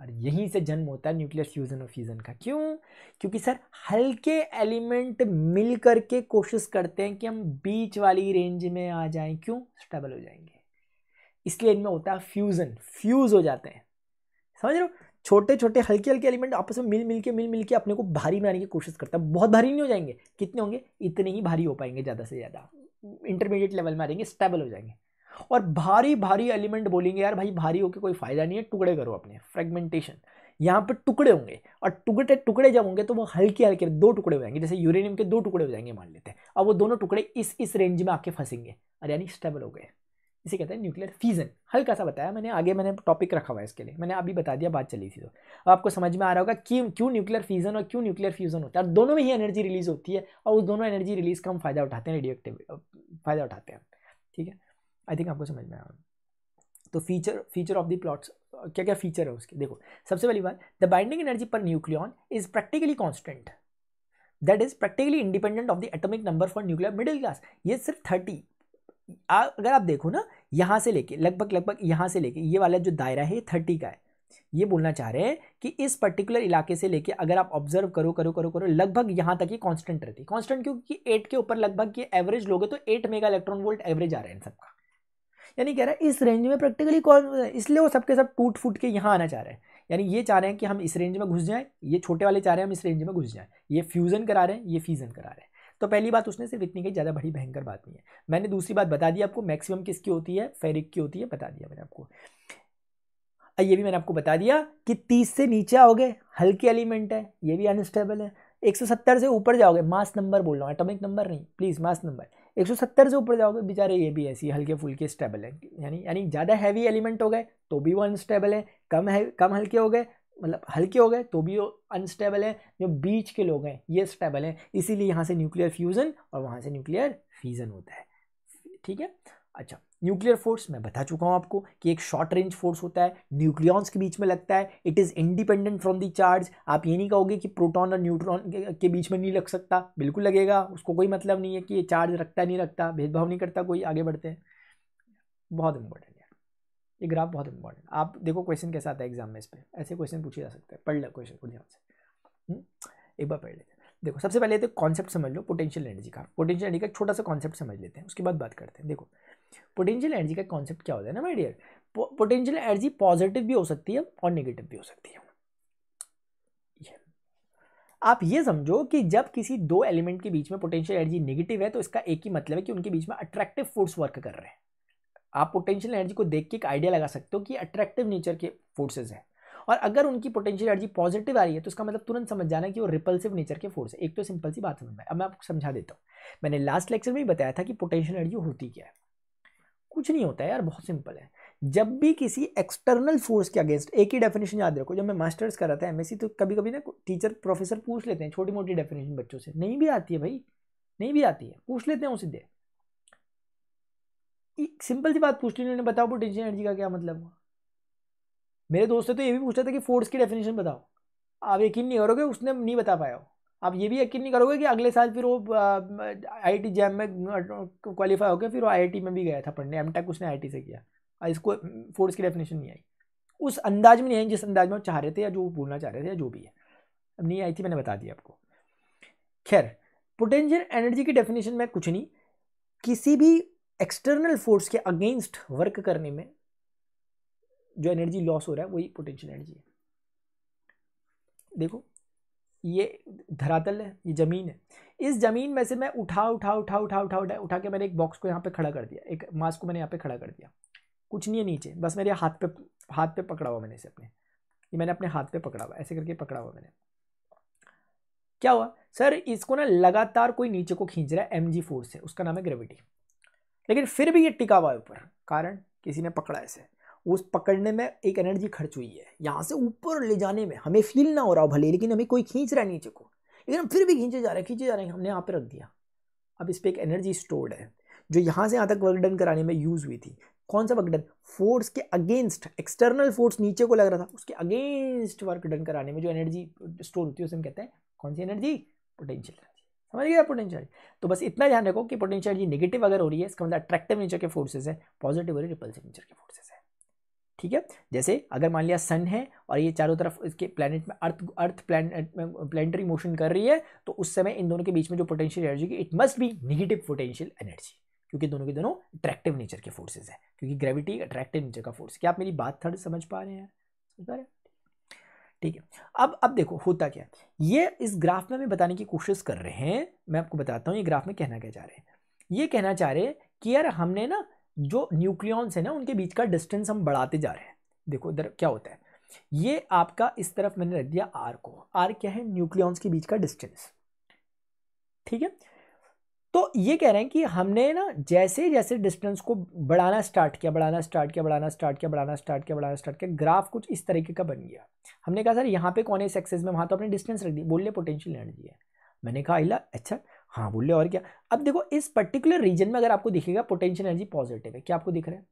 और यहीं से जन्म होता है न्यूक्लियर फ्यूजन और फ्यूजन का क्यों क्योंकि सर हल्के एलिमेंट मिल करके कोशिश करते हैं कि हम बीच वाली रेंज में आ जाएं क्यों स्टेबल हो जाएंगे इसलिए इनमें होता है फ्यूज़न फ्यूज़ हो जाते हैं समझ लो छोटे छोटे हल्के हल्के एलिमेंट आपस में मिल मिल के मिल मिल के अपने को भारी बनाने की कोशिश करता है बहुत भारी नहीं हो जाएंगे कितने होंगे इतने ही भारी हो पाएंगे ज़्यादा से ज़्यादा इंटरमीडिएट लेवल में आ जाएंगे स्टेबल हो जाएंगे और भारी भारी एलिमेंट बोलेंगे यार भाई भारी होकर कोई फ़ायदा नहीं है टुकड़े करो अपने फ्रेगमेंटेशन यहाँ पर टुकड़े होंगे और टुकड़े टुकड़े जब होंगे तो वो हल्के हल्के दो टुकड़े हो जाएंगे जैसे यूरेनियम के दो टुकड़े हो जाएंगे मान लेते हैं अब वो दोनों टुकड़े इस इस रेंज में आके फंसेंगे और यानी स्टेबल हो गए इसे कहते हैं न्यूक्लियर फीजन हल्का सा बताया मैंने आगे मैंने टॉपिक रखा हुआ है इसके लिए मैंने अभी बता दिया बात चली थी तो अब आपको समझ में आ रहा होगा क्यों क्यों न्यूक्लियर फीज़न और क्यों न्यूक्लियर फ्यूजन होता है और दोनों में ही एनर्जी रिलीज होती है और उस दोनों एनर्जी रिलीज का हम फायदा उठाते हैं रेडियो एक्टिव फ़ायदा उठाते हैं ठीक है आई थिंक आपको समझ में आया तो feature feature of the plots क्या क्या फीचर है उसके देखो सबसे पहली बात the binding energy per nucleon is practically constant that is practically independent of the atomic number for nuclear middle class ये सिर्फ थर्टी अगर आप देखो ना यहाँ से लेके लगभग लगभग यहाँ से लेके ये वाला जो दायरा है ये थर्टी का है ये बोलना चाह रहे हैं कि इस पर्टिकुलर इलाके से लेके अगर आप ऑब्जर्व करो करो करो करो लगभग यहाँ तक ये कॉन्स्टेंट रहती है कॉन्स्टेंट क्योंकि एट के ऊपर लगभग ये एवरेज लोगे तो eight mega electron volt average आ रहा है इन सबका यानी कह रहा है इस रेंज में प्रैक्टिकली कौन इसलिए वो सबके सब टूट फूट के यहाँ आना चाह रहे हैं यानी ये चाह रहे हैं कि हम इस रेंज में घुस जाएं ये छोटे वाले चाह रहे हैं हम इस रेंज में घुस जाएं ये फ्यूज़न करा रहे हैं ये फीज़न करा रहे हैं तो पहली बात उसने सिर्फ इतनी कहीं ज़्यादा बड़ी भयंकर बात नहीं है मैंने दूसरी बात बता दी आपको मैक्सिमम किसकी होती है फेरिक की होती है बता दिया मैंने आपको ये भी मैंने आपको बता दिया कि तीस से नीचे आओगे हल्के एलिमेंट है ये भी अनस्टेबल है 170 से ऊपर जाओगे मास नंबर बोल रहा हूँ एटॉमिक नंबर नहीं प्लीज़ मास नंबर 170 से ऊपर जाओगे बेचारे ये भी ऐसी हल्के फुल्के स्टेबल है यानी यानी ज़्यादा हैवी एलिमेंट हो गए तो भी वो अनस्टेबल है कम है कम हल्के हो गए मतलब हल्के हो गए तो भी वो अनस्टेबल है जो बीच के लोग हैं ये स्टेबल हैं इसीलिए यहाँ से न्यूक्लियर फ्यूज़न और वहाँ से न्यूक्लियर फीज़न होता है ठीक है अच्छा न्यूक्लियर फोर्स मैं बता चुका हूँ आपको कि एक शॉर्ट रेंज फोर्स होता है न्यूक्लियॉन्स के बीच में लगता है it is independent from the charge आप ये नहीं कहोगे कि प्रोटॉन और न्यूट्रॉन के बीच में नहीं लग सकता बिल्कुल लगेगा उसको कोई मतलब नहीं है कि ये चार्ज रखता नहीं रखता भेदभाव नहीं करता कोई आगे बढ़ते हैं बहुत इंपॉर्टेंट है ये ग्राफ बहुत इंपॉर्टेंट आप देखो क्वेश्चन कैसा आता है एग्जाम में इस पर ऐसे क्वेश्चन पूछे जा सकते हैं पढ़ लो क्वेश्चन को ध्यान से हम्म? एक बार पढ़ लेते देखो सबसे पहले तो कॉन्सेप्ट समझ लो पोटेंशियल एनर्जी का पोटेंशियल एनर्जी का एक छोटा सा कॉन्सेप्ट समझ लेते हैं उसके बाद बात करते हैं देखो पोटेंशियल एनर्जी का कॉन्सेप्ट क्या होता है ना my dear potential energy positive भी हो सकती है और निगेटिव भी हो सकती है आप ये समझो कि जब किसी दो एलिमेंट के बीच में पोटेंशियल एनर्जी नेगेटिव है तो इसका एक ही मतलब है कि उनके बीच में अट्रैक्टिव फोर्स वर्क कर रहे हैं आप पोटेंशियल एनर्जी को देख के एक आइडिया लगा सकते हो कि अट्रैक्टिव नेचर के फोर्सेज हैं और अगर उनकी पोटेंशियल एनर्जी पॉजिटिव आ रही है तो उसका मतलब तुरंत समझ जाना कि वो रिपल्सिव नेचर के फोर्स है एक तो सिंपल सी बात समझ में अब मैं आपको समझा देता हूँ मैंने लास्ट लेक्चर में ही बताया था कि पोटेंशियल एनर्जी होती क्या है कुछ नहीं होता है यार बहुत सिंपल है जब भी किसी एक्सटर्नल फोर्स के अगेंस्ट एक ही डेफिनेशन याद रखो जब मैं मास्टर्स कर रहा था एम तो कभी कभी ना टीचर प्रोफेसर पूछ लेते हैं छोटी मोटी डेफिनेशन बच्चों से नहीं भी आती है भाई नहीं भी आती है पूछ लेते हैं सीधे सिंपल सी बात पूछ ली उन्होंने बताओ पोटेंशियल एनर्जी का क्या मतलब हुआ मेरे दोस्त ने तो ये भी पूछा था कि फोर्स की डेफिनेशन बताओ आप यकीन नहीं करोगे उसने नहीं बता पाया हो आप ये भी यकीन नहीं करोगे कि अगले साल फिर वो आईआईटी जैम में क्वालिफाई होकर फिर वो आईआईटी में भी गया था पढ़ने एमटेक उसने आईआईटी से किया इसको फोर्स की डेफिनेशन नहीं आई उस अंदाज में नहीं आई जिस अंदाज में वो चाह रहे थे या जो बोलना चाह रहे थे या जो भी है अब नहीं आई थी मैंने बता दी आपको खैर पोटेंशियल एनर्जी की डेफिनेशन में कुछ नहीं किसी भी एक्सटर्नल फोर्स के अगेंस्ट वर्क करने में जो एनर्जी लॉस हो रहा है वही पोटेंशियल एनर्जी है देखो ये धरातल है ये ज़मीन है इस ज़मीन में से मैं उठा उठा उठा उठा उठा उठा उठा के मैंने एक बॉक्स को यहाँ पे खड़ा कर दिया एक मास को मैंने यहाँ पे खड़ा कर दिया कुछ नहीं है नीचे बस मेरे हाथ पे हाथ पे पकड़ा हुआ मैंने इसे अपने ये मैंने अपने हाथ पे पकड़ा हुआ ऐसे करके पकड़ा हुआ मैंने क्या हुआ सर इसको ना लगातार कोई नीचे को खींच रहा है एम फोर्स है उसका नाम है ग्रेविटी लेकिन फिर भी ये टिका हुआ है ऊपर कारण किसी ने पकड़ा इसे उस पकड़ने में एक एनर्जी खर्च हुई है यहाँ से ऊपर ले जाने में हमें फील ना हो रहा हो भले लेकिन हमें कोई खींच रहा है नीचे को लेकिन हम फिर भी खींचे जा रहे हैं खींचे जा रहे हैं हमने यहाँ पर रख दिया अब इस पर एक एनर्जी स्टोर्ड है जो यहाँ से यहाँ तक वर्कडन कराने में यूज़ हुई थी कौन सा वर्कडन फोर्स के अगेंस्ट एक्सटर्नल फोर्स नीचे को लग रहा था उसके अगेंस्ट वर्कडन कराने में जो एनर्जी स्टोर होती है उसे हम कहते हैं कौन सी एनर्जी पोटेंशियल एनर्जी समझ गया पोटेंशियल तो बस इतना ध्यान रखो कि पोटेंशियल एनर्जी नेगेटिव अगर हो रही है इसका मतलब अट्रैक्टिव नेचर के फोर्सेज है पॉजिटिव है रिपल्सिव नेचर के फोर्सेज है ठीक है जैसे अगर मान लिया सन है और ये चारों तरफ इसके प्लानट में अर्थ अर्थ प्लान में प्लानटरी मोशन कर रही है तो उस समय इन दोनों के बीच में जो पोटेंशियल एनर्जी की it must be negative potential energy क्योंकि दोनों के दोनों अट्रैक्टिव नेचर के फोर्सेज हैं क्योंकि ग्रेविटी अट्रैक्टिव नेचर का फोर्स क्या आप मेरी बात थर्ड समझ पा रहे हैं समझ पा रहे हैं ठीक है अब अब देखो होता क्या ये इस ग्राफ में हमें बताने की कोशिश कर रहे हैं मैं आपको बताता हूँ ये ग्राफ में कहना क्या चाह रहे हैं ये कहना चाह रहे हैं कि यार हमने ना जो न्यूक्लियॉन्स है ना उनके बीच का डिस्टेंस हम बढ़ाते जा रहे हैं देखो इधर क्या होता है ये आपका इस तरफ मैंने रख दिया आर को आर क्या है न्यूक्लियॉन्स के बीच का डिस्टेंस ठीक है तो ये कह रहे हैं कि हमने ना जैसे जैसे डिस्टेंस को बढ़ाना स्टार्ट किया बढ़ाना स्टार्ट किया बढ़ाना स्टार्ट किया बढ़ाना स्टार्ट किया बढ़ाना स्टार्ट किया ग्राफ कुछ इस तरीके का बन गया हमने कहा सर यहाँ पे कौन है सक्सेस में वहाँ तो अपने डिस्टेंस रख दी बोल लिया पोटेंशियल एनर्जी है मैंने कहा अला अच्छा हाँ बोलिए और क्या अब देखो इस पर्टिकुलर रीजन में अगर आपको दिखेगा पोटेंशियल एनर्जी पॉजिटिव है क्या आपको दिख रहा है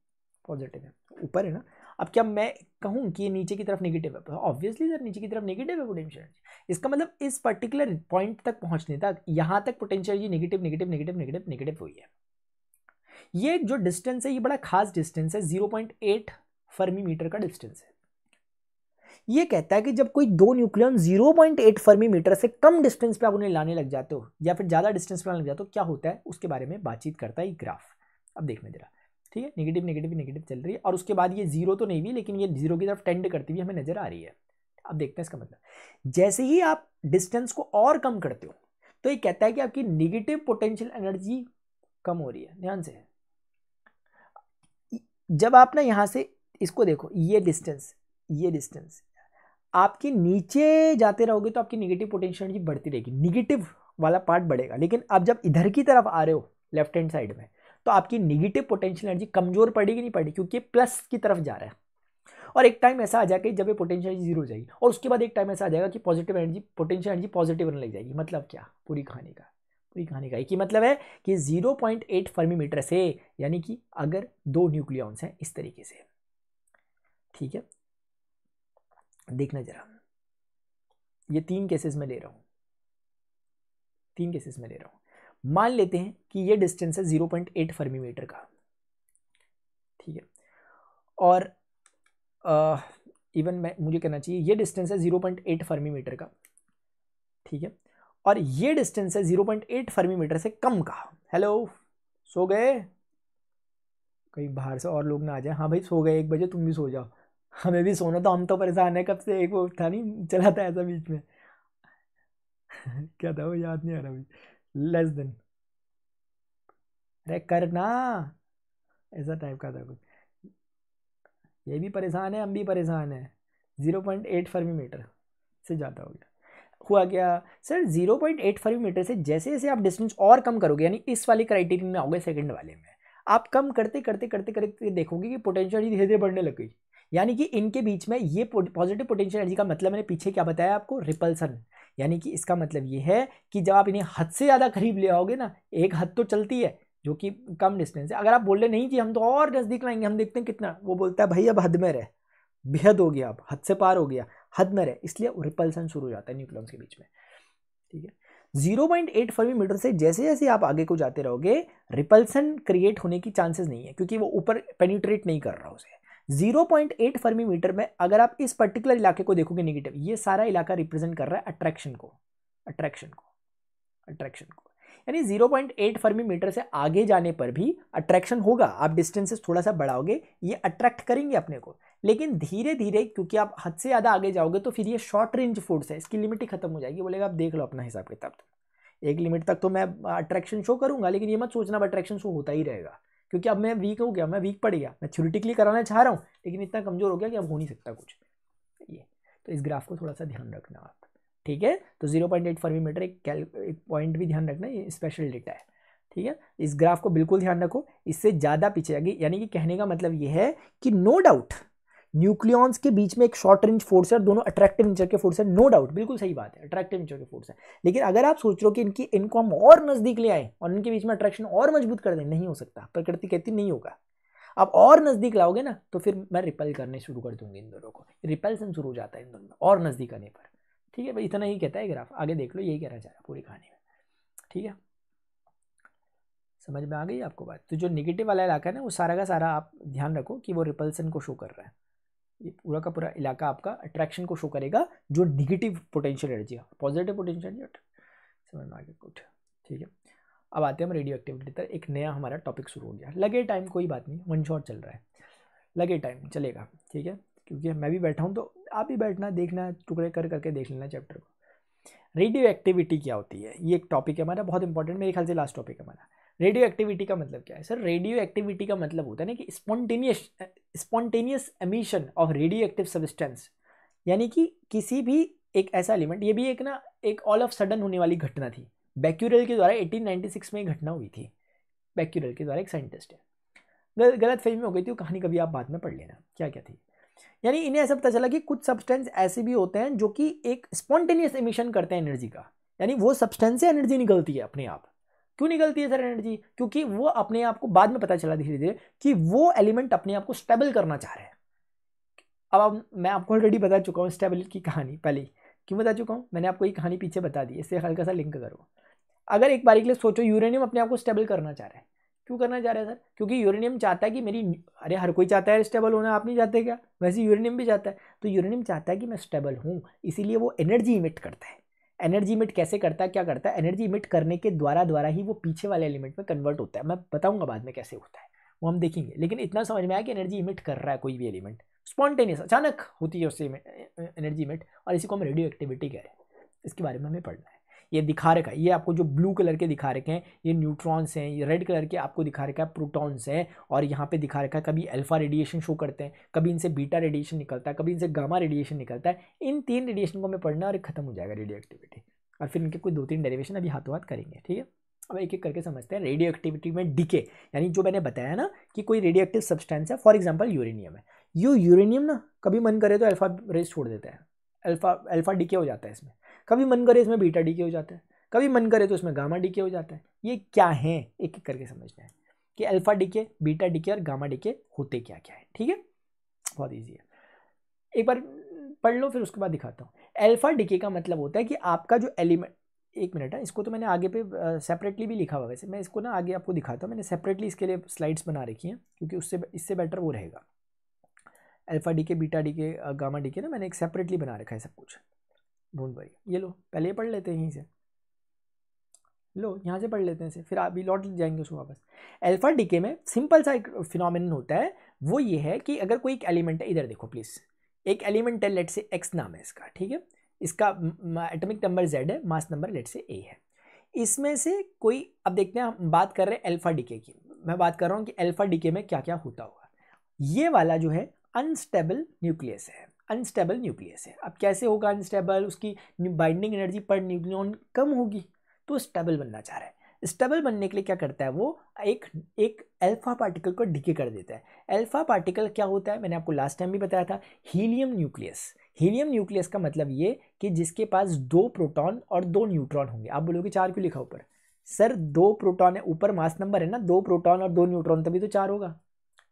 पॉजिटिव है ऊपर है ना अब क्या मैं कहूँ कि ये नीचे की तरफ नेगेटिव है ऑब्वियसली सर नीचे की तरफ नेगेटिव है पोटेंशियल एनर्जी इसका मतलब इस पर्टिकुलर पॉइंट तक पहुँचने तक यहाँ तक potential energy negative negative negative negative negative हुई है ये जो डिस्टेंस है ये बड़ा खास डिस्टेंस है zero point eight fermi metre का डिस्टेंस है ये कहता है कि जब कोई दो न्यूक्लियन 0.8 पॉइंट फर्मी मीटर से कम डिस्टेंस पे आप उन्हें लाने लग जाते हो या फिर ज़्यादा डिस्टेंस पे लाने लग जाते हो क्या होता है उसके बारे में बातचीत करता है ये ग्राफ अब देखने जरा ठीक है निगेटिव निगेटिव निगेटिव चल रही है और उसके बाद ये जीरो तो नहीं हुई लेकिन ये जीरो की तरफ टेंड करती हुई हमें नज़र आ रही है अब देखते हैं इसका मतलब जैसे ही आप डिस्टेंस को और कम करते हो तो ये कहता है कि आपकी निगेटिव पोटेंशियल एनर्जी कम हो रही है ध्यान से जब आप ना यहाँ से इसको देखो ये डिस्टेंस ये डिस्टेंस आपके नीचे जाते रहोगे तो आपकी निगेटिव पोटेंशियल एनर्जी बढ़ती रहेगी निगेटिव वाला पार्ट बढ़ेगा लेकिन अब जब इधर की तरफ आ रहे हो लेफ्ट हैंड साइड में तो आपकी निगेटिव पोटेंशियल एनर्जी कमज़ोर पड़ेगी नहीं पड़ेगी क्योंकि प्लस की तरफ जा रहा है और एक टाइम ऐसा आ जाएगा जब ये पोटेंशियल एनर्जी जीरो हो जाएगी और उसके बाद एक टाइम ऐसा आ जाएगा कि positive energy potential energy positive बनने लग जाएगी मतलब क्या पूरी कहानी का पूरी कहानी का एक ही मतलब है कि 0.8 फर्मी मीटर से यानी कि अगर दो न्यूक्लियॉन्स हैं इस तरीके से ठीक है देखना ज़रा ये तीन केसेस में ले रहा हूँ तीन केसेस में ले रहा हूँ मान लेते हैं कि ये डिस्टेंस है zero point eight fermi metre का ठीक है और आ, इवन मैं मुझे कहना चाहिए ये डिस्टेंस है zero point eight fermi metre का ठीक है और ये डिस्टेंस है zero point eight fermi metre से कम का हेलो सो गए कहीं बाहर से और लोग ना आ जाए हाँ भाई सो गए एक बजे तुम भी सो जाओ हमें भी सोना तो हम तो परेशान है कब से एक वो था नहीं चला था ऐसा बीच में (laughs) क्या था वो याद नहीं आ रहा अभी लेस देन अरे करना ऐसा टाइप का था कुछ ये भी परेशान है हम भी परेशान है zero point eight fermi metre से ज़्यादा हो गया हुआ क्या sir zero point eight five metre से जैसे जैसे आप डिस्टेंस और कम करोगे यानी इस वाले क्राइटेरिया में आओगे सेकंड वाले में आप कम करते करते करते करते देखोगे कि पोटेंशियल धीरे धीरे बढ़ने लग गई यानी कि इनके बीच में ये पॉजिटिव पोटेंशियल एनर्जी का मतलब मैंने पीछे क्या बताया आपको रिपल्सन यानी कि इसका मतलब ये है कि जब आप इन्हें हद से ज़्यादा करीब ले आओगे ना एक हद तो चलती है जो कि कम डिस्टेंस है अगर आप बोल रहे नहीं जी हम तो और नज़दीक लाएंगे हम देखते हैं कितना वो बोलता है भाई अब हद में रहे बेहद हो गया अब हद से पार हो गया हद में रहे इसलिए रिपल्सन शुरू हो जाता है न्यूक्लियस के बीच में ठीक है zero point eight fermi metre से जैसे जैसे आप आगे को जाते रहोगे रिपल्सन क्रिएट होने की चांसेस नहीं है क्योंकि वो ऊपर पेनिट्रेट नहीं कर रहा उसे 0.8 फर्मी मीटर में अगर आप इस पर्टिकुलर इलाके को देखोगे निगेटिव ये सारा इलाका रिप्रेजेंट कर रहा है अट्रैक्शन को अट्रैक्शन को अट्रैक्शन को यानी 0.8 फर्मी मीटर से आगे जाने पर भी अट्रैक्शन होगा आप डिस्टेंसेस थोड़ा सा बढ़ाओगे ये अट्रैक्ट करेंगे अपने को लेकिन धीरे धीरे क्योंकि आप हद से ज़्यादा आगे जाओगे तो फिर ये शॉर्ट रेंज फोर्स है इसकी लिमिट ही खत्म हो जाएगी बोलेगा आप देख लो अपना हिसाब किताब एक लिमिट तक तो मैं अट्रैक्शन शो करूंगा लेकिन ये मत सोचना अट्रैक्शन शो होता ही रहेगा क्योंकि अब मैं वीक हो गया मैं वीक पड़ गया मैं थ्योरिटिकली कराना चाह रहा हूँ लेकिन इतना कमज़ोर हो गया कि अब हो नहीं सकता कुछ ये तो इस ग्राफ को थोड़ा सा ध्यान रखना आप ठीक है तो zero point eight fermi metre एक कैल एक पॉइंट भी ध्यान रखना ये स्पेशल डेटा है ठीक है इस ग्राफ को बिल्कुल ध्यान रखो इससे ज़्यादा पीछे आगे यानी कि कहने का मतलब ये है कि नो डाउट न्यूक्लियॉन्स के बीच में एक शॉर्ट रेंज फोर्स है और दोनों अट्रैक्टिव नेचर के फोर्स है नो डाउट बिल्कुल सही बात है अट्रैक्टिव नेचर के फोर्स है लेकिन अगर आप सोच रहे हो कि इनकी इनको हम और नज़दीक ले आए और इनके बीच में अट्रैक्शन और मजबूत कर दें नहीं हो सकता प्रकृति कहती नहीं होगा आप और नज़दीक लाओगे ना तो फिर मैं रिपेल करने शुरू कर दूंगी इन दोनों को रिपेल्सन शुरू हो जाता है इन दोनों में और नज़दीक आने पर ठीक है भाई इतना ही कहता है ग्राफ आगे देख लो यही कहना रहा है पूरी कहानी में ठीक है समझ में आ गई आपको बात तो जो निगेटिव वाला इलाका है ना वो सारा का सारा आप ध्यान रखो कि वो रिपल्सन को शो कर रहा है ये पूरा का पूरा इलाका आपका अट्रैक्शन को शो करेगा जो निगेटिव पोटेंशियल एनर्जी है पॉजिटिव पोटेंशियल एनर्जी समझ में आगे गुड ठीक है अब आते हैं हम रेडियो एक्टिविटी तक एक नया हमारा टॉपिक शुरू हो गया लगे टाइम कोई बात नहीं वन शॉट चल रहा है लगे टाइम चलेगा ठीक है क्योंकि मैं भी बैठा हूँ तो आप भी बैठना देखना टुकड़े कर करके देख लेना चैप्टर को रेडियो एक्टिविटी क्या होती है ये एक टॉपिक है हमारा बहुत इंपॉर्टेंट मेरे ख्याल से लास्ट टॉपिक है हमारा रेडियो एक्टिविटी का मतलब क्या है सर रेडियो एक्टिविटी का मतलब होता है ना कि spontaneous spontaneous emission of radio radioactive substance यानी कि किसी भी एक ऐसा एलिमेंट ये भी एक ना एक ऑल ऑफ सडन होने वाली घटना थी बैक्यूरल के द्वारा 1896 में घटना हुई थी बैक्यूरल के द्वारा एक साइंटिस्ट है गलत में हो गई थी वो कहानी कभी आप बाद में पढ़ लेना क्या क्या थी यानी इन्हें ऐसा पता चला कि कुछ सब्सटेंस ऐसे भी होते हैं जो कि एक स्पॉन्टेनियस एमिशन करते हैं एनर्जी का यानी वो सब्सटेंस से एनर्जी निकलती है अपने आप क्यों निकलती है सर एनर्जी क्योंकि वो अपने आप को बाद में पता चला धीरे धीरे कि वो एलिमेंट अपने आप को स्टेबल करना चाह रहे हैं अब आप, मैं आपको ऑलरेडी बता चुका हूँ स्टेबल की कहानी पहले ही क्यों बता चुका हूँ मैंने आपको ये कहानी पीछे बता दी इससे हल्का सा लिंक करो अगर एक बारी के लिए सोचो यूरेनियम अपने आप को स्टेबल करना चाह रहा है क्यों करना चाह रहा है सर क्योंकि यूरेनियम चाहता है कि मेरी अरे हर कोई चाहता है स्टेबल होना आप नहीं चाहते क्या वैसे यूरेनियम भी चाहता है तो यूरेनियम चाहता है कि मैं स्टेबल हूँ इसीलिए वो एनर्जी इमिट करता है एनर्जी इमिट कैसे करता है क्या करता है एनर्जी इमिट करने के द्वारा द्वारा ही वो पीछे वाले एलिमेंट में कन्वर्ट होता है मैं बताऊंगा बाद में कैसे होता है वो हम देखेंगे लेकिन इतना समझ में आया कि एनर्जी इमिट कर रहा है कोई भी एलिमेंट स्पॉन्टेनियस अचानक होती है उससे एनर्जी इमिट और इसी को हम रेडियो एक्टिविटी कह रहे हैं इसके बारे में हमें पढ़ना है ये दिखा रखा है ये आपको जो ब्लू कलर के दिखा रखे हैं ये न्यूट्रॉन्स हैं ये रेड कलर के आपको दिखा रखा है प्रोटॉन्स हैं और यहाँ पे दिखा रखा है कभी अल्फ़ा रेडिएशन शो करते हैं कभी इनसे बीटा रेडिएशन निकलता है कभी इनसे गामा रेडिएशन निकलता है इन तीन रेडिएशन को हमें पढ़ना है और खत्म हो जाएगा रेडियो एक्टिविटी और फिर इनके कोई दो तीन डेरिवेशन अभी हाथों हाथ करेंगे ठीक है अब एक एक करके समझते हैं रेडियो एक्टिविटी में डीके यानी जो मैंने बताया ना कि कोई रेडियो एक्टिव सब्सटेंस है फॉर एग्जाम्पल यूरेनियम है यू यूरेनियम ना कभी मन करे तो अल्फा रेस छोड़ देता है अल्फा अल्फा डीके हो जाता है इसमें कभी मन करे इसमें बीटा डी के हो जाता है कभी मन करे तो इसमें गामा डी के हो जाता है ये क्या है एक एक करके समझना है कि alpha decay beta decay और गामा डी के होते क्या क्या है ठीक है बहुत ईजी है एक बार पढ़ लो फिर उसके बाद दिखाता हूँ अल्फा डीके का मतलब होता है कि आपका जो एलिमेंट एक मिनट है हाँ, इसको तो मैंने आगे पे सेपरेटली भी लिखा हुआ वैसे मैं इसको ना आगे आपको दिखाता हूँ मैंने सेपरेटली इसके लिए स्लाइड्स बना रखी हैं क्योंकि उससे इससे बेटर वो रहेगा alpha decay beta decay gamma decay ना मैंने एक सेपरेटली बना रखा है सब कुछ डोंट वरी ये लो पहले पढ़ लेते हैं यहीं से लो यहाँ से पढ़ लेते हैं से फिर आप लौट जाएंगे उसको वापस अल्फ़ा डीके में सिंपल सा एक फिनोमिन होता है वो ये है कि अगर कोई एक एलिमेंट है इधर देखो प्लीज़ एक एलिमेंट है लेट से एक्स नाम है इसका ठीक है इसका एटमिक नंबर जेड है मास नंबर लेट से ए है इसमें से कोई अब देखते हैं हम बात कर रहे हैं एल्फा डीके की मैं बात कर रहा हूँ कि एल्फा डीके में क्या क्या होता होगा ये वाला जो है अनस्टेबल न्यूक्लियस है अनस्टेबल न्यूक्लियस है अब कैसे होगा अनस्टेबल उसकी बाइंडिंग एनर्जी पर न्यूक्लियन कम होगी तो स्टेबल बनना चाह रहा है स्टेबल बनने के लिए क्या करता है वो एक एक अल्फा पार्टिकल को डिके कर देता है अल्फा पार्टिकल क्या होता है मैंने आपको लास्ट टाइम भी बताया था हीलियम न्यूक्लियस हीलियम न्यूक्लियस का मतलब ये कि जिसके पास दो प्रोटॉन और दो न्यूट्रॉन होंगे आप बोलोगे चार क्यों लिखा ऊपर सर दो प्रोटॉन है ऊपर मास नंबर है ना दो प्रोटॉन और दो न्यूट्रॉन तभी तो चार होगा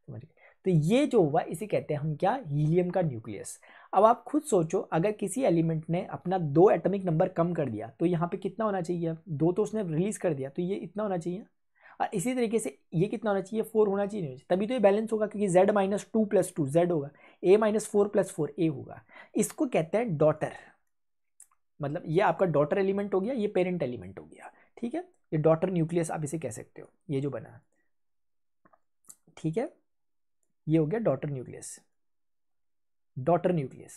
समझिए तो ये जो हुआ इसे कहते हैं हम क्या हीलियम का न्यूक्लियस अब आप खुद सोचो अगर किसी एलिमेंट ने अपना दो एटॉमिक नंबर कम कर दिया तो यहाँ पे कितना होना चाहिए दो तो उसने रिलीज़ कर दिया तो ये इतना होना चाहिए और इसी तरीके से ये कितना होना चाहिए फोर होना चाहिए नहीं तभी तो ये बैलेंस होगा क्योंकि Z minus two plus two Z होगा A minus four plus four A होगा इसको कहते हैं डॉटर मतलब ये आपका डॉटर एलिमेंट हो गया ये पेरेंट एलिमेंट हो गया ठीक है ये डॉटर न्यूक्लियस आप इसे कह सकते हो ये जो बना ठीक है ये हो गया daughter nucleus daughter nucleus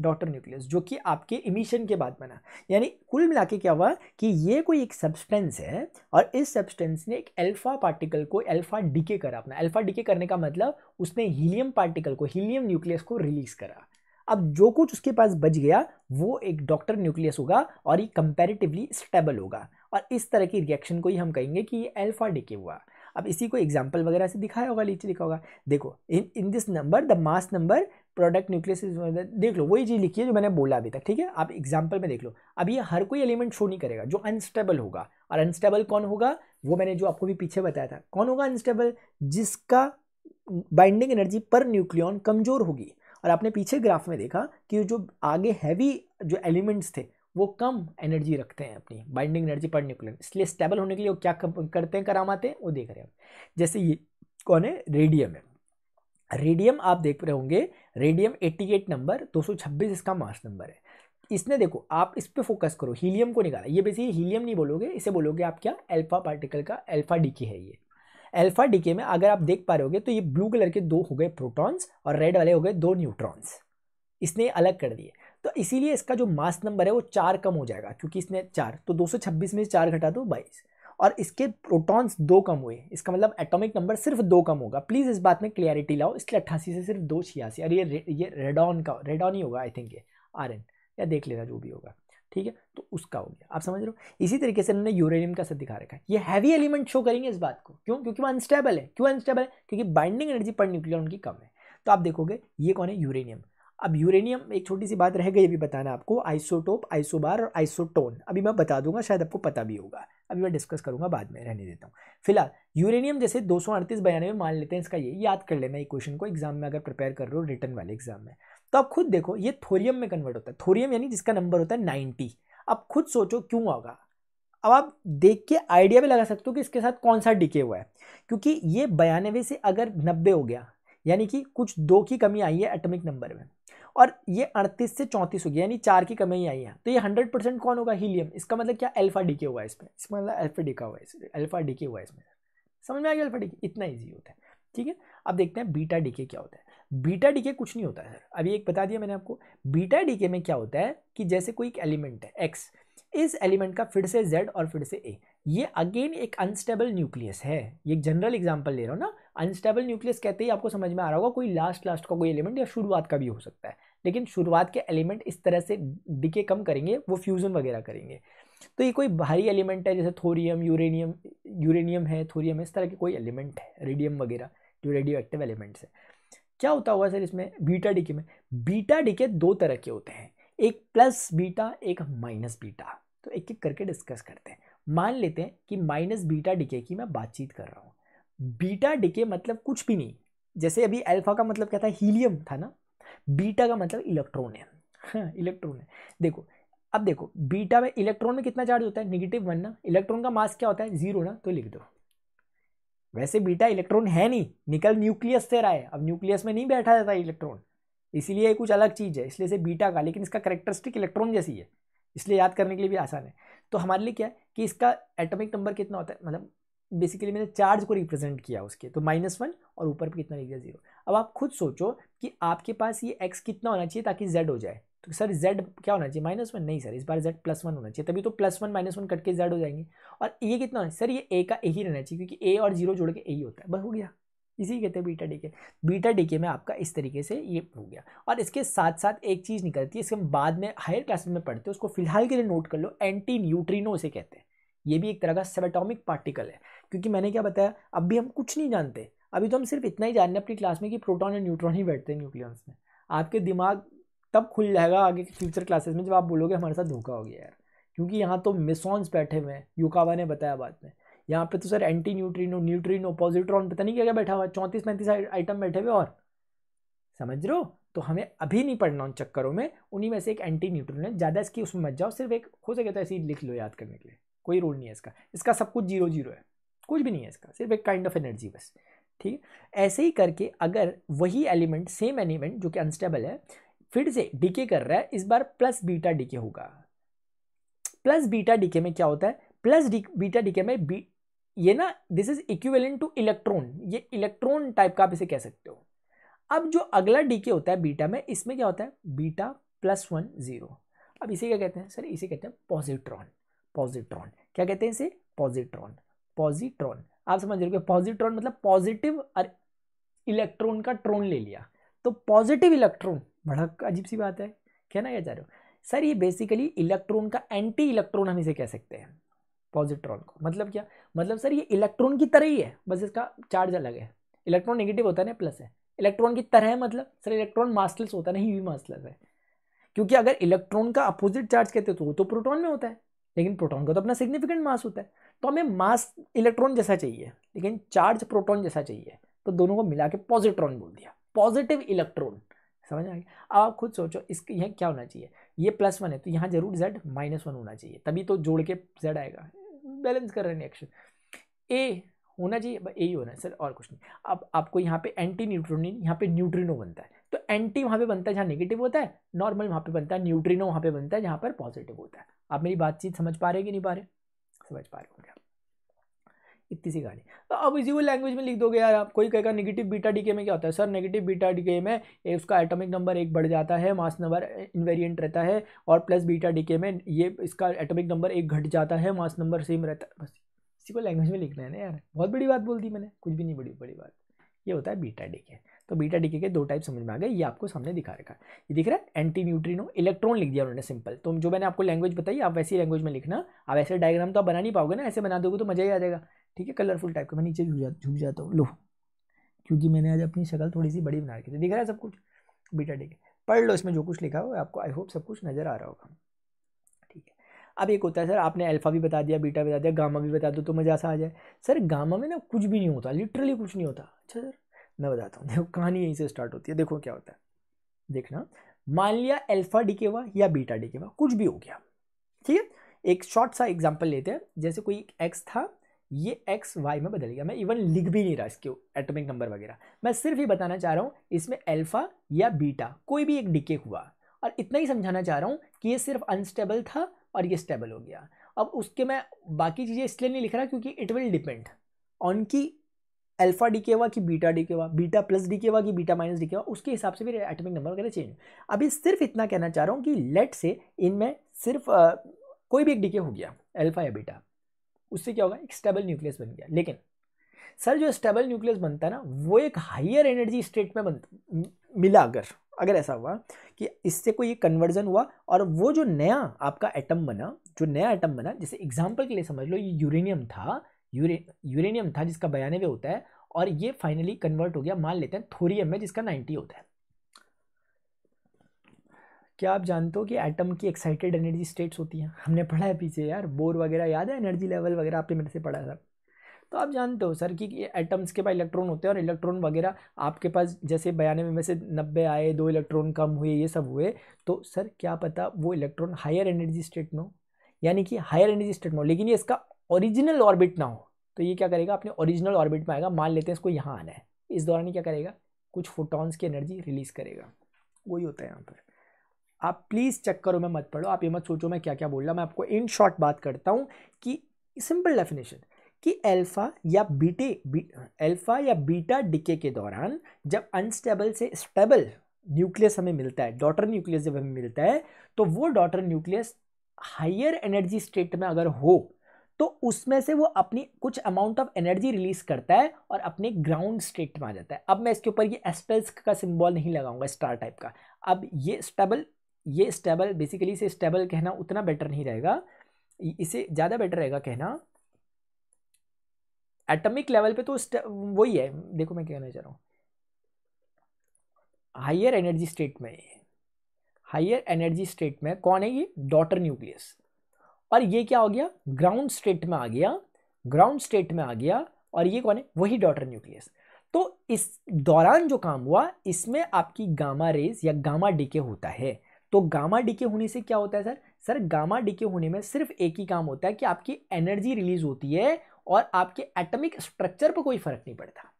daughter nucleus जो कि आपके इमिशन के बाद बना यानी कुल मिला के क्या हुआ कि ये कोई एक सब्सटेंस है और इस सब्सटेंस ने एक अल्फा पार्टिकल को अल्फा डीके करा अपना अल्फा डीके करने का मतलब उसने हीलियम पार्टिकल को हीलियम न्यूक्लियस को रिलीज करा अब जो कुछ उसके पास बच गया वो एक डॉक्टर न्यूक्लियस होगा और ये कंपेरेटिवली स्टेबल होगा और इस तरह की रिएक्शन को ही हम कहेंगे कि ये अल्फा डीके हुआ अब इसी को एग्जाम्पल वगैरह से दिखाया होगा नीचे लिखा होगा देखो in in this number the mass number product nucleus देख लो वही चीज़ लिखी है जो मैंने बोला अभी तक ठीक है आप एग्जाम्पल में देख लो अब ये हर कोई एलिमेंट शो नहीं करेगा जो अनस्टेबल होगा और अनस्टेबल कौन होगा वो मैंने जो आपको भी पीछे बताया था कौन होगा अनस्टेबल जिसका बाइंडिंग एनर्जी पर न्यूक्लियन कमज़ोर होगी और आपने पीछे ग्राफ में देखा कि जो आगे हैवी जो एलिमेंट्स थे वो कम एनर्जी रखते हैं अपनी बाइंडिंग एनर्जी पर न्यूक्लियर इसलिए स्टेबल होने के लिए वो क्या करते हैं करामाते हैं वो देख रहे हैं जैसे ये कौन है रेडियम है रेडियम आप देख रहे होंगे रेडियम 88 नंबर 226 इसका मास नंबर है इसने देखो आप इस पर फोकस करो हीलियम को निकाला ये बेसिकली हीलियम नहीं बोलोगे इसे बोलोगे आप क्या एल्फा पार्टिकल का एल्फा डीके है ये एल्फा डीके में अगर आप देख पा रहे होगे तो ये ब्लू कलर के दो हो गए प्रोटॉन्स और रेड वाले हो गए दो न्यूट्रॉन्स इसने अलग कर दिए तो इसीलिए इसका जो मास नंबर है वो चार कम हो जाएगा क्योंकि इसने चार तो 226 में से चार घटा दो बाईस और इसके प्रोटॉन्स दो कम हुए इसका मतलब एटॉमिक नंबर सिर्फ दो कम होगा प्लीज़ इस बात में क्लियरिटी लाओ इसलिए अट्ठासी से सिर्फ दो छियासी और ये ये रेडॉन का रेडॉन ही होगा आई थिंक ये आर या देख लेना जो भी होगा ठीक है तो उसका हो गया आप समझ रहे हो इसी तरीके से इन्होंने यूरेनियम का सब दिखा रखा है ये हैवी एलिमेंट शो करेंगे इस बात को क्यों क्योंकि वो अनस्टेबल है क्यों अनस्टेबल है क्योंकि बाइंडिंग एनर्जी पर न्यूक्लियर उनकी कम है तो आप देखोगे ये कौन है यूरेनियम अब यूरेनियम एक छोटी सी बात रह गई अभी बताना आपको आइसोटोप आइसोबार और आइसोटोन अभी मैं बता दूंगा शायद आपको पता भी होगा अभी मैं डिस्कस करूंगा बाद में रहने देता हूँ फिलहाल यूरेनियम जैसे दो सौ अड़तीस बयानवे मान लेते हैं इसका ये याद कर लेना क्वेश्चन को एग्जाम में अगर प्रिपेयर कर रहे हो रिटर्न वाले एग्जाम में तो आप खुद देखो ये थोरियम में कन्वर्ट होता है थोरियम यानी जिसका नंबर होता है नाइन्टी अब खुद सोचो क्यों होगा अब आप देख के आइडिया भी लगा सकते हो कि इसके साथ कौन सा डिके हुआ है क्योंकि ये बयानवे से अगर नब्बे हो गया यानी कि कुछ दो की कमी आई है एटमिक नंबर में और ये अड़तीस से चौंतीस हो गया यानी चार की कमी ही आई है तो ये हंड्रेड परसेंट कौन होगा हीलियम इसका मतलब क्या अल्फा डी के हुआ इसमें इसमें मतलब अल्फा डी का हुआ है अल्फा डी के हुआ इसमें समझ में आ गया अल्फा डीके इतना ईजी होता है ठीक है अब देखते हैं बीटा डीके क्या होता है बीटा डीके कुछ नहीं होता है सर अभी एक बता दिया मैंने आपको बीटा डीके में क्या होता है कि जैसे कोई एक एलिमेंट है एक्स इस एलिमेंट का फिर से जेड और फिर से ए ये अगेन एक अनस्टेबल न्यूक्लियस है ये एक जनरल एग्जांपल ले रहा हूँ ना अनस्टेबल न्यूक्लियस कहते ही आपको समझ में आ रहा होगा कोई लास्ट लास्ट का कोई एलिमेंट या शुरुआत का भी हो सकता है लेकिन शुरुआत के एलिमेंट इस तरह से डिके कम करेंगे वो फ्यूज़न वगैरह करेंगे तो ये कोई भारी एलिमेंट है जैसे थोरियम यूरेनियम यूरेनियम है थोरियम इस तरह के कोई एलिमेंट है रेडियम वगैरह जो रेडियो एक्टिव एलिमेंट्स है क्या होता हुआ सर इसमें बीटा डिके में बीटा डिके दो तरह के होते हैं एक प्लस बीटा एक माइनस बीटा तो एक एक करके डिस्कस करते हैं मान लेते हैं कि माइनस बीटा डिके की मैं बातचीत कर रहा हूँ बीटा डिके मतलब कुछ भी नहीं जैसे अभी अल्फा का मतलब क्या था हीलियम था ना बीटा का मतलब इलेक्ट्रॉन है हाँ, इलेक्ट्रॉन है देखो अब देखो बीटा में इलेक्ट्रॉन में कितना चार्ज होता है निगेटिव वन ना इलेक्ट्रॉन का मास क्या होता है जीरो ना तो लिख दो वैसे बीटा इलेक्ट्रॉन है नहीं निकल न्यूक्लियस से रहा है अब न्यूक्लियस में नहीं बैठा जाता इलेक्ट्रॉन इसीलिए कुछ अलग चीज़ है इसलिए से बीटा का लेकिन इसका करेक्टरिस्टिक इलेक्ट्रॉन जैसी है इसलिए याद करने के लिए भी आसान है तो हमारे लिए क्या है कि इसका एटॉमिक नंबर कितना होता है मतलब बेसिकली मैंने चार्ज को रिप्रेजेंट किया उसके तो माइनस वन और ऊपर पर कितना लिख दिया जीरो अब आप खुद सोचो कि आपके पास ये एक्स कितना होना चाहिए ताकि जेड हो जाए तो सर जेड क्या होना चाहिए माइनस वन नहीं सर इस बार जेड प्लस वन होना चाहिए तभी तो plus one minus one cut के जेड हो जाएंगे और ये कितना होना सर ये ए का ए ही रहना चाहिए क्योंकि ए और जीरो जोड़ के ए ही होता है बस हो गया इसी कहते हैं बीटा डीके बीटा डीके में आपका इस तरीके से ये हो गया और इसके साथ साथ एक चीज़ निकलती है इसके हम बाद में हायर क्लासेस में पढ़ते हैं उसको फिलहाल के लिए नोट कर लो एंटी न्यूट्रीनो इसे कहते हैं ये भी एक तरह का सेबेटॉमिक पार्टिकल है क्योंकि मैंने क्या बताया अब भी हम कुछ नहीं जानते अभी तो हम सिर्फ इतना ही जान रहे अपनी क्लास में कि प्रोटॉन और न्यूट्रॉन ही बैठते हैं न्यूक्लियंस में आपके दिमाग तब खुल जाएगा आगे की फ्यूचर क्लासेस में जब आप बोलोगे हमारे साथ धोखा हो गया यार क्योंकि यहाँ तो मिसॉन्स बैठे हुए हैं युकावा ने बताया बाद में यहाँ पे तो sir antineutrino neutrino positron पता नहीं क्या क्या बैठा हुआ है चौंतीस पैंतीस आइटम बैठे हुए और समझ रहे हो तो हमें अभी नहीं पढ़ना उन चक्करों में उन्हीं में से एक एंटी न्यूट्रीन है ज़्यादा इसकी उसमें मत जाओ सिर्फ एक हो सके तो ऐसे ही लिख लो याद करने के लिए कोई रोल नहीं है इसका इसका सब कुछ जीरो जीरो है कुछ भी नहीं है इसका सिर्फ एक काइंड ऑफ एनर्जी बस ठीक है ऐसे ही करके अगर वही एलिमेंट सेम एलिमेंट जो कि अनस्टेबल है फिर से डीके कर रहा है इस बार प्लस बीटा डीके होगा प्लस बीटा डीके में क्या होता है प्लस बीटा डीके में बी ये ना this is equivalent to electron ये इलेक्ट्रॉन टाइप का आप इसे कह सकते हो अब जो अगला डी के होता है बीटा में इसमें क्या होता है बीटा प्लस वन जीरो अब इसे क्या कहते हैं सर इसे कहते हैं पॉजिट्रॉन पॉजिट्रॉन क्या कहते हैं इसे पॉजिट्रॉन पॉजिट्रॉन आप समझ रहे हो पॉजिट्रॉन मतलब पॉजिटिव और इलेक्ट्रॉन का ट्रोन ले लिया तो पॉजिटिव इलेक्ट्रॉन बड़ा अजीब सी बात है कहना क्या चाह रहे हो सर ये बेसिकली इलेक्ट्रॉन का एंटी इलेक्ट्रॉन हम इसे कह सकते हैं पॉजिट्रॉन को मतलब क्या मतलब सर ये इलेक्ट्रॉन की तरह ही है बस इसका चार्ज अलग है इलेक्ट्रॉन नेगेटिव होता है ना प्लस है इलेक्ट्रॉन की तरह है मतलब सर इलेक्ट्रॉन मास्टलेस होता नहीं भी मास्टलेस है क्योंकि अगर इलेक्ट्रॉन का अपोजिट चार्ज कहते तो वो तो प्रोटॉन में होता है लेकिन प्रोटॉन का तो अपना सिग्निफिकेंट मास होता है तो हमें मास इलेक्ट्रॉन जैसा चाहिए लेकिन चार्ज प्रोटॉन जैसा चाहिए तो दोनों को मिला के पॉजिट्रॉन बोल दिया पॉजिटिव इलेक्ट्रॉन समझ आ गया अब आप खुद सोचो इसके यहाँ क्या होना चाहिए ये प्लस वन है तो यहाँ जरूर जेड माइनस वन होना चाहिए तभी तो जोड़ के जेड आएगा बैलेंस कर रहे हैं रिएक्शन ए होना चाहिए ए ही होना है सर और कुछ नहीं अब आपको यहाँ पे एंटी न्यूट्रोनिन यहाँ पे न्यूट्रिनो बनता है तो एंटी वहाँ पे बनता है जहाँ नेगेटिव होता है नॉर्मल वहाँ पे बनता है न्यूट्रिनो वहाँ पे बनता है जहाँ पर पॉजिटिव होता है आप मेरी बातचीत समझ पा रहे कि नहीं पा रहे समझ पा रहे हो क्या इतनी सी गाड़ी तो अब इसी वो लैंग्वेज में लिख दोगे यार आप कोई कहेगा नेगेटिव बीटा डीके में क्या होता है सर नेगेटिव बीटा डीके में ए, उसका एटॉमिक नंबर एक बढ़ जाता है मास नंबर इन्वेरियंट रहता है और प्लस बीटा डीके में ये इसका एटॉमिक नंबर एक घट जाता है मास नंबर सेम रहता है बस इसी को लैंग्वेज में लिखना है ना यार बहुत बड़ी बात बोल दी मैंने कुछ भी नहीं बड़ी बड़ी बात ये होता है बीटा डीके तो बीटा डीके के दो टाइप समझ में आ गए ये आपको सामने दिखा रखा है ये दिख रहा है एंटी न्यूट्रिनो इलेक्ट्रॉन लिख दिया उन्होंने सिंपल तो जो मैंने आपको लैंग्वेज बताई आप वैसी लैंग्वेज में लिखना आप ऐसे डायग्राम तो आप बना नहीं पाओगे ना ऐसे बना दोगे तो मज़ा ही आ जाएगा ठीक है कलरफुल टाइप का मैं नीचे झुक झुक जाता हूँ लो क्योंकि मैंने आज अपनी शक्ल थोड़ी सी बड़ी बना रखी थी दिख रहा है सब कुछ बेटा ठीक है पढ़ लो इसमें जो कुछ लिखा हो आपको आई होप सब कुछ नज़र आ रहा होगा ठीक है अब एक होता है सर आपने अल्फ़ा भी बता दिया बीटा बता दिया गामा भी बता दो तो मज़ा सा आ जाए सर गामा में ना कुछ भी नहीं होता लिटरली कुछ नहीं होता अच्छा सर मैं बताता हूँ देखो कहानी यहीं से स्टार्ट होती है देखो क्या होता है देखना मान लिया अल्फ़ा डिकेवा या बीटा डिकेवा कुछ भी हो गया ठीक है एक शॉर्ट सा एग्जाम्पल लेते हैं जैसे कोई एक्स था ये एक्स वाई में बदल गया मैं इवन लिख भी नहीं रहा इसके एटॉमिक नंबर वगैरह मैं सिर्फ ये बताना चाह रहा हूँ इसमें अल्फ़ा या बीटा कोई भी एक डिके हुआ और इतना ही समझाना चाह रहा हूँ कि ये सिर्फ अनस्टेबल था और ये स्टेबल हो गया अब उसके मैं बाकी चीज़ें इसलिए नहीं लिख रहा क्योंकि इट विल डिपेंड ऑन की अल्फ़ा डी के हुआ कि बीटा डी के हुआ बीटा प्लस डी के हुआ कि बीटा माइनस डी के हुआ उसके हिसाब से फिर एटॉमिक नंबर वगैरह चेंज अभी सिर्फ इतना कहना चाह रहा हूँ कि लेट से इनमें सिर्फ आ, कोई भी एक डी के हो गया अल्फ़ा या बीटा उससे क्या होगा एक स्टेबल न्यूक्लियस बन गया लेकिन सर जो स्टेबल न्यूक्लियस बनता है ना वो एक हाइयर एनर्जी स्टेट में बन मिला अगर अगर ऐसा हुआ कि इससे कोई कन्वर्जन हुआ और वो जो नया आपका एटम बना जो नया एटम बना जैसे एग्जाम्पल के लिए समझ लो ये यूरेनियम था यूरे यूरेनियम था जिसका बयानवे होता है और ये फाइनली कन्वर्ट हो गया मान लेते हैं थोरियम में जिसका नाइन्टी होता है क्या आप जानते हो कि एटम की एक्साइटेड एनर्जी स्टेट्स होती हैं हमने पढ़ा है पीछे यार बोर वगैरह याद है एनर्जी लेवल वगैरह आपने मेरे से पढ़ा है सर तो आप जानते हो सर कि एटम्स के पास इलेक्ट्रॉन होते हैं और इलेक्ट्रॉन वगैरह आपके पास जैसे बयानवे में से नब्बे आए दो इलेक्ट्रॉन कम हुए ये सब हुए तो सर क्या पता वो इलेक्ट्रॉन हायर एनर्जी स्टेट में हो यानी कि हायर एनर्जी स्टेट में हो लेकिन ये इसका ओरिजिनल ऑर्बिट ना हो तो ये क्या करेगा अपने ओरिजिनल ऑर्बिट में आएगा मान लेते हैं इसको यहाँ आना है इस दौरान क्या करेगा कुछ फोटॉन्स की एनर्जी रिलीज़ करेगा वही होता है यहाँ पर आप प्लीज़ चेक करो मैं मत पढ़ो आप ये मत सोचो मैं क्या क्या बोल रहा मैं आपको इन शॉर्ट बात करता हूँ कि सिंपल डेफिनेशन कि अल्फ़ा या बीटे अल्फ़ा या बीटा डिके के दौरान जब अनस्टेबल से स्टेबल न्यूक्लियस हमें मिलता है डॉटर न्यूक्लियस जब हमें मिलता है तो वो daughter nucleus higher energy state में अगर हो तो उसमें से वो अपनी कुछ अमाउंट ऑफ एनर्जी रिलीज करता है और अपने ग्राउंड स्टेट में आ जाता है अब मैं इसके ऊपर ये एस्पेल्स का सिंबल नहीं लगाऊंगा स्टार टाइप का अब ये स्टेबल ये स्टेबल बेसिकली इसे स्टेबल कहना उतना बेटर नहीं रहेगा इसे ज़्यादा बेटर रहेगा कहना एटमिक लेवल पे तो वही है देखो मैं क्या कहना चाह रहा हूँ हायर एनर्जी स्टेट में हायर एनर्जी स्टेट में कौन है ये डॉटर न्यूक्लियस और ये क्या हो गया ग्राउंड स्टेट में आ गया ग्राउंड स्टेट में आ गया और ये कौन है वही डॉटर न्यूक्लियस तो इस दौरान जो काम हुआ इसमें आपकी गामा रेज या गामा डीके होता है तो गामा डीके होने से क्या होता है सर सर गामा डीके होने में सिर्फ एक ही काम होता है कि आपकी एनर्जी रिलीज होती है और आपके एटमिक स्ट्रक्चर पर कोई फर्क नहीं पड़ता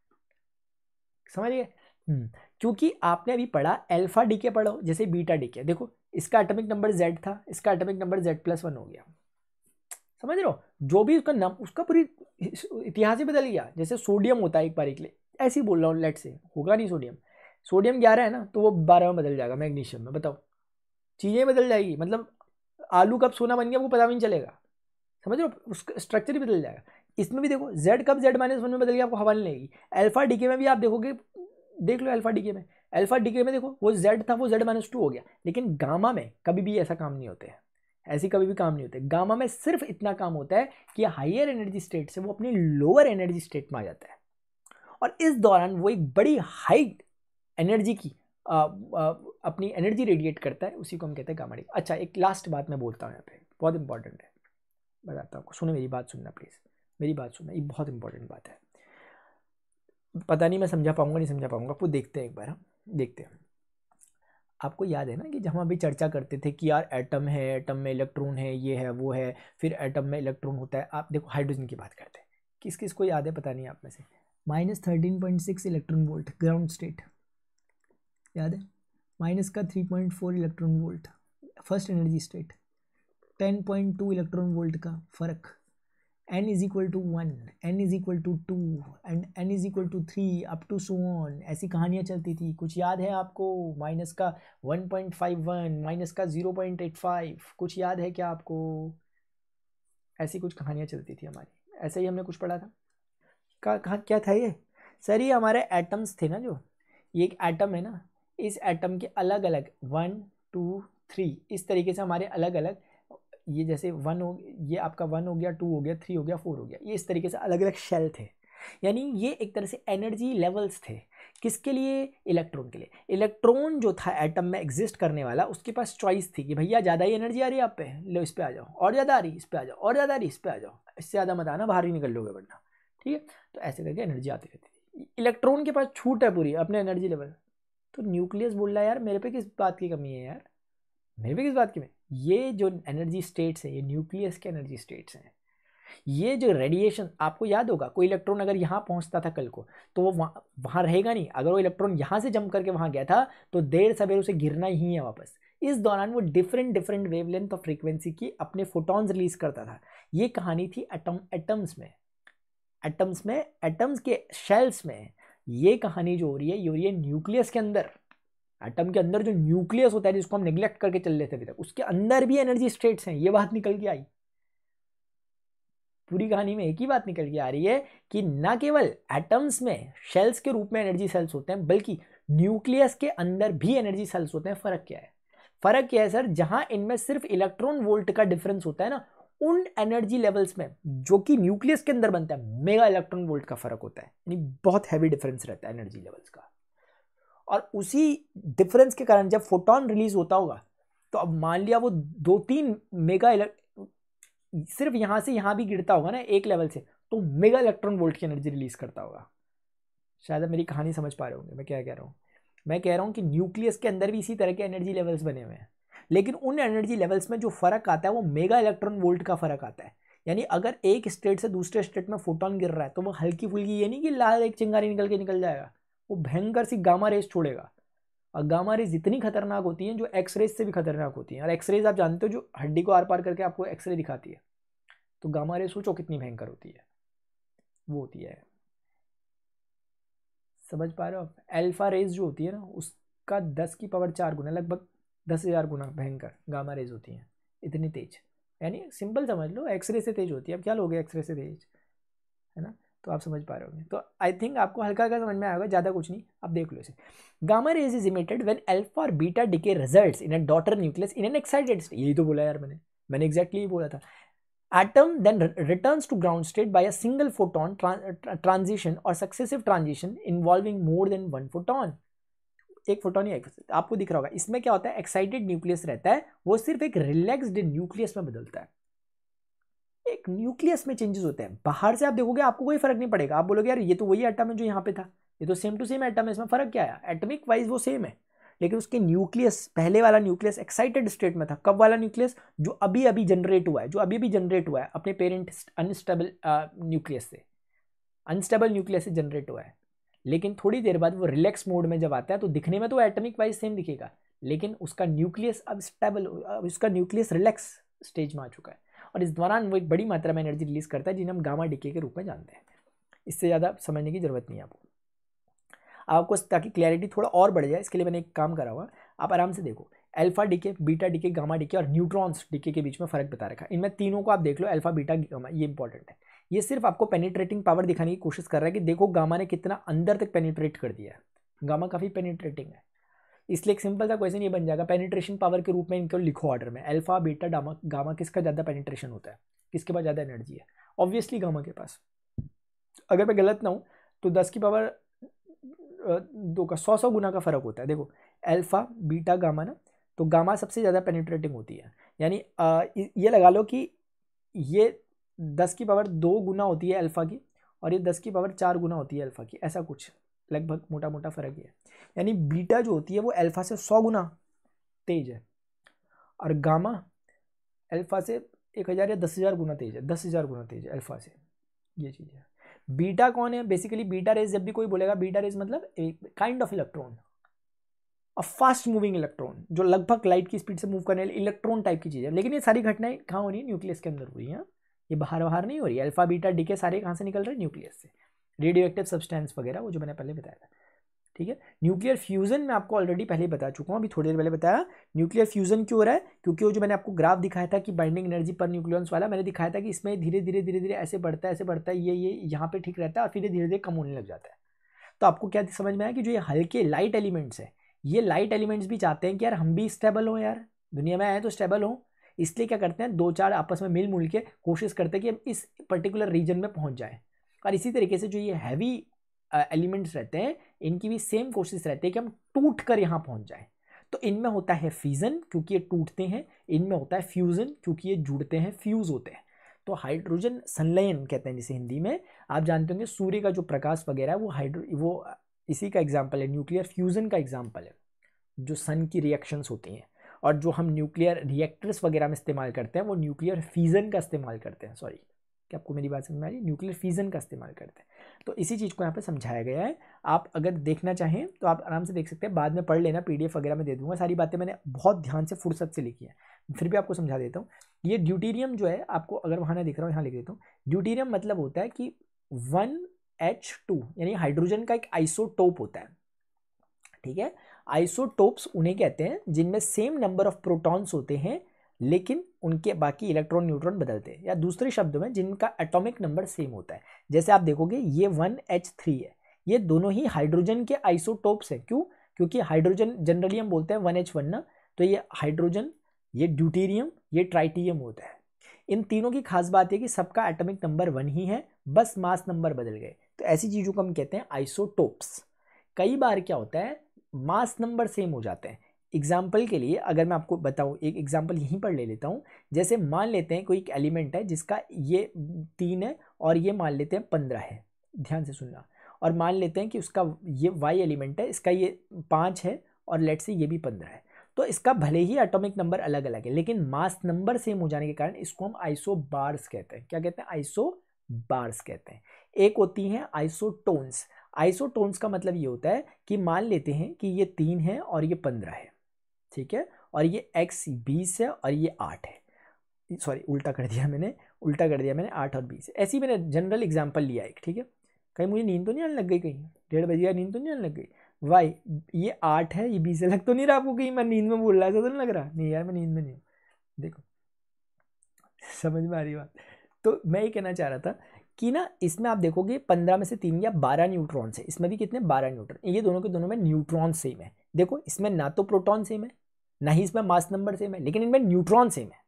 समझिए हम्म, क्योंकि आपने अभी पढ़ा एल्फा डीके पढ़ो जैसे बीटा डीके देखो इसका एटॉमिक नंबर जेड था इसका atomic number Z plus one हो गया समझ रहे हो जो भी उसका नाम उसका पूरी इतिहास ही बदल गया जैसे सोडियम होता है एक बार एक लिए ऐसे ही बोल रहा हूँ लेट से होगा नहीं सोडियम सोडियम ग्यारह है ना तो वो बारह में बदल जाएगा मैग्नीशियम में बताओ चीज़ें बदल जाएगी मतलब आलू कब सोना बन गया वो पता भी नहीं चलेगा समझ लो उसका स्ट्रक्चर ही बदल जाएगा इसमें भी देखो जेड कब जेड माइनस वन में बदल गया आपको हवा नहीं लगेगी अल्फा डी के में भी आप देखोगे देख लो अल्फा डी के में अल्फा डीके में देखो वो जेड था वो जेड माइनस टू हो गया लेकिन गामा में कभी भी ऐसा काम नहीं होते हैं ऐसी कभी भी काम नहीं होते गामा में सिर्फ इतना काम होता है कि हाइयर एनर्जी स्टेट से वो अपनी लोअर एनर्जी स्टेट में आ जाता है और इस दौरान वो एक बड़ी हाई एनर्जी की अपनी एनर्जी रेडिएट करता है उसी को हम कहते हैं गामा रे अच्छा एक लास्ट बात मैं बोलता हूँ यहाँ पे बहुत इंपॉर्टेंट है बताता हूँ आपको सुनो मेरी बात सुनना प्लीज़ मेरी बात सुनना ये बहुत इंपॉर्टेंट बात है पता नहीं मैं समझा पाऊँगा नहीं समझा पाऊँगा आपको देखते हैं एक बार हम हाँ, देखते हैं आपको याद है ना कि जब हम अभी चर्चा करते थे कि यार एटम है एटम में इलेक्ट्रॉन है ये है वो है फिर एटम में इलेक्ट्रॉन होता है आप देखो हाइड्रोजन की बात करते हैं किस किस को याद है पता नहीं आप में से minus thirteen point six electron volt ground state याद है माइनस का three point four electron volt first energy state ten point two electron volt का फ़र्क n is equal to one n is equal to two and n is equal to three up to so on ऐसी कहानियाँ चलती थी कुछ याद है आपको माइनस का one point five one minus का ज़ीरो पॉइंट एट फाइव कुछ याद है क्या आपको ऐसी कुछ कहानियाँ चलती थी हमारी ऐसे ही हमने कुछ पढ़ा था कहा क्या था ये सर ये हमारे एटम्स थे ना जो ये एक एटम है ना इस एटम के अलग अलग वन टू थ्री इस तरीके से हमारे अलग अलग ये जैसे वन हो ये आपका वन हो गया टू हो गया थ्री हो गया फोर हो गया ये इस तरीके से अलग अलग शेल थे यानी ये एक तरह से एनर्जी लेवल्स थे किसके लिए इलेक्ट्रॉन के लिए इलेक्ट्रॉन जो था एटम में एग्जिस्ट करने वाला उसके पास चॉइस थी कि भैया ज़्यादा ही एनर्जी आ रही है आप पे लो इस पर आ जाओ और ज़्यादा आ रही इस पर आ जाओ और ज़्यादा आ रही इस पर आ जाओ इससे ज़्यादा मत आना बाहर ही निकल लोगे वरना ठीक है तो ऐसे करके एनर्जी आती रहती थी इलेक्ट्रॉन के पास छूट है पूरी अपने एनर्जी लेवल तो न्यूक्लियस बोल रहा है यार मेरे पे किस बात की कमी है यार मेरे पे किस बात की ये जो एनर्जी स्टेट्स है ये न्यूक्लियस के एनर्जी स्टेट्स हैं ये जो रेडिएशन आपको याद होगा कोई इलेक्ट्रॉन अगर यहाँ पहुँचता था कल को तो वो वहाँ वहाँ रहेगा नहीं अगर वो इलेक्ट्रॉन यहाँ से जम करके वहाँ गया था तो देर सवेर उसे गिरना ही है वापस इस दौरान वो different different wavelength of frequency की अपने फोटॉन्स रिलीज करता था ये कहानी थी एटम एटम्स में एटम्स में एटम्स के शेल्स में ये कहानी जो हो रही है ये हो रही है न्यूक्लियस के अंदर एटम के अंदर जो न्यूक्लियस होता है जिसको हम निग्लेक्ट करके चल रहे थे अभी तक उसके अंदर भी एनर्जी स्टेट्स हैं ये बात निकल के आई पूरी कहानी में एक ही बात निकल के आ रही है कि ना केवल एटम्स में शेल्स के रूप में एनर्जी सेल्स होते हैं बल्कि न्यूक्लियस के अंदर भी एनर्जी सेल्स होते हैं फ़र्क क्या है फ़र्क क्या है सर जहाँ इनमें सिर्फ इलेक्ट्रॉन वोल्ट का डिफरेंस होता है ना उन एनर्जी लेवल्स में जो कि न्यूक्लियस के अंदर बनता है मेगा इलेक्ट्रॉन वोल्ट का फर्क होता है यानी बहुत हैवी डिफरेंस रहता है एनर्जी लेवल्स का और उसी डिफरेंस के कारण जब फोटोन रिलीज होता होगा तो अब मान लिया वो दो तीन मेगा सिर्फ यहाँ से यहाँ भी गिरता होगा ना एक लेवल से तो मेगा इलेक्ट्रॉन वोल्ट की एनर्जी रिलीज करता होगा शायद मेरी कहानी समझ पा रहे होंगे मैं क्या कह रहा हूँ मैं कह रहा हूँ कि न्यूक्लियस के अंदर भी इसी तरह के एनर्जी लेवल्स बने हुए हैं लेकिन उन एनर्जी लेवल्स में जो फ़र्क आता है वो मेगा इलेक्ट्रॉन वोल्ट का फ़र्क आता है यानी अगर एक स्टेट से दूसरे स्टेट में फोटोन गिर रहा है तो वो हल्की फुल्की ये नहीं कि लाल एक चिंगारी निकल के निकल जाएगा वो भयंकर सी गामा रेस छोड़ेगा और गामा रेस इतनी खतरनाक होती हैं जो एक्स रेज से भी खतरनाक होती हैं और एक्स रेज आप जानते हो जो हड्डी को आर पार करके आपको एक्सरे दिखाती है तो गामा रेस सोचो कितनी भयंकर होती है वो होती है समझ पा रहे हो आप एल्फ़ा रेज जो होती है ना उसका दस की पावर चार गुना लगभग दस हज़ार गुना भयंकर गामा रेज होती हैं इतनी तेज यानी सिंपल समझ लो एक्सरे से तेज होती है अब क्या लोगे एक्सरे से तेज है ना तो आप समझ पा रहे होंगे तो आई थिंक आपको हल्का हल्का समझ में आएगा ज़्यादा कुछ नहीं आप देख लो इसे gamma rays is emitted when alpha और beta decay result in a daughter nucleus in an excited state यही तो बोला यार मैंने मैंने एक्जैक्टली exactly बोला था atom then return to ground state by a single photon transition और successive transition involving more than one photon एक फोटोन ही आपको दिख रहा होगा इसमें क्या होता है एक्साइटेड न्यूक्लियस रहता है वो सिर्फ एक रिलैक्सड न्यूक्लियस में बदलता है एक न्यूक्लियस में चेंजेस होते हैं बाहर से आप देखोगे आपको कोई फर्क नहीं पड़ेगा आप बोलोगे यार ये तो वही एटम है जो यहाँ पे था ये तो सेम टू सेम एटम है इसमें फर्क क्या आया एटमिक वाइज वो सेम है लेकिन उसके न्यूक्लियस पहले वाला न्यूक्लियस एक्साइटेड स्टेट में था कब वाला न्यूक्लियस जो अभी अभी जनरेट हुआ है जो अभी अभी जनरेट हुआ है अपने पेरेंट अनस्टेबल न्यूक्लियस से अनस्टेबल न्यूक्लियस से जनरेट हुआ है लेकिन थोड़ी देर बाद वो रिलैक्स मोड में जब आता है तो दिखने में तो एटमिक वाइज सेम दिखेगा लेकिन उसका न्यूक्लियस अब स्टेबल उसका न्यूक्लियस रिलैक्स स्टेज में आ चुका है और इस दौरान वो एक बड़ी मात्रा में एनर्जी रिलीज करता है जिन्हें हम गामा डिके के रूप में जानते हैं इससे ज़्यादा समझने की ज़रूरत नहीं है आपको आपको ताकि क्लैरिटी थोड़ा और बढ़ जाए इसके लिए मैंने एक काम करा हुआ आप आराम से देखो alpha decay beta decay gamma decay और न्यूट्रॉन्स डीके के बीच में फ़र्क बता रखा है इनमें तीनों को आप देख लो अल्फा बीटा गामा ये इंपॉर्टेंट है ये सिर्फ आपको पेनिट्रेटिंग पावर दिखाने की कोशिश कर रहा है कि देखो गामा ने कितना अंदर तक पेनिट्रेट कर दिया है गामा काफ़ी पेनिट्रेटिंग है इसलिए एक सिंपल सा क्वेश्चन ये बन जाएगा पेनिट्रेशन पावर के रूप में इनको लिखो ऑर्डर में अल्फा बीटा डामा गामा किसका ज़्यादा पेनिट्रेशन होता है किसके पास ज़्यादा एनर्जी है ऑब्वियसली गामा के पास अगर मैं गलत ना हूँ तो दस की पावर दो का सौ सौ गुना का फ़र्क होता है देखो अल्फ़ा बीटा गामा ना तो गामा सबसे ज़्यादा पेनिट्रेटिंग होती है यानी ये लगा लो कि ये दस की पावर दो गुना होती है अल्फ़ा की और ये दस की पावर चार गुना होती है अल्फ़ा की ऐसा कुछ लगभग मोटा मोटा फ़र्क है यानी बीटा जो होती है वो अल्फ़ा से सौ गुना तेज है और गामा अल्फ़ा से एक हज़ार या दस हज़ार गुना तेज है दस हज़ार गुना तेज है अल्फ़ा से ये चीज़ है बीटा कौन है बेसिकली बीटा रेज जब भी कोई बोलेगा बीटा रेज मतलब एक kind of electron a fast moving electron जो लगभग लाइट की स्पीड से मूव करने इलेक्ट्रॉन टाइप की चीज़ है लेकिन ये सारी घटनाएं कहाँ हो रही है न्यूक्लियस के अंदर हो रही हैं ये बाहर बाहर नहीं हो रही अल्फा बीटा डी के सारे कहाँ से निकल रहे हैं न्यूक्लियस से रेडियो एक्टिव सब्सटेंस वगैरह वो जो मैंने पहले बताया था ठीक है न्यूक्लियर फ्यूजन मैं आपको ऑलरेडी पहले बता चुका हूँ अभी थोड़ी देर पहले बताया न्यूक्लियर फ्यूजन क्यों हो रहा है क्योंकि वो जो मैंने आपको ग्राफ दिखाया था कि बाइंडिंग एनर्जी पर न्यूक्लियंस वाला मैंने दिखाया था कि इसमें धीरे धीरे धीरे धीरे ऐसे बढ़ता है ऐसे बढ़ता है ये ये यहाँ पे ठीक रहता है और फिर धीरे धीरे कम होने लग जाता है तो आपको क्या समझ में आया कि जो ये हल्के लाइट एलिमेंट्स है ये लाइट एलिमेंट्स भी चाहते हैं कि यार हम भी स्टेबल हों यार दुनिया में आए तो स्टेबल हों इसलिए क्या करते हैं दो चार आपस में मिल मुल के कोशिश करते हैं कि हम इस पर्टिकुलर रीजन में पहुँच जाएँ और इसी तरीके से जो ये हैवी एलिमेंट्स रहते हैं इनकी भी सेम कोशिश रहती है कि हम टूट कर यहाँ पहुँच जाएँ तो इनमें होता है फीजन क्योंकि ये टूटते हैं इनमें होता है फ्यूज़न क्योंकि ये जुड़ते हैं फ्यूज़ होते हैं तो हाइड्रोजन संलयन कहते हैं जिसे हिंदी में आप जानते होंगे सूर्य का जो प्रकाश वगैरह है वो हाइड्रो वो इसी का एग्जाम्पल है न्यूक्लियर फ्यूज़न का एग्जाम्पल है जो सन की रिएक्शंस होती हैं और जो हम न्यूक्लियर रिएक्टर्स वगैरह में इस्तेमाल करते हैं वो न्यूक्लियर फीजन का इस्तेमाल करते हैं सॉरी क्या आपको मेरी बात समझ में आ रही न्यूक्लियर फीजन का इस्तेमाल करते हैं तो इसी चीज़ को यहाँ पे समझाया गया है आप अगर देखना चाहें तो आप आराम से देख सकते हैं बाद में पढ़ लेना पीडीएफ वगैरह में दे दूंगा सारी बातें मैंने बहुत ध्यान से फुर्सत से लिखी है फिर भी आपको समझा देता हूँ ये ड्यूटीरियम जो है आपको अगर वहाँ ना दिख रहा हूँ यहाँ लिख देता हूँ ड्यूटीरियम मतलब होता है कि वन एच टू यानी हाइड्रोजन का एक आइसोटोप होता है ठीक है आइसोटोप्स उन्हें कहते हैं जिनमें सेम नंबर ऑफ प्रोटॉन्स होते हैं लेकिन उनके बाकी इलेक्ट्रॉन न्यूट्रॉन बदलते हैं या दूसरे शब्दों में जिनका एटॉमिक नंबर सेम होता है जैसे आप देखोगे ये वन एच थ्री है ये दोनों ही हाइड्रोजन के आइसोटोप्स हैं क्यों क्योंकि हाइड्रोजन जनरली हम बोलते हैं वन एच वन ना तो ये हाइड्रोजन ये ड्यूटीरियम ये ट्राइटीरियम होता है इन तीनों की खास बात है कि सबका एटॉमिक नंबर वन ही है बस मास नंबर बदल गए तो ऐसी चीज़ों को हम कहते हैं आइसोटोप्स कई बार क्या होता है मास नंबर सेम हो जाते हैं एग्जाम्पल के लिए अगर मैं आपको बताऊँ एक एग्जाम्पल यहीं पर ले लेता हूँ जैसे मान लेते हैं कोई एक एलिमेंट है जिसका ये तीन है और ये मान लेते हैं पंद्रह है ध्यान से सुनना और मान लेते हैं कि उसका ये वाई एलिमेंट है इसका ये पाँच है और लेट से ये भी पंद्रह है तो इसका भले ही एटॉमिक नंबर अलग अलग है लेकिन मास नंबर सेम हो जाने के कारण इसको हम आइसो बार्स कहते हैं क्या कहते हैं आइसो बार्स कहते हैं एक होती हैं आइसोटोन्स आइसोटोन्स का मतलब ये होता है कि मान लेते हैं कि ये तीन है और ये पंद्रह है ठीक है और ये एक्स बीस है और ये आठ है सॉरी उल्टा कर दिया मैंने उल्टा कर दिया मैंने आठ और बीस ऐसी ही मैंने जनरल एग्जाम्पल लिया एक ठीक है कहीं मुझे नींद तो नहीं आने लग गई कहीं डेढ़ बजे नींद तो नहीं आने लग गई वाई ये आठ है ये बीस है लग तो नहीं रहा आपको कहीं मैं नींद में बोल रहा ऐसा तो नहीं लग रहा नहीं यार मैं नींद में नहीं हूँ देखो समझ में आ रही बात तो मैं ये कहना चाह रहा था कि ना इसमें आप देखोगे पंद्रह में से तीन या बारह न्यूट्रॉन्स है इसमें भी कितने बारह न्यूट्रॉन ये दोनों के दोनों में न्यूट्रॉन सेम है देखो इसमें ना तो प्रोटॉन सेम है ना ही इसमें मास नंबर सेम है लेकिन इनमें न्यूट्रॉन सेम है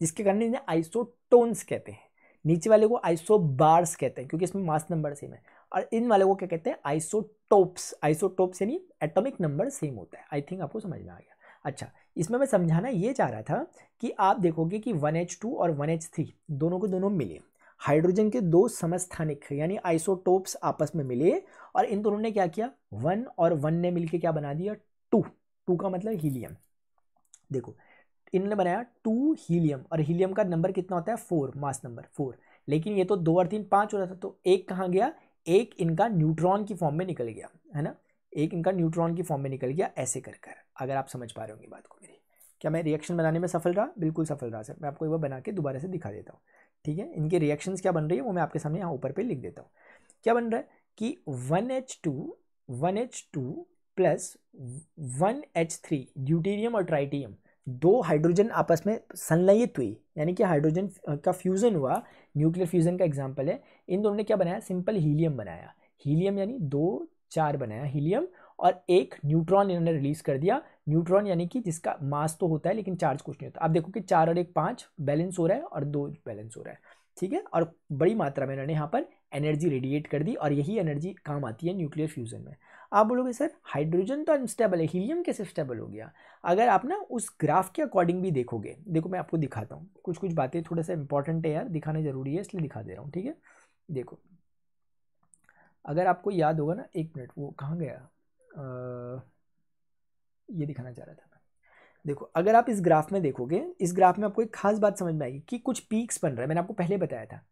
जिसके कारण इन्हें आइसोटोन्स कहते हैं नीचे वाले को आइसोबार्स कहते हैं क्योंकि इसमें मास नंबर सेम है और इन वाले को क्या कहते हैं आइसोटोप्स आइसोटोप्स यानी एटॉमिक नंबर सेम होता है आई थिंक आपको समझ में आ गया अच्छा इसमें मैं समझाना ये चाह रहा था कि आप देखोगे कि 1H2 और 1H3 दोनों को दोनों मिले हाइड्रोजन के दो समस्थानिक यानी आइसोटोप्स आपस में मिले और इन दोनों ने क्या किया वन और वन ने मिलके क्या बना दिया टू टू का मतलब हीलियम देखो इन्होंने बनाया टू हीलियम और हीलियम का नंबर कितना होता है फोर मास नंबर फोर लेकिन ये तो दो और तीन पाँच हो रहा था तो एक कहाँ गया एक इनका न्यूट्रॉन की फॉर्म में निकल गया है ना एक इनका न्यूट्रॉन की फॉर्म में निकल गया ऐसे कर कर अगर आप समझ पा रहे होंगे बात को मेरी क्या मैं रिएक्शन बनाने में सफल रहा बिल्कुल सफल रहा सर मैं आपको एक बार बना के दोबारा से दिखा देता हूँ ठीक है इनके रिएक्शंस क्या बन रही है वो मैं आपके सामने यहाँ ऊपर पे लिख देता हूँ क्या बन रहा है कि one H two one H two plus one H three deuterium और ट्राइटियम दो हाइड्रोजन आपस में संलयित हुई यानी कि हाइड्रोजन का फ्यूज़न हुआ न्यूक्लियर फ्यूज़न का एग्जाम्पल है इन दोनों ने क्या बनाया सिंपल हीलियम बनाया हीलियम यानी दो चार बनाया हीलियम और एक न्यूट्रॉन इन्होंने रिलीज़ कर दिया न्यूट्रॉन यानी कि जिसका मास तो होता है लेकिन चार्ज कुछ नहीं होता आप देखो कि चार और एक पाँच बैलेंस हो रहा है और दो बैलेंस हो रहा है ठीक है और बड़ी मात्रा में इन्होंने यहाँ पर एनर्जी रेडिएट कर दी और यही एनर्जी काम आती है न्यूक्लियर फ्यूज़न में आप बोलोगे सर हाइड्रोजन तो अनस्टेबल है हीलियम कैसे स्टेबल हो गया अगर आप ना उस ग्राफ के अकॉर्डिंग भी देखोगे देखो मैं आपको दिखाता हूँ कुछ कुछ बातें थोड़ा सा इंपॉर्टेंट है यार दिखाना ज़रूरी है इसलिए दिखा दे रहा हूँ ठीक है देखो अगर आपको याद होगा ना एक मिनट वो कहाँ गया आ... ये दिखाना चाह रहा था मैं देखो अगर आप इस ग्राफ में देखोगे इस ग्राफ में आपको एक खास बात समझ में आएगी कि कुछ पीक्स बन रहा है मैंने आपको पहले बताया था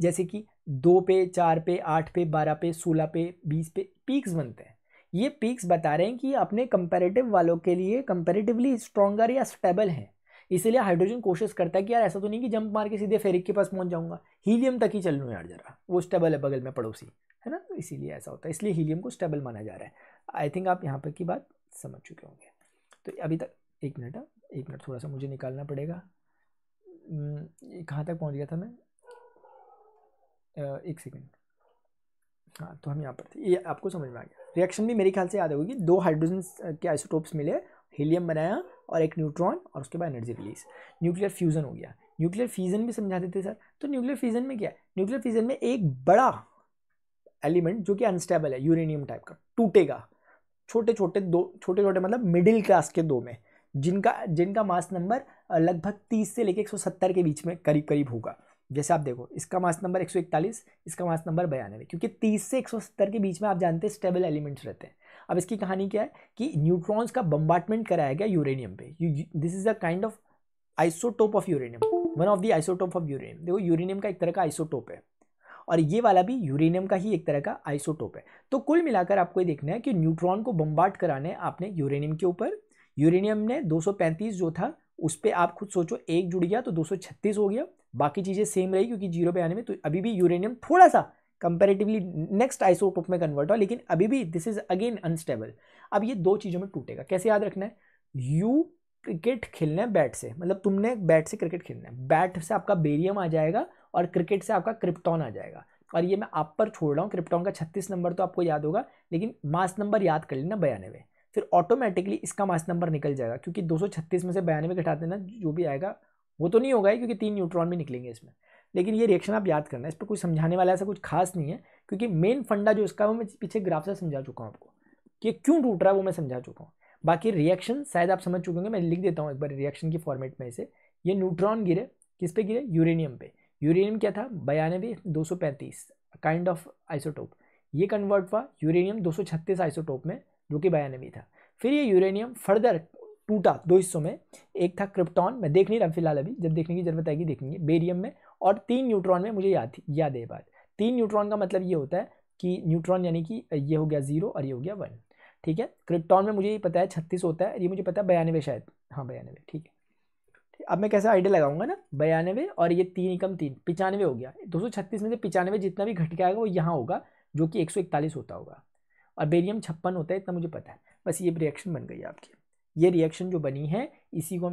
जैसे कि दो पे चार पे आठ पे बारह पे सोलह पे बीस पे पीक्स बनते हैं ये पीक्स बता रहे हैं कि अपने कंपेरेटिव वालों के लिए कंपेरेटिवली स्ट्रॉगर या स्टेबल हैं इसीलिए हाइड्रोजन कोशिश करता है कि यार ऐसा तो नहीं कि जंप मार के सीधे फेरिक के पास पहुंच जाऊंगा हीलियम तक ही चल लूँ यार जरा वो स्टेबल है बगल में पड़ोसी है ना इसीलिए ऐसा होता है इसलिए हीलियम को स्टेबल माना जा रहा है आई थिंक आप यहाँ पर की बात समझ चुके होंगे तो अभी तक एक मिनट हाँ, एक मिनट थोड़ा सा मुझे निकालना पड़ेगा कहाँ तक पहुँच गया था मैं एक सेकेंड हाँ तो हम यहाँ पर थे ये आपको समझ में आ गया रिएक्शन भी मेरे ख्याल से याद होगी दो हाइड्रोजन के आइसोटोप्स मिले हीलियम बनाया और एक न्यूट्रॉन और उसके बाद एनर्जी रिलीज न्यूक्लियर फ्यूज़न हो गया न्यूक्लियर फ्यूज़न भी समझाते थे सर तो न्यूक्लियर फ्यूज़न में क्या है न्यूक्लियर फ्यूज़न में एक बड़ा एलिमेंट जो कि अनस्टेबल है यूरेनियम टाइप का टूटेगा छोटे छोटे दो छोटे छोटे मतलब मिडिल क्लास के दो में जिनका जिनका मास नंबर लगभग तीस से लेकर एक सौ सत्तर के बीच में करीब करीब होगा जैसे आप देखो इसका मास नंबर एक सौ इकतालीस इसका मास नंबर बयानवे क्योंकि तीस से एक सौ सत्तर के बीच में आप जानते हैं स्टेबल एलिमेंट्स रहते हैं अब इसकी कहानी क्या है कि न्यूट्रॉन्स का बम्बार्टमेंट कराया गया यूरेनियम पे this is a kind of isotope of uranium one of the isotope of uranium देखो यूरेनियम का एक तरह का आइसोटोप है और ये वाला भी यूरेनियम का ही एक तरह का आइसोटोप है तो कुल मिलाकर आपको ये देखना है कि न्यूट्रॉन को बम्बाट कराने आपने यूरेनियम के ऊपर यूरेनियम ने 235 जो था उस पर आप खुद सोचो एक जुड़ गया तो 236 हो गया बाकी चीज़ें सेम रही क्योंकि जीरो पे आने में तो अभी भी यूरेनियम थोड़ा सा कंपेरेटिवली नेक्स्ट आइसोटोप में कन्वर्ट हुआ लेकिन अभी भी दिस इज अगेन अनस्टेबल अब ये दो चीज़ों में टूटेगा कैसे याद रखना है यू क्रिकेट खेलना है बैट से मतलब तुमने बैट से क्रिकेट खेलना है बैट से आपका बेरियम आ जाएगा और क्रिकेट से आपका क्रिप्टॉन आ जाएगा और ये मैं आप पर छोड़ रहा हूँ क्रिप्टॉन का छत्तीस नंबर तो आपको याद होगा लेकिन मास नंबर याद कर लेना बयानवे फिर ऑटोमेटिकली इसका मास नंबर निकल जाएगा क्योंकि 236 में से बयानवे घटा देना जो भी आएगा वो तो नहीं होगा क्योंकि तीन न्यूट्रॉन भी निकलेंगे इसमें लेकिन ये रिएक्शन आप याद करना इस पर कोई समझाने वाला ऐसा कुछ खास नहीं है क्योंकि मेन फंडा जो इसका वो मैं पीछे ग्राफ से समझा चुका हूँ आपको कि ये क्यों टूट रहा है वो मैं समझा चुका हूँ बाकी रिएक्शन शायद आप समझ चुके होंगे मैं लिख देता हूँ एक बार रिएक्शन की फॉर्मेट में इसे ये न्यूट्रॉन गिरे किस पे गिरे यूरेनियम पे यूरेनियम क्या था बयानवे दो सौ पैंतीस काइंड ऑफ आइसोटोप ये कन्वर्ट हुआ यूरेनियम दो सौ छत्तीस आइसोटोप में जो कि बयानवे था फिर ये यूरेनियम फर्दर टूटा दो हिस्सों में एक था क्रिप्टॉन मैं देख नहीं रहा फिलहाल अभी जब देखने की जरूरत आएगी देखेंगे बेरियम में और तीन न्यूट्रॉन में मुझे याद याद है बात तीन न्यूट्रॉन का मतलब ये होता है कि न्यूट्रॉन यानी कि ये हो गया जीरो और ये हो गया वन ठीक है क्रिप्टॉन में मुझे ये पता है छत्तीस होता है ये मुझे पता है बयानवे शायद हाँ बयानवे ठीक है अब मैं कैसे आइडिया लगाऊंगा ना बयानवे और ये तीन एकम तीन पचानवे हो गया दो सौ छत्तीस में से पचानवे जितना भी घट के आएगा वो यहाँ होगा जो कि एक सौ इकतालीस होता होगा और बेरियम छप्पन होता है इतना मुझे पता है बस ये रिएक्शन बन गई आपकी ये रिएक्शन जो बनी है इसी को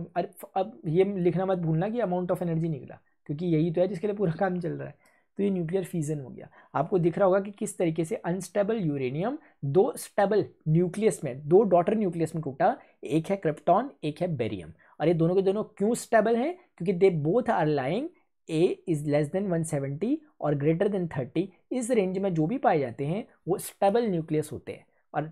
अब ये लिखना मत भूलना कि अमाउंट ऑफ एनर्जी निकला क्योंकि यही तो है जिसके लिए पूरा (laughs) काम चल रहा है तो ये न्यूक्लियर फ्यूजन हो गया आपको दिख रहा होगा कि किस तरीके से अनस्टेबल यूरेनियम दो स्टेबल न्यूक्लियस में दो डॉटर न्यूक्लियस में टूटा एक है क्रिप्टॉन एक है बेरियम और ये दोनों के दोनों क्यों स्टेबल हैं क्योंकि they both are lying A is less than 170 और ग्रेटर देन 30 इस रेंज में जो भी पाए जाते हैं वो स्टेबल न्यूक्लियस होते हैं और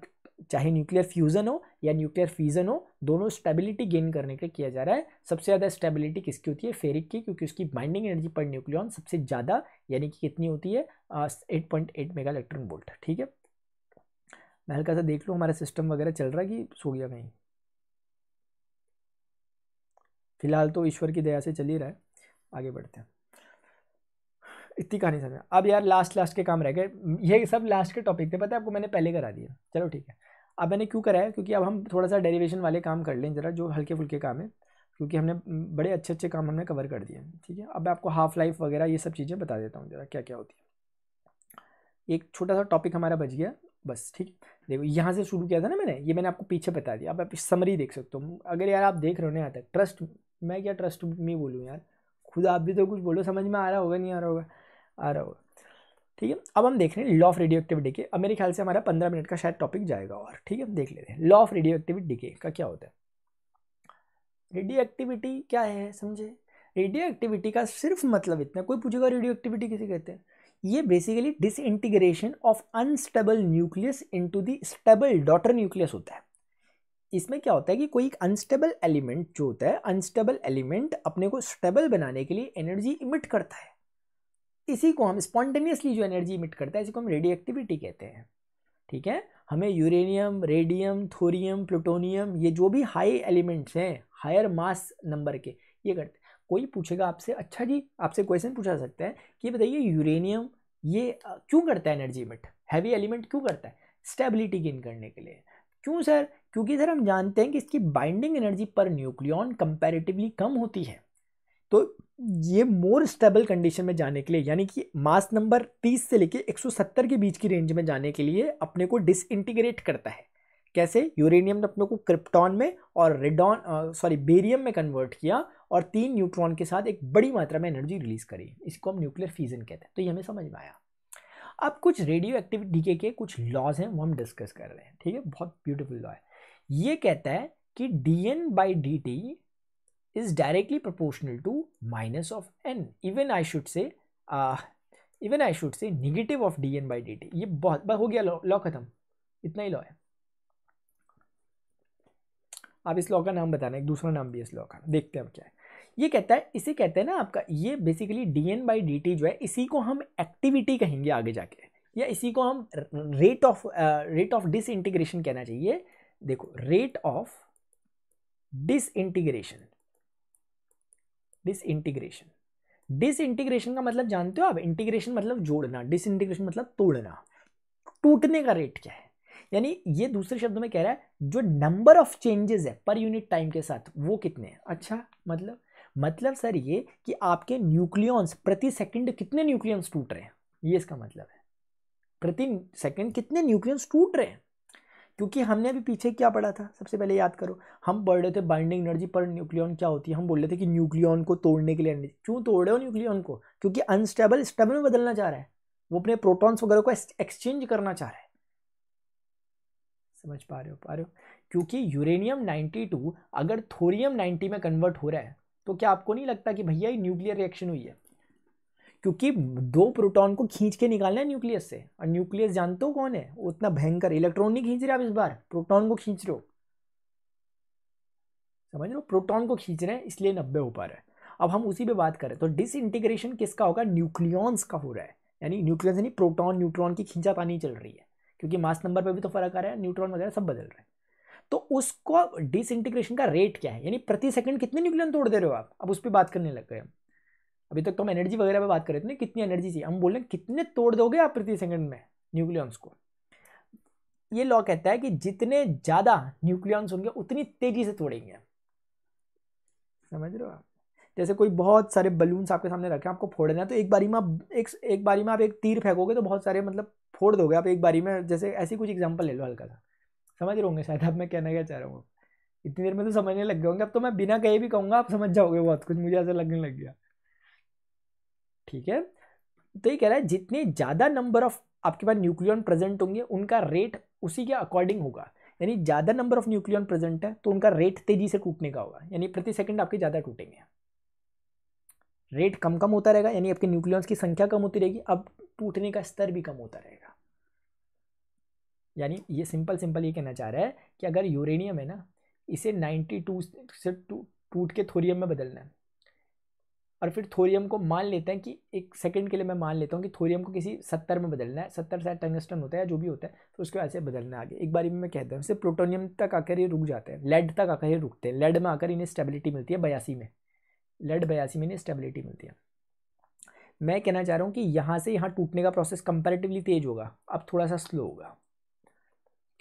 चाहे न्यूक्लियर फ्यूज़न हो या न्यूक्लियर फ्यूज़न हो दोनों स्टेबिलिटी गेन करने के लिए किया जा रहा है सबसे ज़्यादा स्टेबिलिटी किसकी होती है फेरिक की क्योंकि उसकी बाइंडिंग एनर्जी पर न्यूक्लियॉन सबसे ज़्यादा यानी कि कितनी होती है eight point eight mega electron volt ठीक है मैं हल्का सा देख लूँ हमारा सिस्टम वगैरह चल रहा है कि सो गया कहीं फिलहाल तो ईश्वर की दया से चल ही रहा है आगे बढ़ते हैं इतनी कहानी समझ अब यार लास्ट लास्ट के काम रह गए ये सब लास्ट के टॉपिक थे पता है आपको मैंने पहले करा दिया चलो ठीक है अब मैंने क्यों कराया क्योंकि अब हम थोड़ा सा डेरिवेशन वाले काम कर लें ज़रा जो हल्के फुल्के काम है क्योंकि हमने बड़े अच्छे अच्छे काम हमने कवर कर दिए ठीक है अब मैं आपको हाफ़ लाइफ वगैरह ये सब चीज़ें बता देता हूँ ज़रा क्या क्या होती है एक छोटा सा टॉपिक हमारा बच गया बस ठीक देखो यहाँ से शुरू किया था ना मैंने ये मैंने आपको पीछे बता दिया अब आप समरी देख सकते हो अगर यार आप देख रहे हो ना यहाँ तक ट्रस्ट मैं क्या ट्रस्ट में बोलूँ यार खुद आप भी तो कुछ बोलो समझ में आ रहा होगा नहीं आ रहा होगा आ रहा होगा ठीक है अब हम देख रहे हैं लॉ ऑफ रेडियो एक्टिविटी के अब मेरे ख्याल से हमारा पंद्रह मिनट का शायद टॉपिक जाएगा और ठीक है देख लेते हैं लॉ ऑफ रेडियो एक्टिविटी के का क्या होता है रेडियो एक्टिविटी क्या है समझे रेडियो एक्टिविटी का सिर्फ मतलब इतना कोई पूछेगा रेडियो एक्टिविटी किसे कहते हैं ये basically disintegration of unstable nucleus into the stable daughter nucleus होता है इसमें क्या होता है कि कोई एक अनस्टेबल एलिमेंट जो होता है अनस्टेबल एलिमेंट अपने को स्टेबल बनाने के लिए एनर्जी इमिट करता है इसी को हम स्पॉन्टेनियसली जो एनर्जी इमिट करता है इसी को हम रेडियो एक्टिविटी कहते हैं ठीक है हमें यूरेनियम रेडियम थोरियम प्लूटोनियम ये जो भी हाई एलिमेंट्स हैं हायर मास नंबर के ये करते हैं कोई पूछेगा आपसे अच्छा जी आपसे क्वेश्चन पूछा सकते हैं कि बताइए यूरेनियम ये क्यों करता है एनर्जी इमिट हैवी एलिमेंट क्यों करता है स्टेबिलिटी गेन करने के लिए क्यों सर क्योंकि सर हम जानते हैं कि इसकी binding energy per nucleon comparatively कम होती है तो ये मोर स्टेबल कंडीशन में जाने के लिए यानी कि मास नंबर 30 से लेके 170 के बीच की रेंज में जाने के लिए अपने को डिसइंटीग्रेट करता है कैसे यूरेनियम ने अपने को क्रिप्टॉन में और रेडॉन सॉरी बेरियम में कन्वर्ट किया और तीन न्यूट्रॉन के साथ एक बड़ी मात्रा में एनर्जी रिलीज करी इसको हम न्यूक्लियर फीजन कहते हैं तो ये हमें समझ में आया अब कुछ रेडियो एक्टिव डीके के कुछ लॉज हैं वो हम डिस्कस कर रहे हैं ठीक है बहुत ब्यूटीफुल लॉ है ये कहता है कि D N by D T is directly proportional to minus of n even I should say uh, even I should say negative of dn by dt ye ये बहुत हो गया लॉ खत्म इतना ही लॉ है आप इस लॉ का नाम बताना एक दूसरा नाम भी इस लॉ का देखते हैं अब क्या है ये कहता है इसे कहते हैं ना आपका ये basically D N by D T जो है इसी को हम एक्टिविटी कहेंगे आगे जाके या इसी को हम rate of rate of disintegration कहना चाहिए देखो rate of disintegration disintegration disintegration का मतलब जानते हो आप इंटीग्रेशन मतलब जोड़ना डिसइंटीग्रेशन मतलब तोड़ना टूटने का रेट क्या है यानी ये दूसरे शब्द में कह रहा है जो नंबर ऑफ चेंजेस है पर यूनिट टाइम के साथ वो कितने हैं अच्छा मतलब मतलब सर ये कि आपके न्यूक्लियंस प्रति सेकंड कितने न्यूक्लियंस टूट रहे हैं ये इसका मतलब है प्रति सेकंड कितने न्यूक्लियंस टूट रहे हैं क्योंकि हमने अभी पीछे क्या पढ़ा था सबसे पहले याद करो हम पढ़ रहे थे बाइंडिंग एनर्जी पर न्यूक्लियन क्या होती है हम बोल रहे थे कि न्यूक्लियन को तोड़ने के लिए एनर्जी क्यों तोड़ रहे हो न्यूक्लियन को क्योंकि अनस्टेबल स्टेबल में बदलना चाह रहा है वो अपने प्रोटॉन्स वगैरह को एक्सचेंज करना चाह रहा है समझ पा रहे हो पा रहे हो क्योंकि यूरेनियम 92 अगर थोरियम नाइन्टी में कन्वर्ट हो रहा है तो क्या आपको नहीं लगता कि भैया ये न्यूक्लियर रिएक्शन हुई है क्योंकि दो प्रोटॉन को खींच के निकालना है न्यूक्लियस से और न्यूक्लियस जानते हो कौन है उतना भयंकर इलेक्ट्रॉन नहीं खींच रहे आप इस बार प्रोटॉन को खींच रहे हो समझ रहे हो प्रोटॉन को खींच रहे हैं इसलिए नब्बे हो पा रहे है अब हम उसी पे बात करें तो डिस इंटीग्रेशन किसका होगा न्यूक्लियॉन्स का हो रहा है यानी न्यूक्लियस यानी प्रोटॉन न्यूट्रॉन की खींचा पानी चल रही है क्योंकि मास नंबर पर भी तो फर्क आ रहा है न्यूट्रॉन वगैरह सब बदल रहे हैं तो उसको डिसइंटीग्रेशन का रेट क्या है यानी प्रति सेकंड कितने न्यूक्लियन तोड़ दे रहे हो आप अब उस पर बात करने लग गए हम अभी तक तो हम एनर्जी वगैरह पे बात कर रहे थे ना कितनी एनर्जी चाहिए हम बोल रहे हैं कितने तोड़ दोगे आप प्रति सेकंड में न्यूक्लियॉन्स को ये लॉ कहता है कि जितने ज़्यादा न्यूक्लियॉन्स होंगे उतनी तेज़ी से तोड़ेंगे समझ रहे हो आप जैसे कोई बहुत सारे बलून्स आपके सामने रखे आपको फोड़ना है तो एक बारी में आप एक एक बारी में आप एक तीर फेंकोगे तो बहुत सारे मतलब फोड़ दोगे आप एक बारी में जैसे ऐसी कुछ एग्जाम्पल ले लो हल्का सा समझ रहे होंगे शायद आप मैं कहना क्या चाह रहा हूँ इतनी देर में तो समझने लग गए होंगे अब तो मैं बिना कहे भी कहूँगा आप समझ जाओगे बहुत कुछ मुझे ऐसा लगने लग गया ठीक है तो ये कह रहा है जितने ज़्यादा नंबर ऑफ आपके पास न्यूक्लियन प्रेजेंट होंगे उनका रेट उसी के अकॉर्डिंग होगा यानी ज़्यादा नंबर ऑफ न्यूक्लियन प्रेजेंट है तो उनका रेट तेज़ी से टूटने का होगा यानी प्रति सेकंड आपके ज़्यादा टूटेंगे रेट कम कम होता रहेगा यानी आपके न्यूक्लियंस की संख्या कम होती रहेगी अब टूटने का स्तर भी कम होता रहेगा यानी ये सिंपल सिंपल ये कहना चाह रहा है कि अगर यूरेनियम है ना इसे टू से टूट के थोरियम में बदलना है और फिर थोरियम को मान लेते हैं कि एक सेकंड के लिए मैं मान लेता हूँ कि थोरियम को किसी सत्तर में बदलना है सत्तर से टंगस्टन होता है जो भी होता है तो उसको ऐसे बदलना आगे एक बार में मैं कहता हूँ इससे प्रोटोनियम तक आकर ये रुक जाते हैं लेड तक आकर ये रुकते हैं लेड में आकर इन्हें स्टेबिलिटी मिलती है बयासी में लेड बयासी में इन्हें स्टेबिलिटी मिलती है मैं कहना चाह रहा हूँ कि यहाँ से यहाँ टूटने का प्रोसेस कंपेरेटिवली तेज होगा अब थोड़ा सा स्लो होगा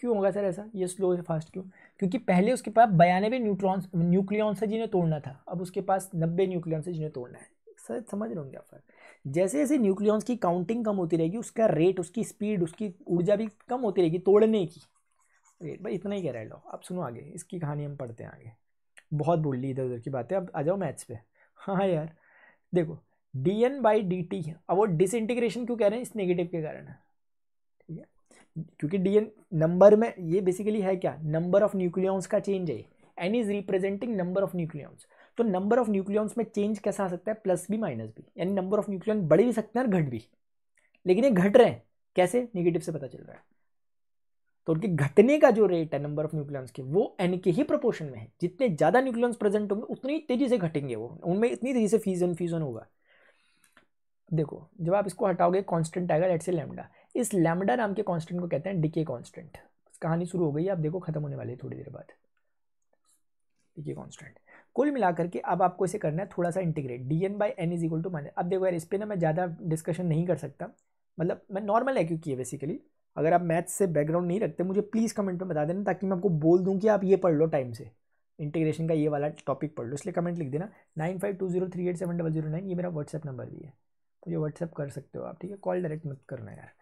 क्यों होगा सर ऐसा ये स्लो है फास्ट क्यों क्योंकि पहले उसके पास बयानवे न्यूट्रॉन्स न्यूक्लियॉन्स है जिन्हें तोड़ना था अब उसके पास नब्बे न्यूक्लियॉन्स है जिन्हें तोड़ना है सर समझ रहे होंगे आप सर जैसे जैसे न्यूक्लियॉन्स की काउंटिंग कम होती रहेगी उसका रेट उसकी स्पीड उसकी ऊर्जा भी कम होती रहेगी तोड़ने की रेट भाई इतना ही कह रहे लो अब सुनो आगे इसकी कहानी हम पढ़ते हैं आगे बहुत बोल ली इधर उधर की बातें अब आ जाओ मैथ्स पे हाँ यार देखो D N by D T अब वो डिसइंटीग्रेशन क्यों कह रहे हैं इस नेगेटिव के कारण है क्योंकि डी नंबर में ये बेसिकली है क्या नंबर ऑफ न्यूक्लियॉन्स का चेंज है N is representing number of nucleons तो नंबर ऑफ न्यूक्लियॉन्स में चेंज कैसा आ सकता है प्लस भी माइनस भी यानी नंबर ऑफ न्यूक्लियॉन बढ़ भी सकते हैं और घट भी लेकिन ये घट रहे हैं कैसे निगेटिव से पता चल रहा है तो उनके घटने का जो रेट है नंबर ऑफ न्यूक्लियंस के वो एन के ही प्रोपोर्शन में है जितने ज़्यादा न्यूक्लियंस प्रेजेंट होंगे उतनी तेज़ी से घटेंगे वो उनमें इतनी तेज़ी से फ्यूजन फ्यूजन होगा देखो जब आप इसको हटाओगे कांस्टेंट आएगा लेट से लेमडा इस लैमडा नाम के कांस्टेंट को कहते हैं डिके कांस्टेंट कहानी शुरू हो गई आप देखो खत्म होने वाली है थोड़ी देर बाद डिके कांस्टेंट कुल मिलाकर के अब आपको इसे करना है थोड़ा सा integrate D N by N is equal to minus अब देखो यार इस पर ना मैं ज़्यादा डिस्कशन नहीं कर सकता मतलब मैं नॉर्मल है क्योंकि किए बेसिकली अगर आप मैथ्स से बैकग्राउंड नहीं रखते मुझे प्लीज़ कमेंट में बता देना ताकि मैं आपको बोल दूँ कि आप ये पढ़ लो टाइम से इंटीग्रेशन का ये वाला टॉपिक पढ़ लो इसलिए कमेंट लिख देना nine five two zero three eight seven double zero nine ये मेरा व्हाट्सअप नंबर भी है मुझे व्हाट्सअप कर सकते हो आप ठीक है कॉल डायरेक्ट मत करना यार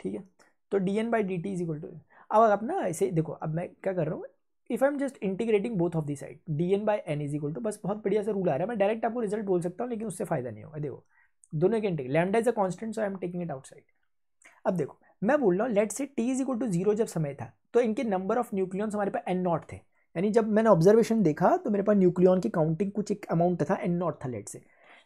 ठीक है तो D N by D T is equal to अब आप ना ऐसे देखो अब मैं क्या कर रहा हूँ if I am just integrating both of the side D N by N is equal to बस बहुत बढ़िया से रूल आ रहा है मैं डायरेक्ट आपको रिजल्ट बोल सकता हूँ लेकिन उससे फायदा नहीं होगा देखो दोनों के integrate lambda is a constant so I am taking it outside अब देखो मैं बोल रहा हूँ let say T is equal to zero जब समय था तो इनके नंबर ऑफ न्यूक्लियॉन्स हमारे पास एन नॉट थे यानी जब मैंने ऑब्जर्वेशन देखा तो मेरे पास न्यूक्लियॉन की काउंटिंग कुछ एक अमाउंट था एन नॉट था लेट से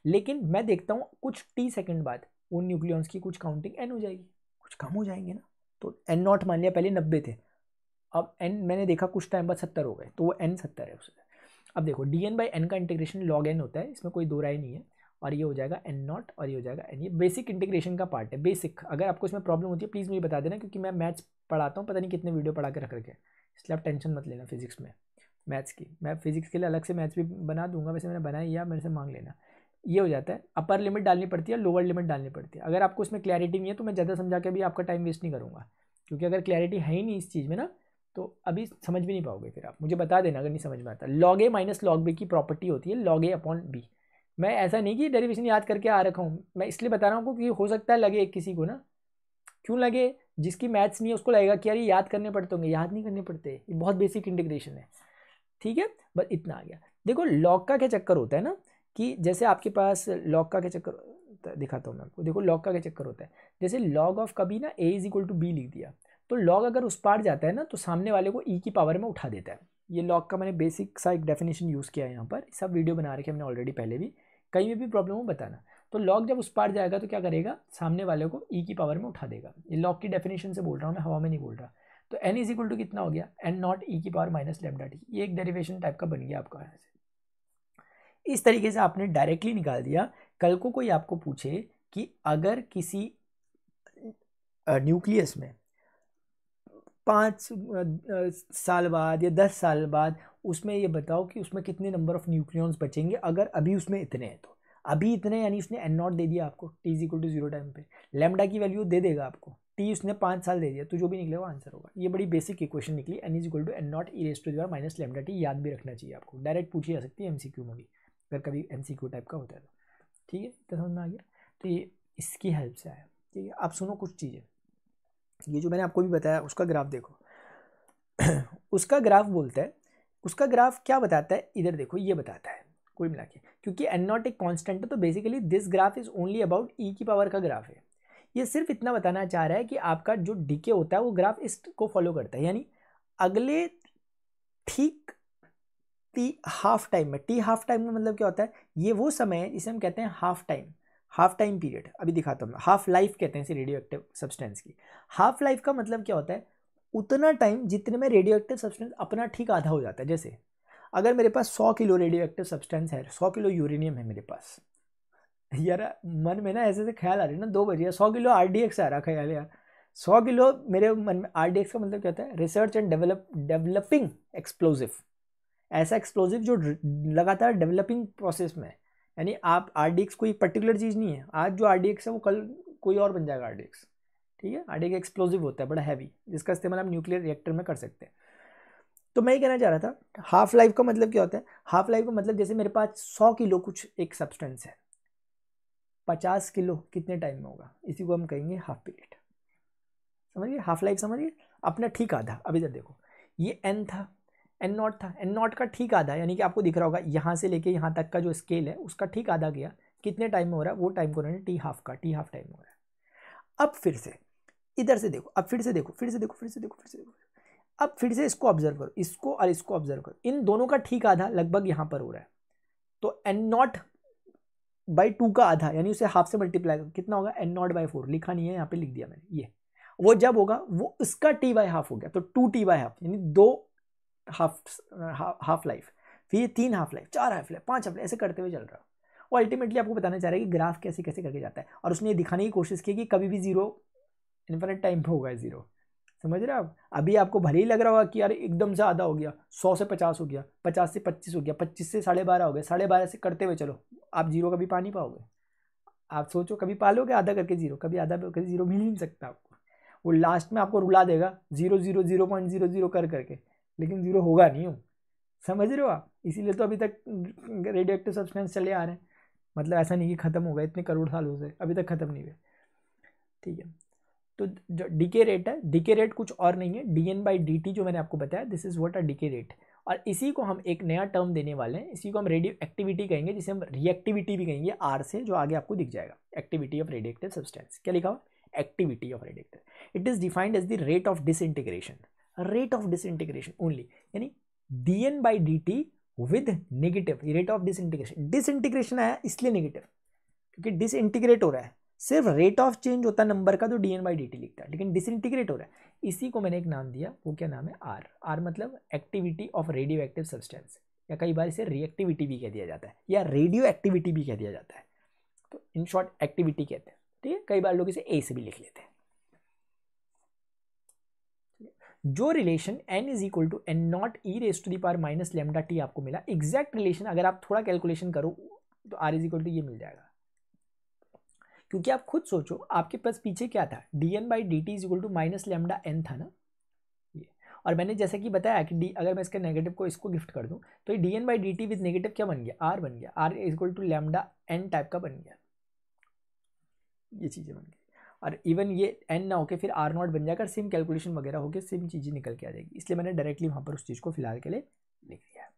लेकिन मैं देखता हूँ कुछ टी सेकेंड बाद उन न्यूक्लियॉन्स की कुछ काउंटिंग एन हो जाएगी कुछ कम हो जाएंगे ना तो एन नॉट मान लिया पहले नब्बे थे अब एन मैंने देखा कुछ टाइम बाद सत्तर हो गए तो वो एन सत्तर है उससे अब देखो डी एन बाई एन का इंटीग्रेशन लॉग एन होता है इसमें कोई दो राय नहीं है और ये हो जाएगा एन नॉट और ये हो जाएगा एन ये बेसिक इंटीग्रेशन का पार्ट है बेसिक अगर आपको इसमें प्रॉब्लम होती है प्लीज़ मुझे बता देना क्योंकि मैं मैथ्स पढ़ाता हूँ पता नहीं कितने वीडियो पढ़ा के रख रखे इसलिए आप टेंशन मत लेना फिजिक्स में मैथ्स की मैं फिजिक्स के लिए अलग से मैथ्स भी बना दूंगा वैसे मैंने बनाया या मेरे से मांग लेना ये हो जाता है अपर लिमिट डालनी पड़ती है लोअर लिमिट डालनी पड़ती है अगर आपको उसमें क्लैरिटी नहीं है तो मैं ज़्यादा समझा के भी आपका टाइम वेस्ट नहीं करूँगा क्योंकि अगर क्लैरिटी है ही नहीं इस चीज़ में ना तो अभी समझ भी नहीं पाओगे फिर आप मुझे बता देना अगर नहीं समझ में आता लॉग ए माइनस लॉग बी की प्रॉपर्टी होती है लॉग ए अपॉन बी मैं ऐसा नहीं कि डेरिवेशन याद करके आ रखा हूँ मैं इसलिए बता रहा हूँ क्योंकि हो सकता है लगे किसी को ना क्यों लगे जिसकी मैथ्स नहीं है उसको लगेगा कि यार ये याद करने पड़ते होंगे याद नहीं करने पड़ते ये बहुत बेसिक इंटीग्रेशन है ठीक है बस इतना आ गया देखो लॉग का क्या चक्कर होता है ना कि जैसे आपके पास लॉक का के चक्कर दिखाता हूँ मैं आपको देखो लॉक का के चक्कर होता है जैसे लॉग ऑफ कभी ना A is equal to B लिख दिया तो लॉग अगर उस पार जाता है ना तो सामने वाले को ई e की पावर में उठा देता है ये लॉग का मैंने बेसिक सा एक डेफिनेशन यूज़ किया है यहाँ पर सब वीडियो बना रखे हमने ऑलरेडी पहले भी कहीं में भी प्रॉब्लम हो बताना तो लॉग जब उस पार जाएगा तो क्या करेगा सामने वाले को ई e की पावर में उठा देगा ये लॉग की डेफिनेशन से बोल रहा हूँ मैं हवा में नहीं बोल रहा तो एन इज इक्वल टू कितना हो गया एन नॉट ई की पावर माइनस लेमडा टी ये एक डेरिवेशन टाइप का बन गया आपका यहाँ से इस तरीके से आपने डायरेक्टली निकाल दिया कल को कोई आपको पूछे कि अगर किसी न्यूक्लियस में पाँच साल बाद या दस साल बाद उसमें ये बताओ कि उसमें कितने नंबर ऑफ न्यूक्लियॉन्स बचेंगे अगर अभी उसमें इतने हैं तो अभी इतने यानी उसने एन नॉट दे दिया आपको T is equal to zero time पे लेमडा की वैल्यू दे देगा आपको टी उसने पाँच साल दे दिया तो जो भी निकले वो आंसर होगा ये बड़ी बेसिक इक्वेशन निकली N is equal to N naught e raised to the power minus lambda T याद भी रखना चाहिए आपको डायरेक्ट पूछी जा सकती है एम सी क्यू में भी अगर कभी एम टाइप का होता है तो ठीक है तो समझ में आ गया तो ये इसकी हेल्प से आया ठीक है आप सुनो कुछ चीज़ें ये जो मैंने आपको भी बताया उसका ग्राफ देखो (clears throat) उसका ग्राफ बोलता है उसका ग्राफ क्या बताता है इधर देखो ये बताता है कोई मिला के क्योंकि एन नॉट एक कॉन्स्टेंट है तो basically this graph is only about e की पावर का ग्राफ है ये सिर्फ इतना बताना चाह रहा है कि आपका जो डीके होता है वो ग्राफ इस को फॉलो करता है यानी अगले ठीक टी हाफ टाइम में टी हाफ टाइम का मतलब क्या होता है ये वो समय है जिसे हम कहते हैं half time half time period अभी दिखाता हूँ हाफ लाइफ कहते हैं इसे रेडियो एक्टिव सब्सटेंस की हाफ लाइफ का मतलब क्या होता है उतना टाइम जितने में रेडियो एक्टिव सब्सटेंस अपना ठीक आधा हो जाता है जैसे अगर मेरे पास सौ किलो रेडियो एक्टिव सब्सटेंस है सौ किलो यूरेनियम है मेरे पास यार मन में ना ऐसे ऐसे ख्याल आ रहे ना दो बजे सौ किलो आर डी एक्स आ रहा ख्याल यार सौ किलो मेरे मन में आर डी एक्स का मतलब क्या होता है research and develop developing explosive ऐसा एक्सप्लोजिव जो लगातार डेवलपिंग प्रोसेस में है यानी आप आर डी एक्स कोई पर्टिकुलर चीज़ नहीं है आज जो आर डी एक्स है वो कल कोई और बन जाएगा आर डी एक्स ठीक है आर डी एक्स एक्सप्लोजिव होता है बड़ा हैवी जिसका इस्तेमाल आप न्यूक्लियर रिएक्टर में कर सकते हैं तो मैं ये कहना चाह रहा था हाफ़ लाइफ का मतलब क्या होता है हाफ़ लाइफ का मतलब जैसे मेरे पास सौ किलो कुछ एक सब्सटेंस है पचास किलो कितने टाइम में होगा इसी को हम कहेंगे हाफ पीरियड समझिए हाफ लाइफ समझिए अपना ठीक आधा अभी तक देखो ये एन था एन नॉट था एन नॉट का ठीक आधा यानी कि आपको दिख रहा होगा यहाँ से लेके यहाँ तक का जो स्केल है उसका ठीक आधा गया कितने टाइम में हो रहा है वो टाइम को उन्होंने टी हाफ का टी हाफ टाइम में हो रहा है अब फिर से इधर से देखो अब फिर से देखो फिर से देखो फिर से देखो फिर से देखो अब फिर से इसको ऑब्जर्व करो इसको और इसको ऑब्जर्व करो इन दोनों का ठीक आधा लगभग यहाँ पर हो रहा है तो एन नॉट बाई टू का आधा यानी उसे हाफ से मल्टीप्लाई करो कितना होगा एन नॉट बाई फोर लिखा नहीं है यहाँ पे लिख दिया मैंने ये वो जब होगा वो उसका टी बाई हाफ हो गया तो टू टी बाई हाफ यानी दो हाफ हाफ लाइफ फिर ये तीन हाफ लाइफ चार हाफ लाइफ पाँच हाफ लाइफ ऐसे करते हुए चल रहा है और अल्टीमेटली आपको बताना चाह रहा है कि ग्राफ कैसे कैसे करके जाता है और उसने ये दिखाने की कोशिश की कि कभी भी ज़ीरो इन्फिनेट टाइम पर होगा ज़ीरो समझ रहे हो आप अभी आपको भले ही लग रहा होगा कि यार एकदम से आधा हो गया सौ से पचास हो गया पचास से पच्चीस हो गया पच्चीस से साढ़े बारह हो गया साढ़े बारह से करते हुए चलो आप जीरो कभी पा नहीं पाओगे आप सोचो कभी पा लोगे आधा करके जीरो कभी आधा करके जीरो मिल नहीं सकता आपको वो लास्ट में आपको रुला देगा zero zero zero point zero zero कर करके लेकिन ज़ीरो होगा नहीं हो समझ रहे हो आप इसीलिए तो अभी तक रेडियो एक्टिव सब्सटेंस चले आ रहे हैं मतलब ऐसा नहीं कि ख़त्म होगा इतने करोड़ सालों से अभी तक ख़त्म नहीं हुए ठीक है तो जो डीके रेट है डीके रेट कुछ और नहीं है D N by D T जो मैंने आपको बताया this is what our decay rate और इसी को हम एक नया टर्म देने वाले हैं इसी को हम रेडियो एक्टिविटी कहेंगे जिसे हम रिएक्टिविटी भी कहेंगे आर से जो आगे आपको दिख जाएगा एक्टिविटी ऑफ रेडिएक्टिव सब्सटेंस क्या लिखा हुआ activity of radioactive it is defined as the rate of disintegration rate of disintegration only यानी D N by T with dt rate of disintegration disintegration आया इसलिए negative क्योंकि integrate हो रहा है सिर्फ रेट ऑफ चेंज होता है नंबर का तो D N by D T लिखता है लेकिन डिसइंटीग्रेट हो रहा है इसी को मैंने एक नाम दिया वो क्या नाम है आर आर मतलब activity of radio radioactive substance या कई बार इसे रिएक्टिविटी भी कह दिया जाता है या रेडियो एक्टिविटी भी कह दिया जाता है तो इन शॉर्ट एक्टिविटी कहते हैं ठीक है कई बार लोग इसे ए से भी लिख लेते हैं जो relation N is equal to N naught e raised to the power minus lambda T आपको मिला एग्जैक्ट रिलेशन अगर आप थोड़ा कैलकुलेशन करो तो आर इज इक्वल टू ये मिल जाएगा क्योंकि आप खुद सोचो आपके पास पीछे क्या था D N by D T is equal to minus lambda N था ना ये और मैंने जैसा कि बताया कि डी अगर मैं इसके नेगेटिव को इसको गिफ्ट कर दूँ तो ये D N by D T with negative क्या बन गया आर बन गया R is equal to lambda N type का बन गया ये चीज़ें बन गई और इवन ये एन ना होकर फिर आर नॉट बन जाकर सेम कैलकुलेशन वगैरह होकर सेम चीज़ें निकल के आ जाएगी इसलिए मैंने डायरेक्टली वहाँ पर उस चीज़ को फिलहाल के लिए लिख दिया है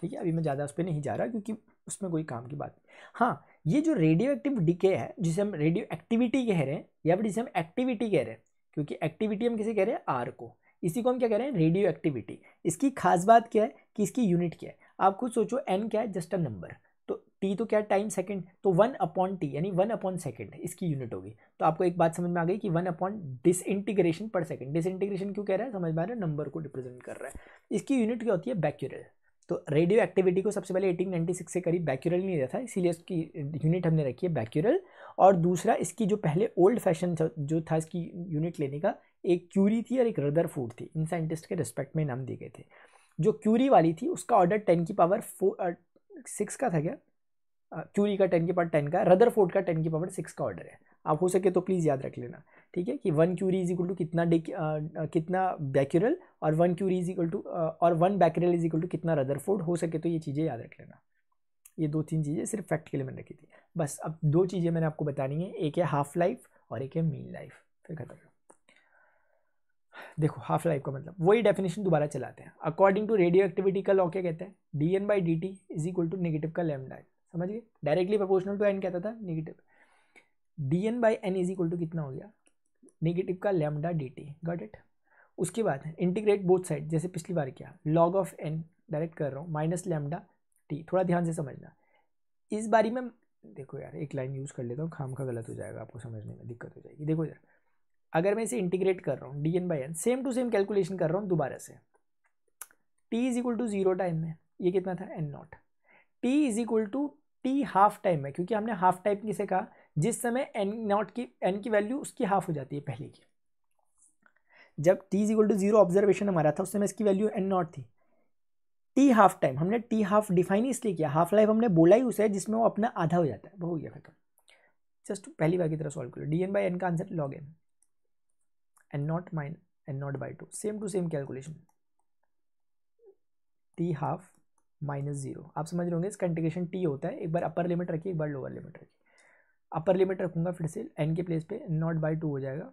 ठीक है अभी मैं ज़्यादा उस पर नहीं जा रहा क्योंकि उसमें कोई काम की बात नहीं हाँ ये जो रेडियो एक्टिव डिके है जिसे हम रेडियो एक्टिविटी कह रहे हैं या फिर जिसे हम एक्टिविटी कह रहे हैं क्योंकि एक्टिविटी हम किसे कह रहे हैं आर को इसी को हम क्या कह रहे हैं रेडियो एक्टिविटी इसकी खास बात क्या है कि इसकी यूनिट क्या है आप खुद सोचो एन क्या है जस्ट अ नंबर तो टी तो क्या टाइम सेकंड तो वन अपॉन टी यानी वन अपॉन सेकंड इसकी यूनिट होगी तो आपको एक बात समझ में आ गई कि one upon disintegration per second disintegration क्यों कह रहा है समझ में आ रहा है नंबर को रिप्रेजेंट कर रहा है इसकी यूनिट क्या होती है बैक्यूरल तो रेडियो एक्टिविटी को सबसे पहले 1896 से करीब बैक्यूरल नहीं रहता इसीलिए उसकी यूनिट हमने रखी है बैक्यूरल और दूसरा इसकी जो पहले ओल्ड फैशन जो था इसकी यूनिट लेने का एक क्यूरी थी और एक रदर फूड थी इन साइंटिस्ट के रिस्पेक्ट में नाम दिए गए थे जो क्यूरी वाली थी उसका ऑर्डर टेन की पावर फोर सिक्स का था क्या क्यूरी का टेन के पावर टेन का रदर फोर्ड का टेन के पावर सिक्स का ऑर्डर है आप हो सके तो प्लीज़ याद रख लेना ठीक है कि one curie is equal to कितना डे कितना बैक्यूरल और one curie is equal to और one becquerel is equal to कितना रदर फोर्ड हो सके तो ये चीज़ें याद रख लेना ये दो तीन चीज़ें सिर्फ फैक्ट के लिए मैंने रखी थी बस अब दो चीज़ें मैंने आपको बतानी है एक है हाफ लाइफ और एक है मीन लाइफ फिर खत्म देखो हाफ लाइफ का मतलब वही डेफिनेशन दोबारा चलाते हैं अकॉर्डिंग टू रेडियो एक्टिविटी का लॉ क्या कहते हैं D N by D T is equal to negative का लेमडा एन समझ गए डायरेक्टली प्रपोर्शनल टू एन कहता था negative D N by N is equal to कितना हो गया नेगेटिव का lambda D T got it उसके बाद इंटीग्रेट बोथ साइड जैसे पिछली बार किया लॉग ऑफ एन डायरेक्ट कर रहा हूँ माइनस लेमडा टी थोड़ा ध्यान से समझना इस बारी में देखो यार एक लाइन यूज़ कर लेता हूँ खाम का गलत हो जाएगा आपको समझने में दिक्कत हो जाएगी देखो यार अगर मैं इसे इंटीग्रेट कर रहा हूँ D N by N same to same calculation कर रहा हूँ दोबारा से T is equal to zero time में ये कितना था N naught T is equal to T half time में क्योंकि हमने हाफ टाइम किसे कहा जिस समय एन नॉट की एन की वैल्यू उसकी हाफ हो जाती है पहले की जब T is equal to zero observation हमारा था उस समय इसकी वैल्यू एन नॉट थी टी हाफ टाइम हमने टी हाफ डिफाइन इसलिए किया हाफ लाइफ हमने बोला ही उसे जिसमें वो अपना आधा हो जाता है वो हो गया खत्म जस्ट पहली बार की तरह सॉल्व करो डी एन बाई एन का answer log N N naught minus N naught by 2 same to same calculation t half minus zero आप समझ रहे होंगे इसका इंटीग्रेशन टी होता है एक बार अपर लिमिट रखिए एक बार लोअर लिमिट रखिए अपर लिमिट रखूंगा फिर से एन के प्लेस पे नॉट बाई टू हो जाएगा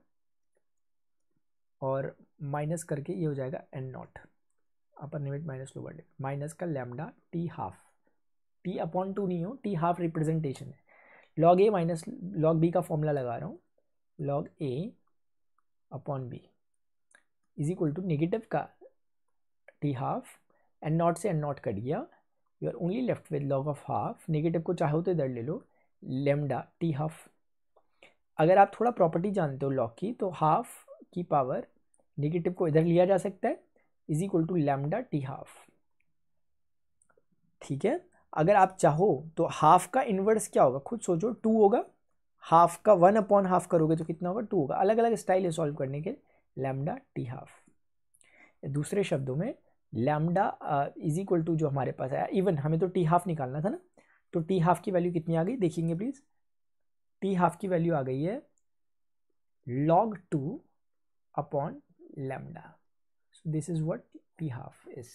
और माइनस करके ये हो जाएगा N naught upper limit minus lower limit minus का lambda T half T upon two नहीं हो टी हाफ रिप्रेजेंटेशन है लॉग ए माइनस लॉग बी का फॉर्मूला लगा रहा हूँ log A upon B is equal to negative का टी हाफ एंड नॉट से एंड नॉट कट गया you are only left with log of half negative को चाहो तो इधर ले लो लेमडा टी हाफ अगर आप थोड़ा प्रॉपर्टी जानते हो लॉग की तो हाफ की पावर नेगेटिव को इधर लिया जा सकता है is equal to lambda T half ठीक है अगर आप चाहो तो हाफ का इन्वर्स क्या होगा खुद सोचो टू होगा हाफ का वन अपॉन हाफ करोगे तो कितना होगा टू होगा अलग अलग स्टाइल है सॉल्व करने के लैमडा टी हाफ दूसरे शब्दों में लैमडा इज इक्वल टू जो हमारे पास आया इवन हमें तो टी हाफ निकालना था ना तो टी हाफ की वैल्यू कितनी आ गई देखेंगे प्लीज़ टी हाफ की वैल्यू आ गई है log two upon lambda so this is what T half is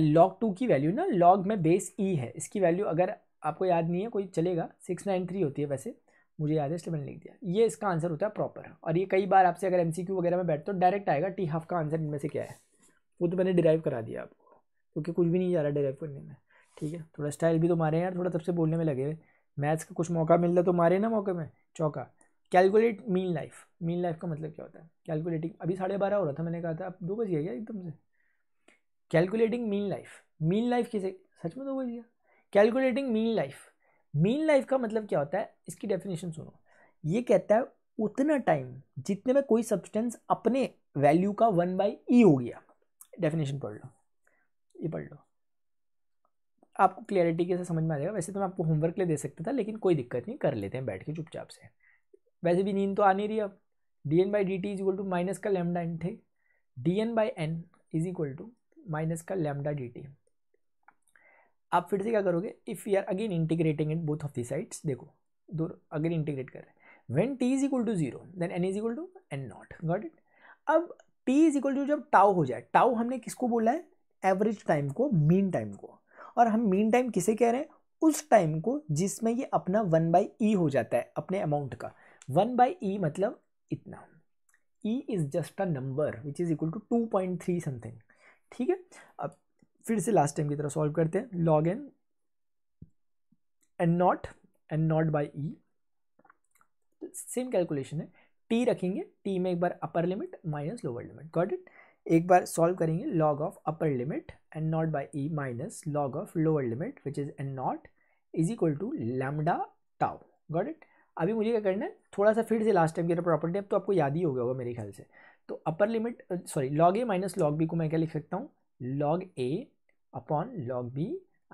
log two की वैल्यू ना लॉग में बेस e है इसकी वैल्यू अगर आपको याद नहीं है कोई चलेगा सिक्स नाइन थ्री होती है वैसे मुझे याद है इसलिए मैंने लिख दिया ये इसका आंसर होता है प्रॉपर और ये कई बार आपसे अगर एम वगैरह में बैठते हो डायरेक्ट आएगा टी हाफ का आंसर इनमें से क्या है वो तो मैंने डिराइव करा दिया आपको क्योंकि कुछ भी नहीं जा रहा डिराइव करने में ठीक है थोड़ा स्टाइल भी तो मारे यार थोड़ा तब से बोलने में लगे हुए मैथ्स का कुछ मौका मिल रहा तो मारे ना मौके में चौका calculate mean life mean life का मतलब क्या होता है कैलकुलेटिंग अभी साढ़े बारह हो रहा था मैंने कहा था अब दो बज गया क्या एकदम से calculating mean life mean life किसे सच में दो बज गया calculating mean life mean life का मतलब क्या होता है इसकी डेफिनेशन सुनो ये कहता है उतना टाइम जितने में कोई सब्सटेंस अपने वैल्यू का वन बाई ई हो गया डेफिनेशन पढ़ लो ये पढ़ लो आपको क्लियरिटी के साथ समझ में आ जाएगा वैसे तो मैं आपको होमवर्क ले दे सकता था लेकिन कोई दिक्कत नहीं कर लेते हैं बैठ के चुपचाप से वैसे भी नींद तो आ नहीं रही अब D N by D T is equal to minus का लेमडा एन थे D N by N is equal to minus का लेमडा डी टी आप फिर से क्या करोगे if you are again integrating in both of the sides देखो दो अगेन इंटीग्रेट कर रहे हैं when T is equal to zero then N is equal to N naught got it अब टी इज इक्वल टू जब tau हो जाए tau हमने किसको बोला है एवरेज टाइम को मीन टाइम को और हम मीन टाइम किसे कह रहे हैं उस टाइम को जिसमें ये अपना वन बाई ई हो जाता है अपने अमाउंट का वन बाई ई मतलब इतना e is just a number which is equal to two point three something ठीक है अब फिर से लास्ट टाइम की तरह सॉल्व करते हैं log N N naught N naught by e same calculation है टी रखेंगे टी में एक बार upper limit minus lower limit got it एक बार सॉल्व करेंगे log of upper limit N naught by e minus log of lower limit which is N naught is equal to lambda tau got it अभी मुझे क्या करना है थोड़ा सा फिर से लास्ट टाइम की प्रॉपर्टी अब तो आपको याद ही हो गया होगा मेरे ख्याल से तो अपर लिमिट सॉरी लॉग ए माइनस लॉग बी को मैं क्या लिख सकता हूँ log A upon log b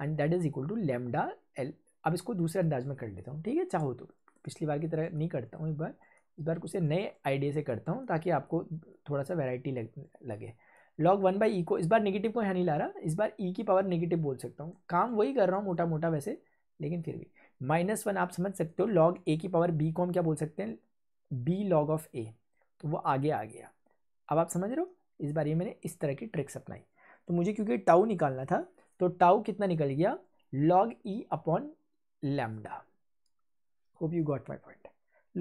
and that is equal to lambda l अब इसको दूसरे अंदाज में कर लेता हूँ ठीक है चाहो तो पिछली बार की तरह नहीं करता हूँ एक बार इस बार कुछ नए आइडिया से करता हूँ ताकि आपको थोड़ा सा वेराइटी लग, लगे लॉग वन बाई ई को इस बार नेगेटिव को यहाँ नहीं ला रहा इस बार ई e की पावर नेगेटिव बोल सकता हूँ काम वही कर रहा हूँ मोटा मोटा वैसे लेकिन फिर भी माइनस वन आप समझ सकते हो लॉग ए की पावर बी को हम क्या बोल सकते हैं बी लॉग ऑफ ए तो वो आगे आ गया अब आप समझ रहे हो इस बार ये मैंने इस तरह की ट्रिक्स अपनाई तो मुझे क्योंकि टाउ निकालना था तो टाउ कितना निकल गया log e upon lambda hope you got my point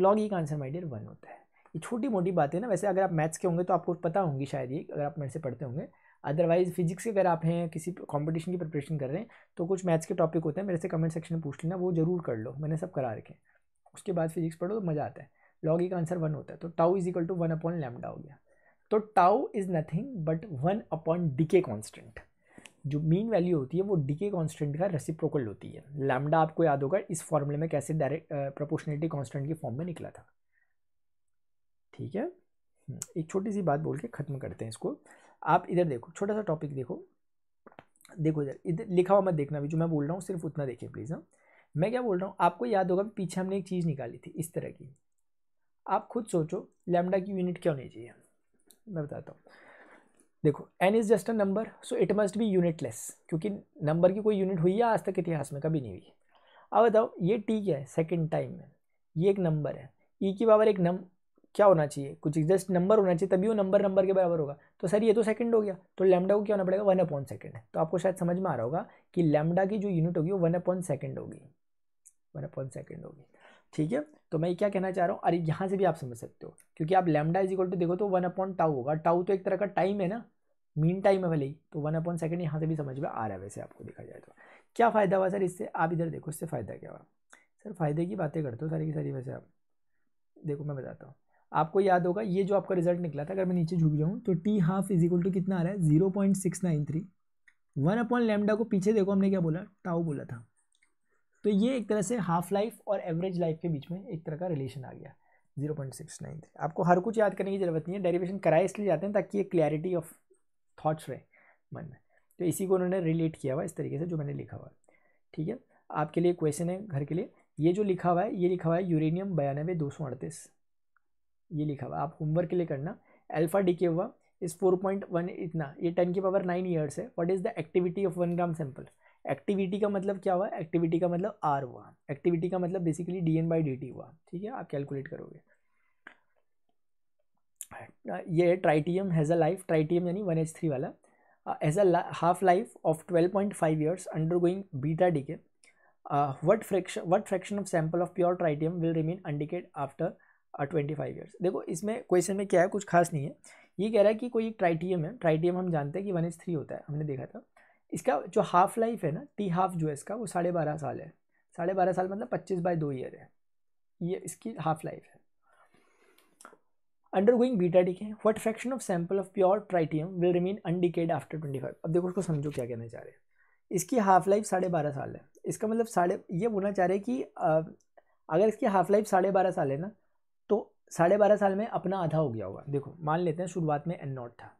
log e का आंसर माई डियर वन होता है ये छोटी मोटी बातें ना वैसे अगर आप मैथ्स के होंगे तो आपको पता होंगी शायद ये अगर आप मेरे से पढ़ते होंगे अदरवाइज फिजिक्स के अगर आप हैं किसी कंपटीशन की प्रिपरेशन कर रहे हैं तो कुछ मैथ्स के टॉपिक होते हैं मेरे से कमेंट सेक्शन में पूछ लेना वो जरूर कर लो मैंने सब करा रखे उसके बाद फिजिक्स पढ़ो तो मज़ा आता है लॉग ई e का आंसर वन होता है तो tau is equal to one upon lambda हो गया तो tau is nothing but one upon decay constant जो मीन वैल्यू होती है वो डीके कांस्टेंट का रेसिप्रोकल होती है लैमडा आपको याद होगा इस फॉर्मूले में कैसे डायरेक्ट प्रोपोर्शनलिटी कांस्टेंट के फॉर्म में निकला था ठीक है हम्म, एक छोटी सी बात बोल के ख़त्म करते हैं इसको आप इधर देखो छोटा सा टॉपिक देखो देखो इधर इधर लिखा हुआ मत देखना भी जो मैं बोल रहा हूँ सिर्फ उतना देखें प्लीज़ हाँ मैं क्या बोल रहा हूँ आपको याद होगा पीछे हमने एक चीज़ निकाली थी इस तरह की आप खुद सोचो लैमडा की यूनिट क्या होनी चाहिए मैं बताता हूँ देखो n is just a number so it must be unitless क्योंकि नंबर की कोई यूनिट हुई है आज तक इतिहास में कभी नहीं हुई अब बताओ ये टी क्या है सेकेंड टाइम में ये एक नंबर है ई e की बराबर एक नम क्या होना चाहिए कुछ जस्ट नंबर होना चाहिए तभी वो नंबर नंबर के बराबर होगा तो सर ये तो सेकंड हो गया तो लेमडा को क्या होना पड़ेगा वन अपॉइंट सेकेंड है तो आपको शायद समझ में आ रहा होगा कि लेमडा की जो यूनिट होगी वो वन अपॉइंट सेकेंड होगी वन अपॉइंट सेकेंड होगी ठीक है तो मैं क्या कहना चाह रहा हूँ अरे यहाँ से भी आप समझ सकते हो क्योंकि आप लेमडा इज इक्वल टू देखो तो वन अपॉइंट टाउ होगा टाउ तो एक तरह का टाइम है ना मीन टाइम है भले ही तो वन अपॉइंट सेकेंड यहाँ से भी समझ में आ रहा है वैसे आपको देखा जाए तो क्या फ़ायदा हुआ सर इससे आप इधर देखो इससे फ़ायदा क्या हुआ सर फ़ायदे की बातें करते हो सारी की सारी वैसे आप देखो मैं बताता हूँ आपको याद होगा ये जो आपका रिजल्ट निकला था अगर मैं नीचे झुक जाऊँ तो t half is equal to कितना आ रहा है zero point six nine three one upon lambda को पीछे देखो हमने क्या बोला टाउ बोला था तो ये एक तरह से हाफ लाइफ और एवरेज लाइफ के बीच में एक तरह का रिलेशन आ गया zero point six nine three आपको हर कुछ याद करने की ज़रूरत नहीं है डेरिवेशन कराए इसलिए जाते हैं ताकि ये क्लैरिटी ऑफ थाट्स रहे मन में तो इसी को उन्होंने रिलेट किया हुआ इस तरीके से जो मैंने लिखा हुआ ठीक है आपके लिए क्वेश्चन है घर के लिए ये जो लिखा हुआ है ये लिखा हुआ है यूरेनियम बयानबे दो सौ अड़तीस ये लिखा हुआ आप होमवर्क के लिए करना अल्फ़ा डीके हुआ इस फोर पॉइंट वन इतना ये टेन की पावर नाइन ईयर्स है what is the activity of one gram sample activity का मतलब क्या हुआ एक्टिविटी का मतलब आर हुआ एक्टिविटी का मतलब basically D N by D t हुआ ठीक है आप कैलकुलेट करोगे ये tritium has a life tritium यानी वन एच थ्री वाला as a half life of twelve point five years undergoing beta decay what fraction what fraction of sample of pure tritium will remain undecayed after twenty five years देखो इसमें question में क्या है कुछ खास नहीं है ये कह रहा है कि कोई एक ट्राइटियम है ट्राइटियम हम जानते हैं कि वन एच थ्री होता है हमने देखा था इसका जो हाफ लाइफ है ना टी हाफ जो है इसका वो साढ़े बारह साल है साढ़े बारह साल मतलब पच्चीस बाई दो ईयर है ये इसकी हाफ लाइफ है undergoing beta decay what fraction of sample of pure tritium will remain undecayed after twenty five अब देखो उसको समझो क्या कहना चाह रहे हैं इसकी हाफ लाइफ साढ़े बारह साल है इसका मतलब साढ़े ये बोलना चाह रहे हैं कि आ, अगर इसकी हाफ लाइफ साढ़े बारह साल है ना तो साढ़े बारह साल में अपना आधा हो गया होगा देखो मान लेते हैं शुरुआत में एन नॉट था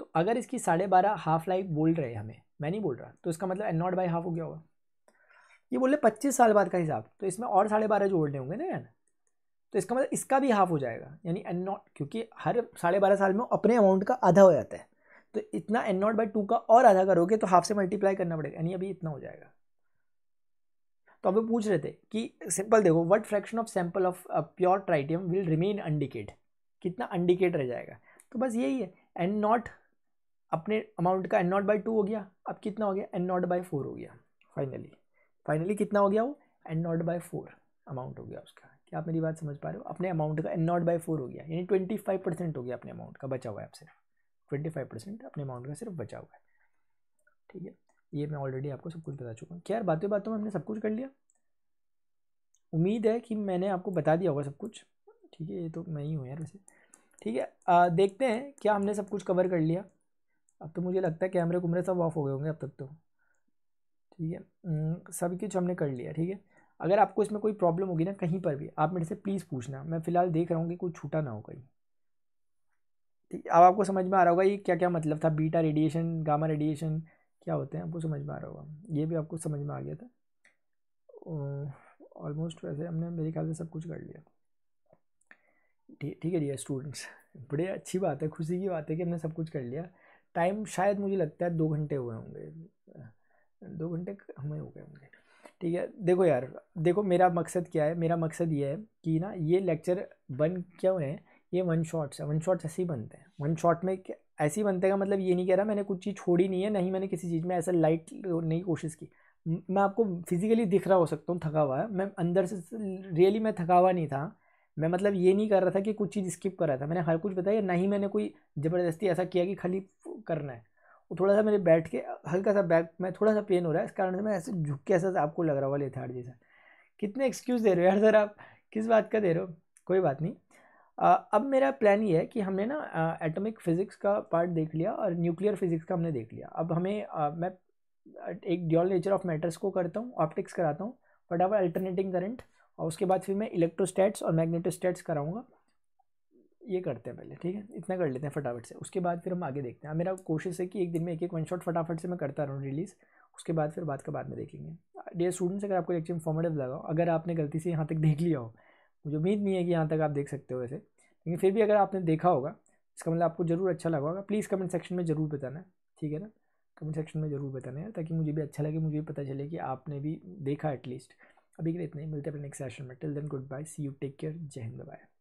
तो अगर इसकी साढ़े बारह हाफ लाइफ बोल रहे हमें मैं नहीं बोल रहा तो इसका मतलब एन नॉट बाई हाफ हो गया होगा ये बोल रहे पच्चीस साल बाद का हिसाब तो इसमें और साढ़े बारह जोड़ने होंगे ना यार तो इसका मतलब इसका भी हाफ हो जाएगा यानी एन नॉट क्योंकि हर साढ़े बारह साल में अपने अमाउंट का आधा हो जाता है तो इतना एन नॉट बाई टू का और आधा करोगे तो हाफ से मल्टीप्लाई करना पड़ेगा यानी अभी इतना हो जाएगा तो अब पूछ रहे थे कि सिंपल देखो what fraction of sample of pure tritium will remain undecayed कितना अंडिकेट रह जाएगा तो बस यही है एन नॉट अपने अमाउंट का एन नॉट बाई टू हो गया अब कितना हो गया एन नॉट बाई फोर हो गया फाइनली फाइनली कितना हो गया वो n naught by four amount हो गया उसका क्या आप मेरी बात समझ पा रहे हो अपने अमाउंट का एन नॉट बाई फोर हो गया यानी ट्वेंटी फाइव परसेंट हो गया अपने अमाउंट का बचा हुआ है आप सिर्फ ट्वेंटी फाइव परसेंट अपने अमाउंट का सिर्फ बचा हुआ है ठीक है ये मैं ऑलरेडी आपको सब कुछ बता चुका हूँ क्या बातों बातों में हमने सब कुछ कर लिया उम्मीद है कि मैंने आपको बता दिया होगा सब कुछ ठीक है ये तो मैं ही हूँ यार वैसे ठीक है देखते हैं क्या हमने सब कुछ कवर कर लिया अब तो मुझे लगता है कैमरे कुमरे सब ऑफ हो गए होंगे अब तक तो ठीक है हम्म, सब कुछ हमने कर लिया ठीक है अगर आपको इसमें कोई प्रॉब्लम होगी ना कहीं पर भी आप मेरे से प्लीज़ पूछना मैं फ़िलहाल देख रहा हूँ कि कोई छूटा ना हो कहीं ठीक अब आपको समझ में आ रहा होगा ये क्या क्या मतलब था बीटा रेडिएशन गामा रेडिएशन क्या होते हैं आपको समझ में आ रहा होगा ये भी आपको समझ में आ गया था ऑलमोस्ट वैसे हमने मेरे ख्याल से सब कुछ कर लिया ठीक है डियर स्टूडेंट्स बड़े अच्छी बात है खुशी की बात है कि हमने सब कुछ कर लिया टाइम शायद मुझे लगता है दो घंटे हुए होंगे दो घंटे हमें हो गए होंगे ठीक है देखो यार देखो मेरा मकसद क्या है मेरा मकसद ये है कि ना ये लेक्चर बन क्यों है ये वन शॉट्स है वन शॉट्स ऐसे ही बनते हैं वन शॉट में ऐसे ही बनते का मतलब ये नहीं कह रहा मैंने कुछ चीज़ छोड़ी नहीं है नहीं मैंने किसी चीज़ में ऐसा लाइट नहीं कोशिश की मैं आपको फिजिकली दिख रहा हो सकता हूँ थका हुआ है मैं अंदर से रियली मैं थका हुआ नहीं था मैं मतलब ये नहीं कर रहा था कि कुछ चीज़ स्किप कर रहा था मैंने हर कुछ बताया ना ही मैंने कोई ज़बरदस्ती ऐसा किया कि खाली करना है वो थोड़ा सा मेरे बैठ के हल्का सा बैक में थोड़ा सा पेन हो रहा है इस कारण से मैं ऐसे झुक के ऐसा आपको लग रहा हुआ लेथार्ड जैसा कितने एक्सक्यूज़ दे रहे हो यार सर आप किस बात का दे रहे हो कोई बात नहीं आ, अब मेरा प्लान ये है कि हमने ना एटॉमिक फिज़िक्स का पार्ट देख लिया और न्यूक्लियर फिज़िक्स का हमने देख लिया अब हमें आ, मैं एक ड्यूअल नेचर ऑफ मैटर्स को करता हूँ ऑप्टिक्स कराता हूँ फटाफट अल्टरनेटिंग करंट और उसके बाद फिर मैं इलेक्ट्रोस्टैट्स और मैग्नेटोस्टैट्स कराऊंगा ये करते हैं पहले ठीक है इतना कर लेते हैं फटाफट से उसके बाद फिर हम आगे देखते हैं मेरा कोशिश है कि एक दिन में एक एक वन शॉट फटाफट से मैं करता रहूँ रिलीज़ उसके बाद फिर बात का बाद में देखेंगे डियर स्टूडेंट्स अगर आपको लेक्चर इन्फॉर्मेटिव लगा हो अगर आपने गलती से यहाँ तक देख लिया हो मुझे उम्मीद नहीं है कि यहाँ तक आप देख सकते हो वैसे लेकिन फिर भी अगर आपने देखा होगा इसका मतलब आपको ज़रूर अच्छा लगा होगा प्लीज़ कमेंट सेक्शन में ज़रूर बताना ठीक है ना कमेंट सेक्शन में ज़रूर बताना है ताकि मुझे भी अच्छा लगे मुझे भी पता चले कि आपने भी देखा एटलीस्ट अभी के लिए इतने ही मिलते हैं अपने नेक्स्ट सेशन में till then good bye see you take care Jai Hind bye